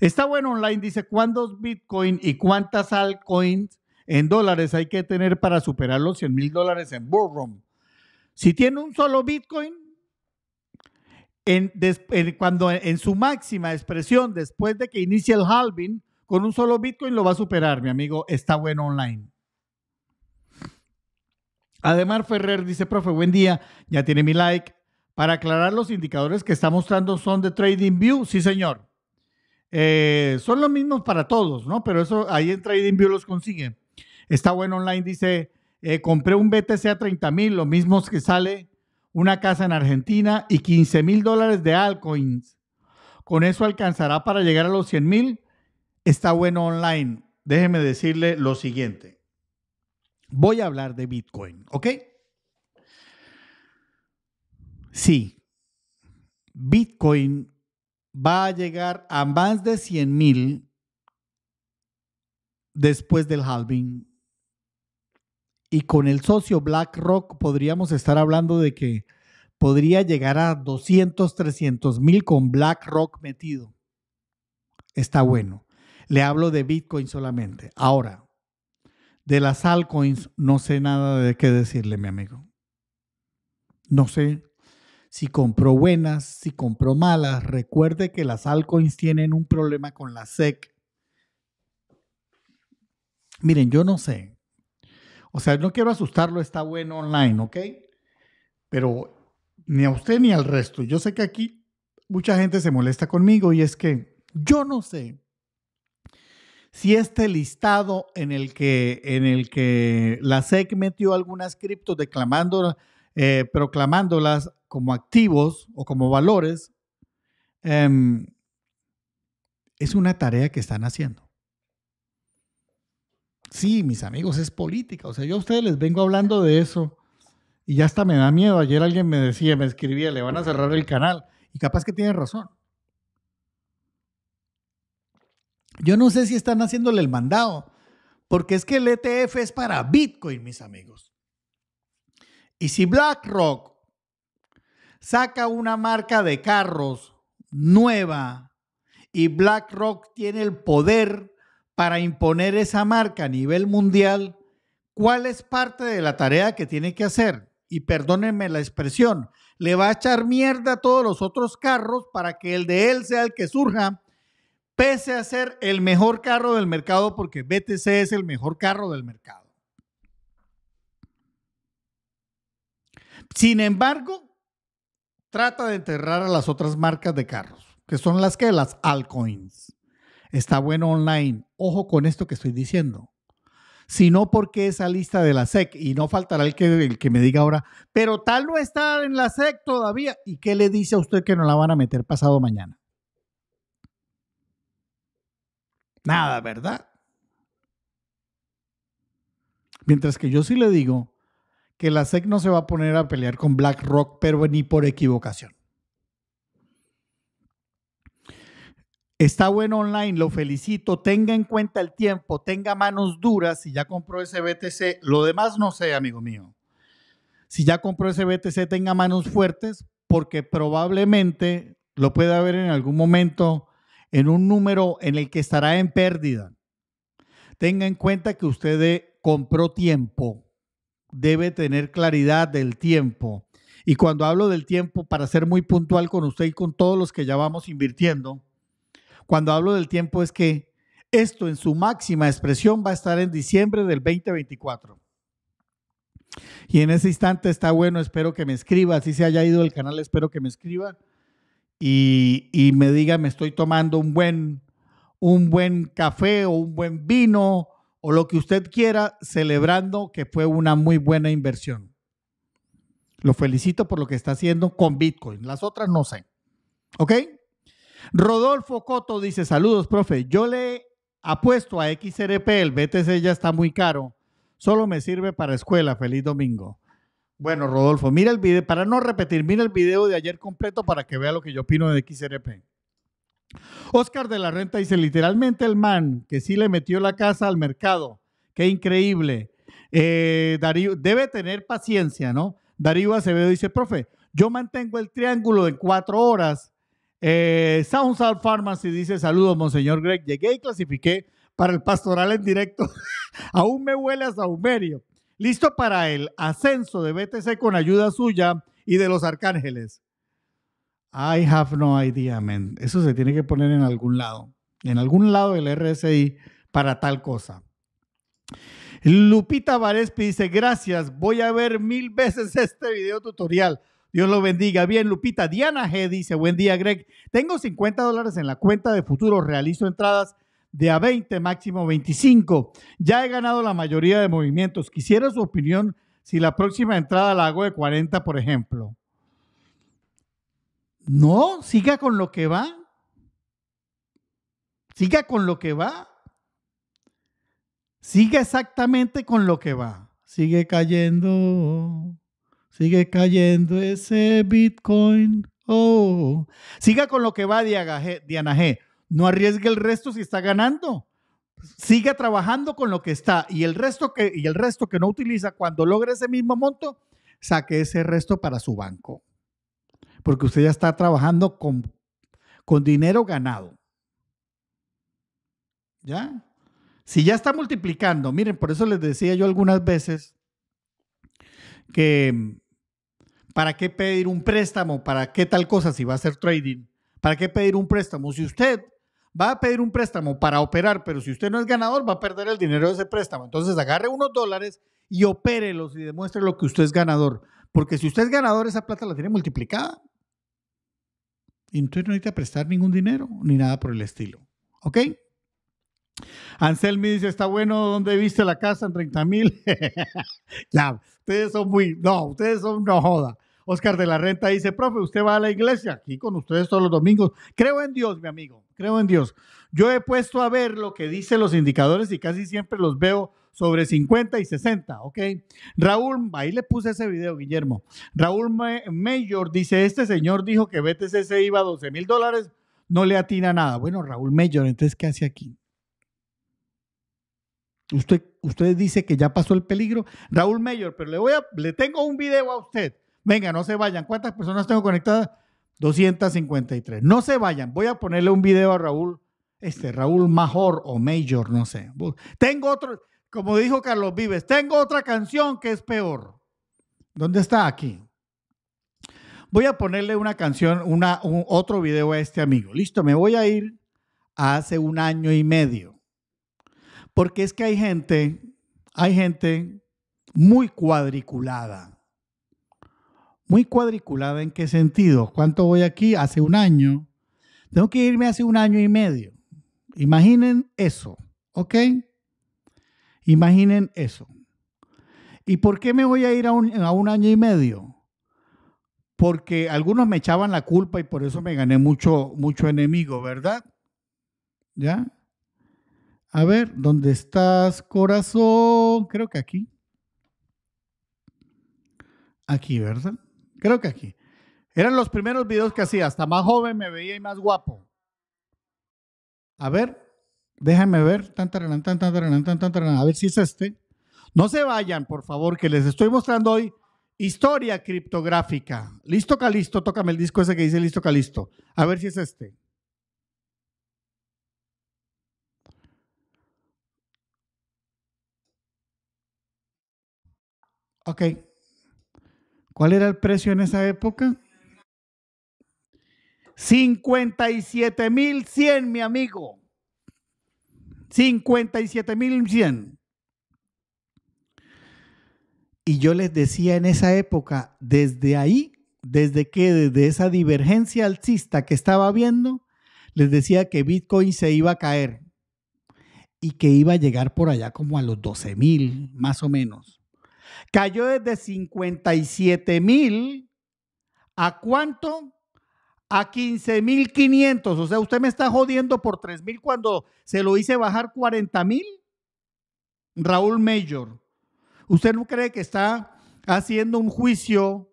Está bueno online, dice, ¿cuántos Bitcoin y cuántas altcoins en dólares hay que tener para superar los 100 mil dólares en Bullroom. Si tiene un solo Bitcoin, en, cuando en su máxima expresión, después de que inicie el halving, con un solo Bitcoin lo va a superar, mi amigo, está bueno online. Además Ferrer dice, profe, buen día, ya tiene mi like. Para aclarar, los indicadores que está mostrando son de Trading View, sí señor. Eh, son los mismos para todos, ¿no? Pero eso ahí en TradingView los consigue. Está bueno online, dice, eh, compré un BTC a 30 mil, lo mismo que sale una casa en Argentina y 15 mil dólares de altcoins. Con eso alcanzará para llegar a los 100 mil. Está bueno online. Déjeme decirle lo siguiente. Voy a hablar de Bitcoin, ¿ok? Sí, Bitcoin va a llegar a más de 100 mil después del halving. Y con el socio BlackRock podríamos estar hablando de que podría llegar a 200, 300 mil con BlackRock metido. Está bueno. Le hablo de Bitcoin solamente. Ahora, de las altcoins no sé nada de qué decirle, mi amigo. No sé si compró buenas, si compró malas. Recuerde que las altcoins tienen un problema con la SEC. Miren, yo no sé. O sea, no quiero asustarlo, está bueno online, ¿ok? Pero ni a usted ni al resto. Yo sé que aquí mucha gente se molesta conmigo y es que yo no sé si este listado en el que, en el que la SEC metió algunas criptos declamando, eh, proclamándolas como activos o como valores, em, es una tarea que están haciendo. Sí, mis amigos, es política. O sea, yo a ustedes les vengo hablando de eso y ya hasta me da miedo. Ayer alguien me decía, me escribía, le van a cerrar el canal. Y capaz que tiene razón. Yo no sé si están haciéndole el mandado, porque es que el ETF es para Bitcoin, mis amigos. Y si BlackRock saca una marca de carros nueva y BlackRock tiene el poder para imponer esa marca a nivel mundial, ¿cuál es parte de la tarea que tiene que hacer? Y perdónenme la expresión, le va a echar mierda a todos los otros carros para que el de él sea el que surja, pese a ser el mejor carro del mercado, porque BTC es el mejor carro del mercado. Sin embargo, trata de enterrar a las otras marcas de carros, que son las que las altcoins. Está bueno online. Ojo con esto que estoy diciendo. Sino porque esa lista de la SEC, y no faltará el que, el que me diga ahora, pero tal no está en la SEC todavía. ¿Y qué le dice a usted que no la van a meter pasado mañana? Nada, ¿verdad? Mientras que yo sí le digo que la SEC no se va a poner a pelear con BlackRock, pero ni por equivocación. Está bueno online, lo felicito. Tenga en cuenta el tiempo, tenga manos duras. Si ya compró ese BTC, lo demás no sé, amigo mío. Si ya compró ese BTC, tenga manos fuertes, porque probablemente lo pueda haber en algún momento en un número en el que estará en pérdida. Tenga en cuenta que usted compró tiempo debe tener claridad del tiempo. Y cuando hablo del tiempo, para ser muy puntual con usted y con todos los que ya vamos invirtiendo, cuando hablo del tiempo es que esto en su máxima expresión va a estar en diciembre del 2024. Y en ese instante está bueno, espero que me escriba, si se haya ido el canal, espero que me escriba y, y me diga, me estoy tomando un buen, un buen café o un buen vino o lo que usted quiera, celebrando que fue una muy buena inversión. Lo felicito por lo que está haciendo con Bitcoin. Las otras no sé. ¿Ok? Rodolfo Coto dice, saludos, profe. Yo le apuesto a XRP, el BTC ya está muy caro. Solo me sirve para escuela. Feliz domingo. Bueno, Rodolfo, mira el video, para no repetir, mira el video de ayer completo para que vea lo que yo opino de XRP. Oscar de la Renta dice, literalmente el man que sí le metió la casa al mercado. Qué increíble. Eh, Darío, debe tener paciencia, ¿no? Darío Acevedo dice, profe, yo mantengo el triángulo en cuatro horas. Eh, Soundsal Pharmacy dice, saludos, Monseñor Greg, llegué y clasifiqué para el pastoral en directo. Aún me huele a saumerio. Listo para el ascenso de BTC con ayuda suya y de los arcángeles. I have no idea, man. Eso se tiene que poner en algún lado, en algún lado del RSI para tal cosa. Lupita Varespi dice, gracias, voy a ver mil veces este video tutorial. Dios lo bendiga. Bien, Lupita. Diana G dice, buen día, Greg. Tengo 50 dólares en la cuenta de futuro. Realizo entradas de a 20, máximo 25. Ya he ganado la mayoría de movimientos. Quisiera su opinión si la próxima entrada la hago de 40, por ejemplo. No, siga con lo que va. Siga con lo que va. Siga exactamente con lo que va. Sigue cayendo. Sigue cayendo ese Bitcoin. Oh. Siga con lo que va, Diana G. No arriesgue el resto si está ganando. Siga trabajando con lo que está y el resto que, y el resto que no utiliza cuando logre ese mismo monto, saque ese resto para su banco porque usted ya está trabajando con, con dinero ganado. ¿Ya? Si ya está multiplicando, miren, por eso les decía yo algunas veces que para qué pedir un préstamo, para qué tal cosa si va a hacer trading, para qué pedir un préstamo. Si usted va a pedir un préstamo para operar, pero si usted no es ganador, va a perder el dinero de ese préstamo. Entonces agarre unos dólares y opérelos y demuestre lo que usted es ganador. Porque si usted es ganador, esa plata la tiene multiplicada. Y tú no necesitas prestar ningún dinero ni nada por el estilo. ¿Ok? Anselmi dice, está bueno, ¿dónde viste la casa en 30 mil? ya, ustedes son muy, no, ustedes son una joda. Oscar de la Renta dice, profe, usted va a la iglesia aquí con ustedes todos los domingos. Creo en Dios, mi amigo, creo en Dios. Yo he puesto a ver lo que dicen los indicadores y casi siempre los veo sobre 50 y 60, ¿ok? Raúl, ahí le puse ese video, Guillermo. Raúl Mayor dice, este señor dijo que BTC se iba a 12 mil dólares, no le atina nada. Bueno, Raúl Mayor, entonces, ¿qué hace aquí? Usted, usted dice que ya pasó el peligro. Raúl Mayor, pero le, voy a, le tengo un video a usted. Venga, no se vayan. ¿Cuántas personas tengo conectadas? 253. No se vayan. Voy a ponerle un video a Raúl, este, Raúl Major o Mayor, no sé. Tengo otro. Como dijo Carlos Vives, tengo otra canción que es peor. ¿Dónde está aquí? Voy a ponerle una canción, otro video a este amigo. Listo, me voy a ir hace un año y medio. Porque es que hay gente, hay gente muy cuadriculada. Muy cuadriculada en qué sentido. ¿Cuánto voy aquí? Hace un año. Tengo que irme hace un año y medio. Imaginen eso, ¿ok? Imaginen eso. ¿Y por qué me voy a ir a un, año y medio? Porque algunos me echaban la culpa y por eso me gané mucho, mucho enemigo, ¿verdad? ¿Ya? A ver, ¿dónde estás, corazón? Creo que aquí. Aquí, ¿verdad? Creo que aquí. Eran los primeros videos que hacía. Hasta más joven me veía y más guapo. A ver, Déjenme ver. Tan, taran, tan, taran, tan, a ver si es este. No se vayan, por favor, que les estoy mostrando hoy historia criptográfica. Listo, Calisto. Tócame el disco ese que dice Listo, Calisto. A ver si es este. Ok. ¿Cuál era el precio en esa época? 57.100, mi amigo. 57.100. Y yo les decía en esa época, desde ahí, desde que, desde esa divergencia alcista que estaba viendo, les decía que Bitcoin se iba a caer y que iba a llegar por allá como a los 12,000 más o menos. Cayó desde 57 mil a cuánto? a 15,500. O sea, usted me está jodiendo por 3,000 cuando se lo hice bajar 40,000. Raúl Mayor, ¿usted no cree que está haciendo un juicio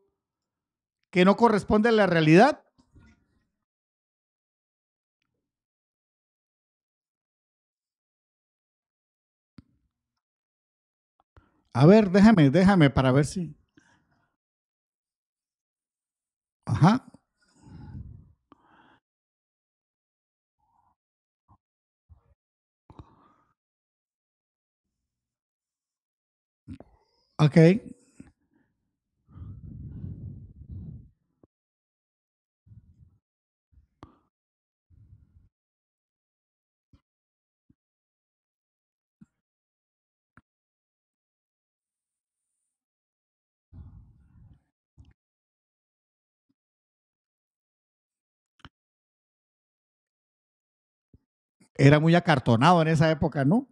que no corresponde a la realidad? A ver, déjame, déjame para ver si. Ajá, Okay. Era muy acartonado en esa época, ¿no?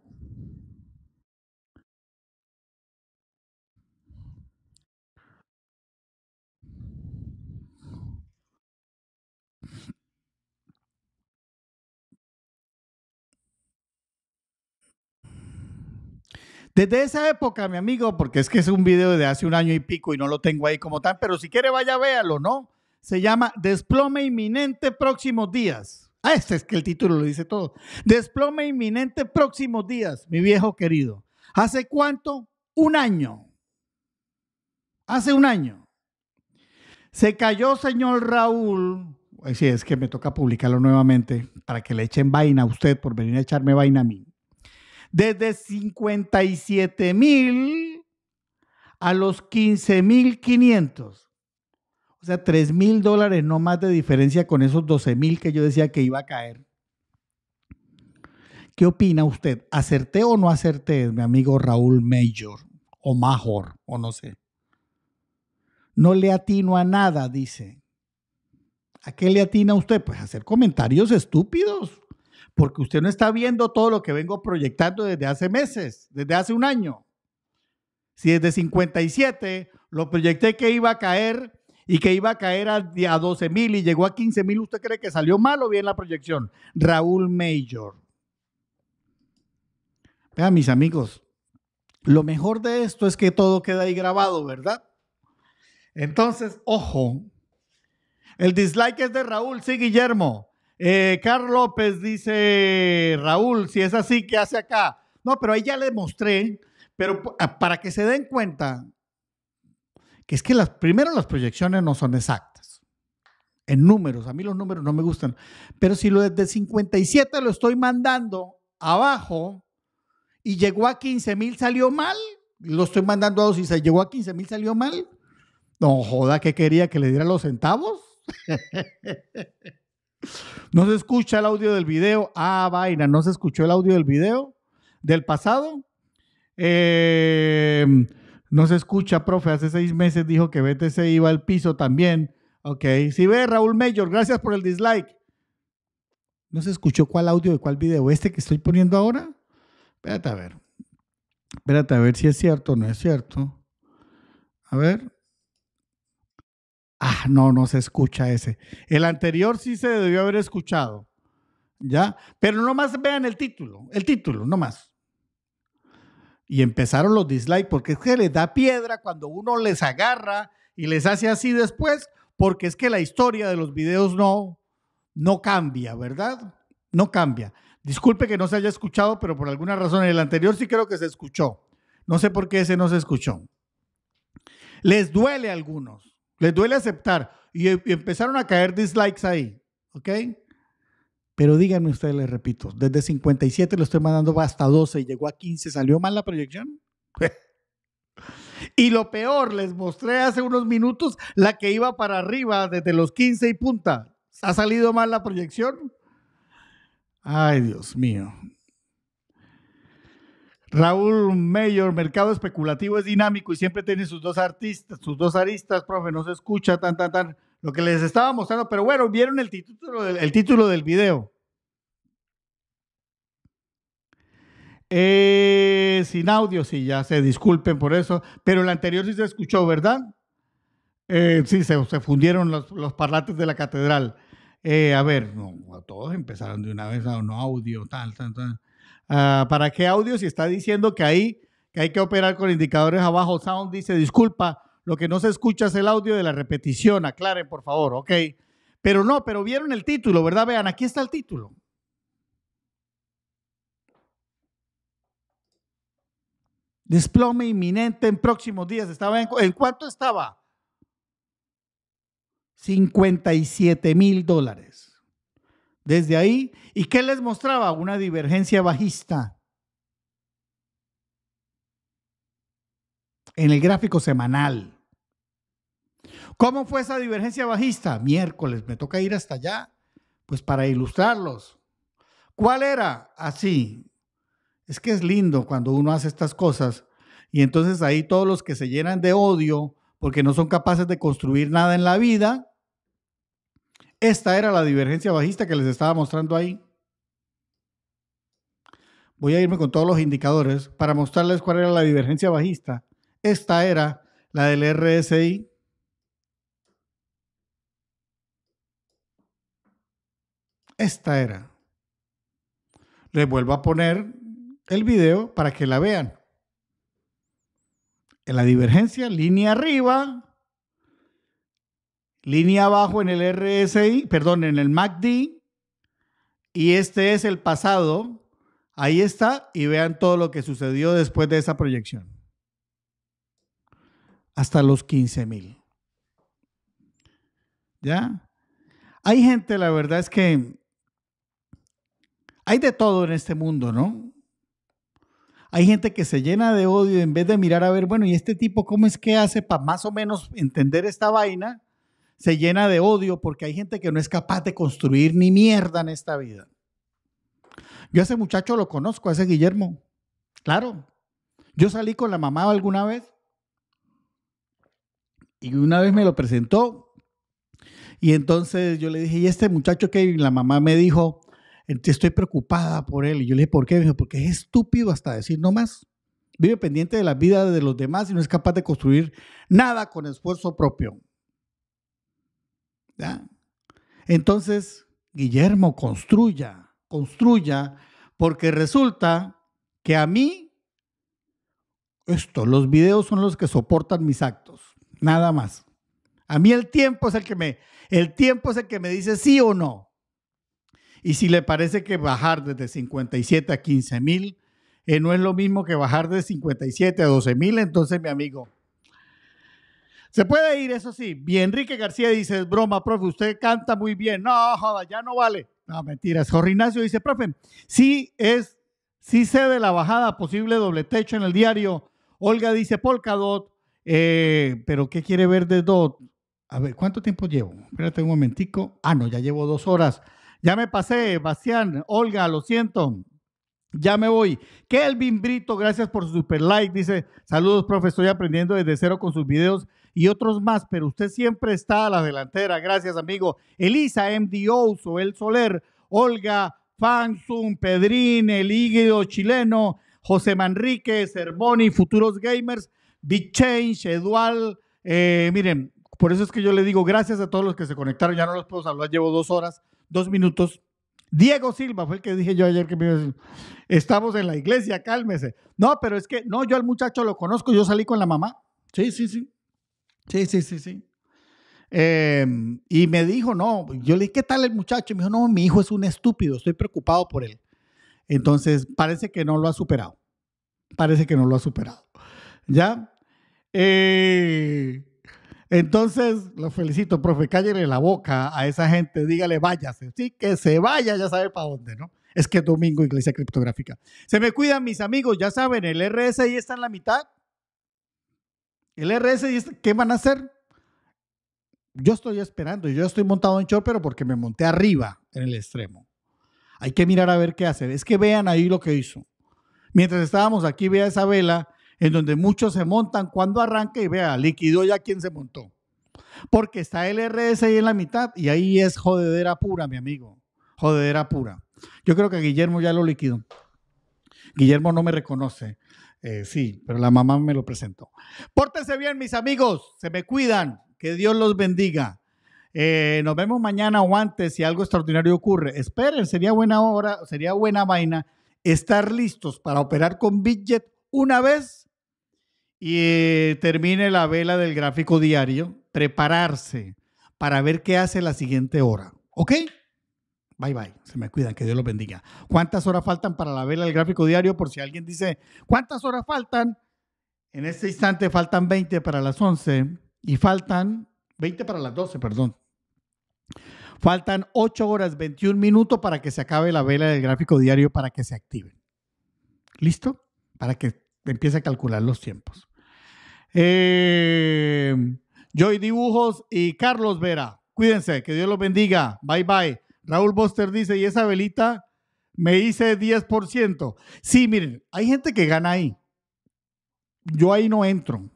Desde esa época, mi amigo, porque es que es un video de hace un año y pico y no lo tengo ahí como tal, pero si quiere vaya, véalo, ¿no? Se llama Desplome inminente próximos días. Ah, este es que el título lo dice todo. Desplome inminente próximos días, mi viejo querido. ¿Hace cuánto? Un año. Hace un año. Se cayó, señor Raúl. es que me toca publicarlo nuevamente para que le echen vaina a usted por venir a echarme vaina a mí desde 57 mil a los 15 mil 500. O sea, 3 mil dólares no más de diferencia con esos 12 mil que yo decía que iba a caer. ¿Qué opina usted? ¿Acerté o no acerté, mi amigo Raúl Mayor o Major o no sé? No le atino a nada, dice. ¿A qué le atina usted? Pues a hacer comentarios estúpidos porque usted no está viendo todo lo que vengo proyectando desde hace meses, desde hace un año. Si desde 57 lo proyecté que iba a caer y que iba a caer a, 12 mil y llegó a 15 mil, ¿usted cree que salió mal o bien la proyección? Raúl Mayor. Vean, mis amigos, lo mejor de esto es que todo queda ahí grabado, ¿verdad? Entonces, ojo, el dislike es de Raúl, sí, Guillermo. Eh, Carl López dice, Raúl, si es así, ¿qué hace acá? No, pero ahí ya le mostré, pero ah, para que se den cuenta, que es que las, primero las proyecciones no son exactas, en números, a mí los números no me gustan, pero si lo de 57 lo estoy mandando abajo y llegó a 15 mil, salió mal, lo estoy mandando a dos y llegó a 15 mil, salió mal, no joda, que quería que le diera los centavos. No se escucha el audio del video. Ah, vaina, no se escuchó el audio del video del pasado. Eh, no se escucha, profe. Hace seis meses dijo que BTC iba al piso también. Ok. Si ve, Raúl Mayor, gracias por el dislike. No se escuchó cuál audio de cuál video. ¿Este que estoy poniendo ahora? Espérate a ver. Espérate a ver si es cierto o no es cierto. A ver. Ah, no, no se escucha ese. El anterior sí se debió haber escuchado. ¿Ya? Pero nomás vean el título, el título, nomás. Y empezaron los dislikes porque es que les da piedra cuando uno les agarra y les hace así después, porque es que la historia de los videos no, no cambia, ¿verdad? No cambia. Disculpe que no se haya escuchado, pero por alguna razón el anterior sí creo que se escuchó. No sé por qué ese no se escuchó. Les duele a algunos. Les duele aceptar. E, y, empezaron a caer dislikes ahí. ¿Ok? Pero díganme ustedes, les repito, desde 57 lo estoy mandando hasta 12 y llegó a 15. ¿Salió mal la proyección? y lo peor, les mostré hace unos minutos la que iba para arriba desde los 15 y punta. ¿Ha salido mal la proyección? Ay, Dios mío. Raúl Mayor, mercado especulativo es dinámico y siempre tiene sus dos artistas, sus dos aristas, profe, no se escucha, tan, tan, tan. Lo que les estaba mostrando, pero bueno, vieron el título del, título del video. Eh, sin audio, sí, ya se disculpen por eso, pero el anterior sí se escuchó, ¿verdad? Eh, sí, se, fundieron los, los, parlantes de la catedral. Eh, a ver, no, todos empezaron de una vez no audio, tal, tal, tal. Ah, para qué audio si está diciendo que ahí que hay que operar con indicadores abajo. Sound dice, disculpa, lo que no se escucha es el audio de la repetición, aclaren por favor, ok. Pero no, pero vieron el título, ¿verdad? Vean, aquí está el título. Desplome inminente en próximos días. Estaba en, ¿en cuánto estaba? 57 mil dólares. Desde ahí, ¿y qué les mostraba? Una divergencia bajista. En el gráfico semanal. ¿Cómo fue esa divergencia bajista? Miércoles, me toca ir hasta allá, pues para ilustrarlos. ¿Cuál era? Así. Es que es lindo cuando uno hace estas cosas y entonces ahí todos los que se llenan de odio porque no son capaces de construir nada en la vida, esta era la divergencia bajista que les estaba mostrando ahí. Voy a irme con todos los indicadores para mostrarles cuál era la divergencia bajista. Esta era la del RSI. Esta era. Les vuelvo a poner el video para que la vean. En la divergencia, línea arriba, línea abajo en el RSI, perdón, en el MACD, y este es el pasado. Ahí está, y vean todo lo que sucedió después de esa proyección. Hasta los 15 mil. ¿Ya? Hay gente, la verdad es que hay de todo en este mundo, ¿no? Hay gente que se llena de odio en vez de mirar a ver, bueno, ¿y este tipo cómo es que hace para más o menos entender esta vaina? se llena de odio porque hay gente que no es capaz de construir ni mierda en esta vida. Yo ese muchacho lo conozco, a ese Guillermo. Claro. Yo salí con la mamá alguna vez y una vez me lo presentó y entonces yo le dije, ¿y este muchacho que la mamá me dijo, estoy preocupada por él? Y yo le dije, ¿por qué? Me dijo, porque es estúpido hasta decir no más. Vive pendiente de la vida de los demás y no es capaz de construir nada con esfuerzo propio. Entonces, Guillermo, construya, construya, porque resulta que a mí, esto, los videos son los que soportan mis actos, nada más. A mí el tiempo es el que me, el tiempo es el que me dice sí o no. Y si le parece que bajar desde 57 a 15 mil eh, no es lo mismo que bajar de 57 a 12 mil, entonces mi amigo, se puede ir, eso sí. Bien, Enrique García dice, es broma, profe, usted canta muy bien. No, joda, ya no vale. No, mentiras. Jorge Ignacio dice, profe, sí es, sí sé de la bajada, posible doble techo en el diario. Olga dice, Polkadot, dot, eh, pero ¿qué quiere ver de Dot? A ver, ¿cuánto tiempo llevo? Espérate un momentico. Ah, no, ya llevo dos horas. Ya me pasé, Bastián, Olga, lo siento. Ya me voy. Kelvin Brito, gracias por su super like. Dice, saludos, profe, estoy aprendiendo desde cero con sus videos y otros más, pero usted siempre está a la delantera. Gracias, amigo. Elisa MDO, El Soler, Olga Fansun, Pedrín, El Chileno, José Manrique, Cervoni, Futuros Gamers, Big Change, Edual. Eh, miren, por eso es que yo le digo gracias a todos los que se conectaron. Ya no los puedo saludar, llevo dos horas, dos minutos. Diego Silva fue el que dije yo ayer que me iba a decir, estamos en la iglesia, cálmese. No, pero es que, no, yo al muchacho lo conozco, yo salí con la mamá. Sí, sí, sí. Sí, sí, sí, sí. Em, y me dijo, no, yo le dije, ¿qué tal el muchacho? me dijo, no, mi hijo es un estúpido, estoy preocupado por él. Entonces, parece que no lo ha superado. Parece que no lo ha superado. ¿Ya? Eh, entonces, lo felicito, profe, cállale la boca a esa gente, dígale, váyase. Sí, que se vaya, ya sabe para dónde, ¿no? Es que es domingo, Iglesia Criptográfica. Se me cuidan mis amigos, ya saben, el RSI está en la mitad el RS dice, ¿qué van a hacer? Yo estoy esperando, yo estoy montado en short, pero porque me monté arriba en el extremo. Hay que mirar a ver qué hacer. Es que vean ahí lo que hizo. Mientras estábamos aquí, vea esa vela en donde muchos se montan cuando arranca y vea, liquidó ya quien se montó. Porque está el RS ahí en la mitad y ahí es jodedera pura, mi amigo. Jodedera pura. Yo creo que Guillermo ya lo liquidó. Guillermo no me reconoce. Eh, sí, pero la mamá me lo presentó. Pórtense bien, mis amigos. Se me cuidan. Que Dios los bendiga. Eh, nos vemos mañana o antes si algo extraordinario ocurre. Esperen, sería buena hora, sería buena vaina estar listos para operar con Bidget una vez y eh, termine la vela del gráfico diario, prepararse para ver qué hace la siguiente hora. ¿Ok? Bye bye, se me cuidan, que Dios los bendiga. ¿Cuántas horas faltan para la vela del gráfico diario? Por si alguien dice, ¿cuántas horas faltan? En este instante faltan 20 para las 11 y faltan 20 para las 12, perdón. Faltan 8 horas 21 minutos para que se acabe la vela del gráfico diario para que se active. ¿Listo? Para que empiece a calcular los tiempos. Eh, Joy Dibujos y Carlos Vera. Cuídense, que Dios los bendiga. Bye bye. Raúl Boster dice, y esa velita me hice 10%. Sí, miren, hay gente que gana ahí. Yo ahí no entro.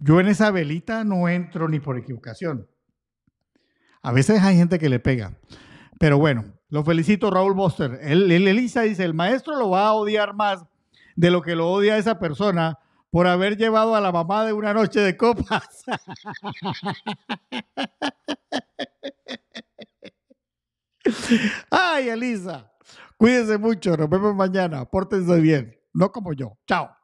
Yo en esa velita no entro ni por equivocación. A veces hay gente que le pega. Pero bueno, lo felicito Raúl Boster. Él Elisa dice, el maestro lo va a odiar más de lo que lo odia esa persona por haber llevado a la mamá de una noche de copas. Ay, Elisa, cuídense mucho, nos vemos mañana, pórtense bien, no como yo. Chao.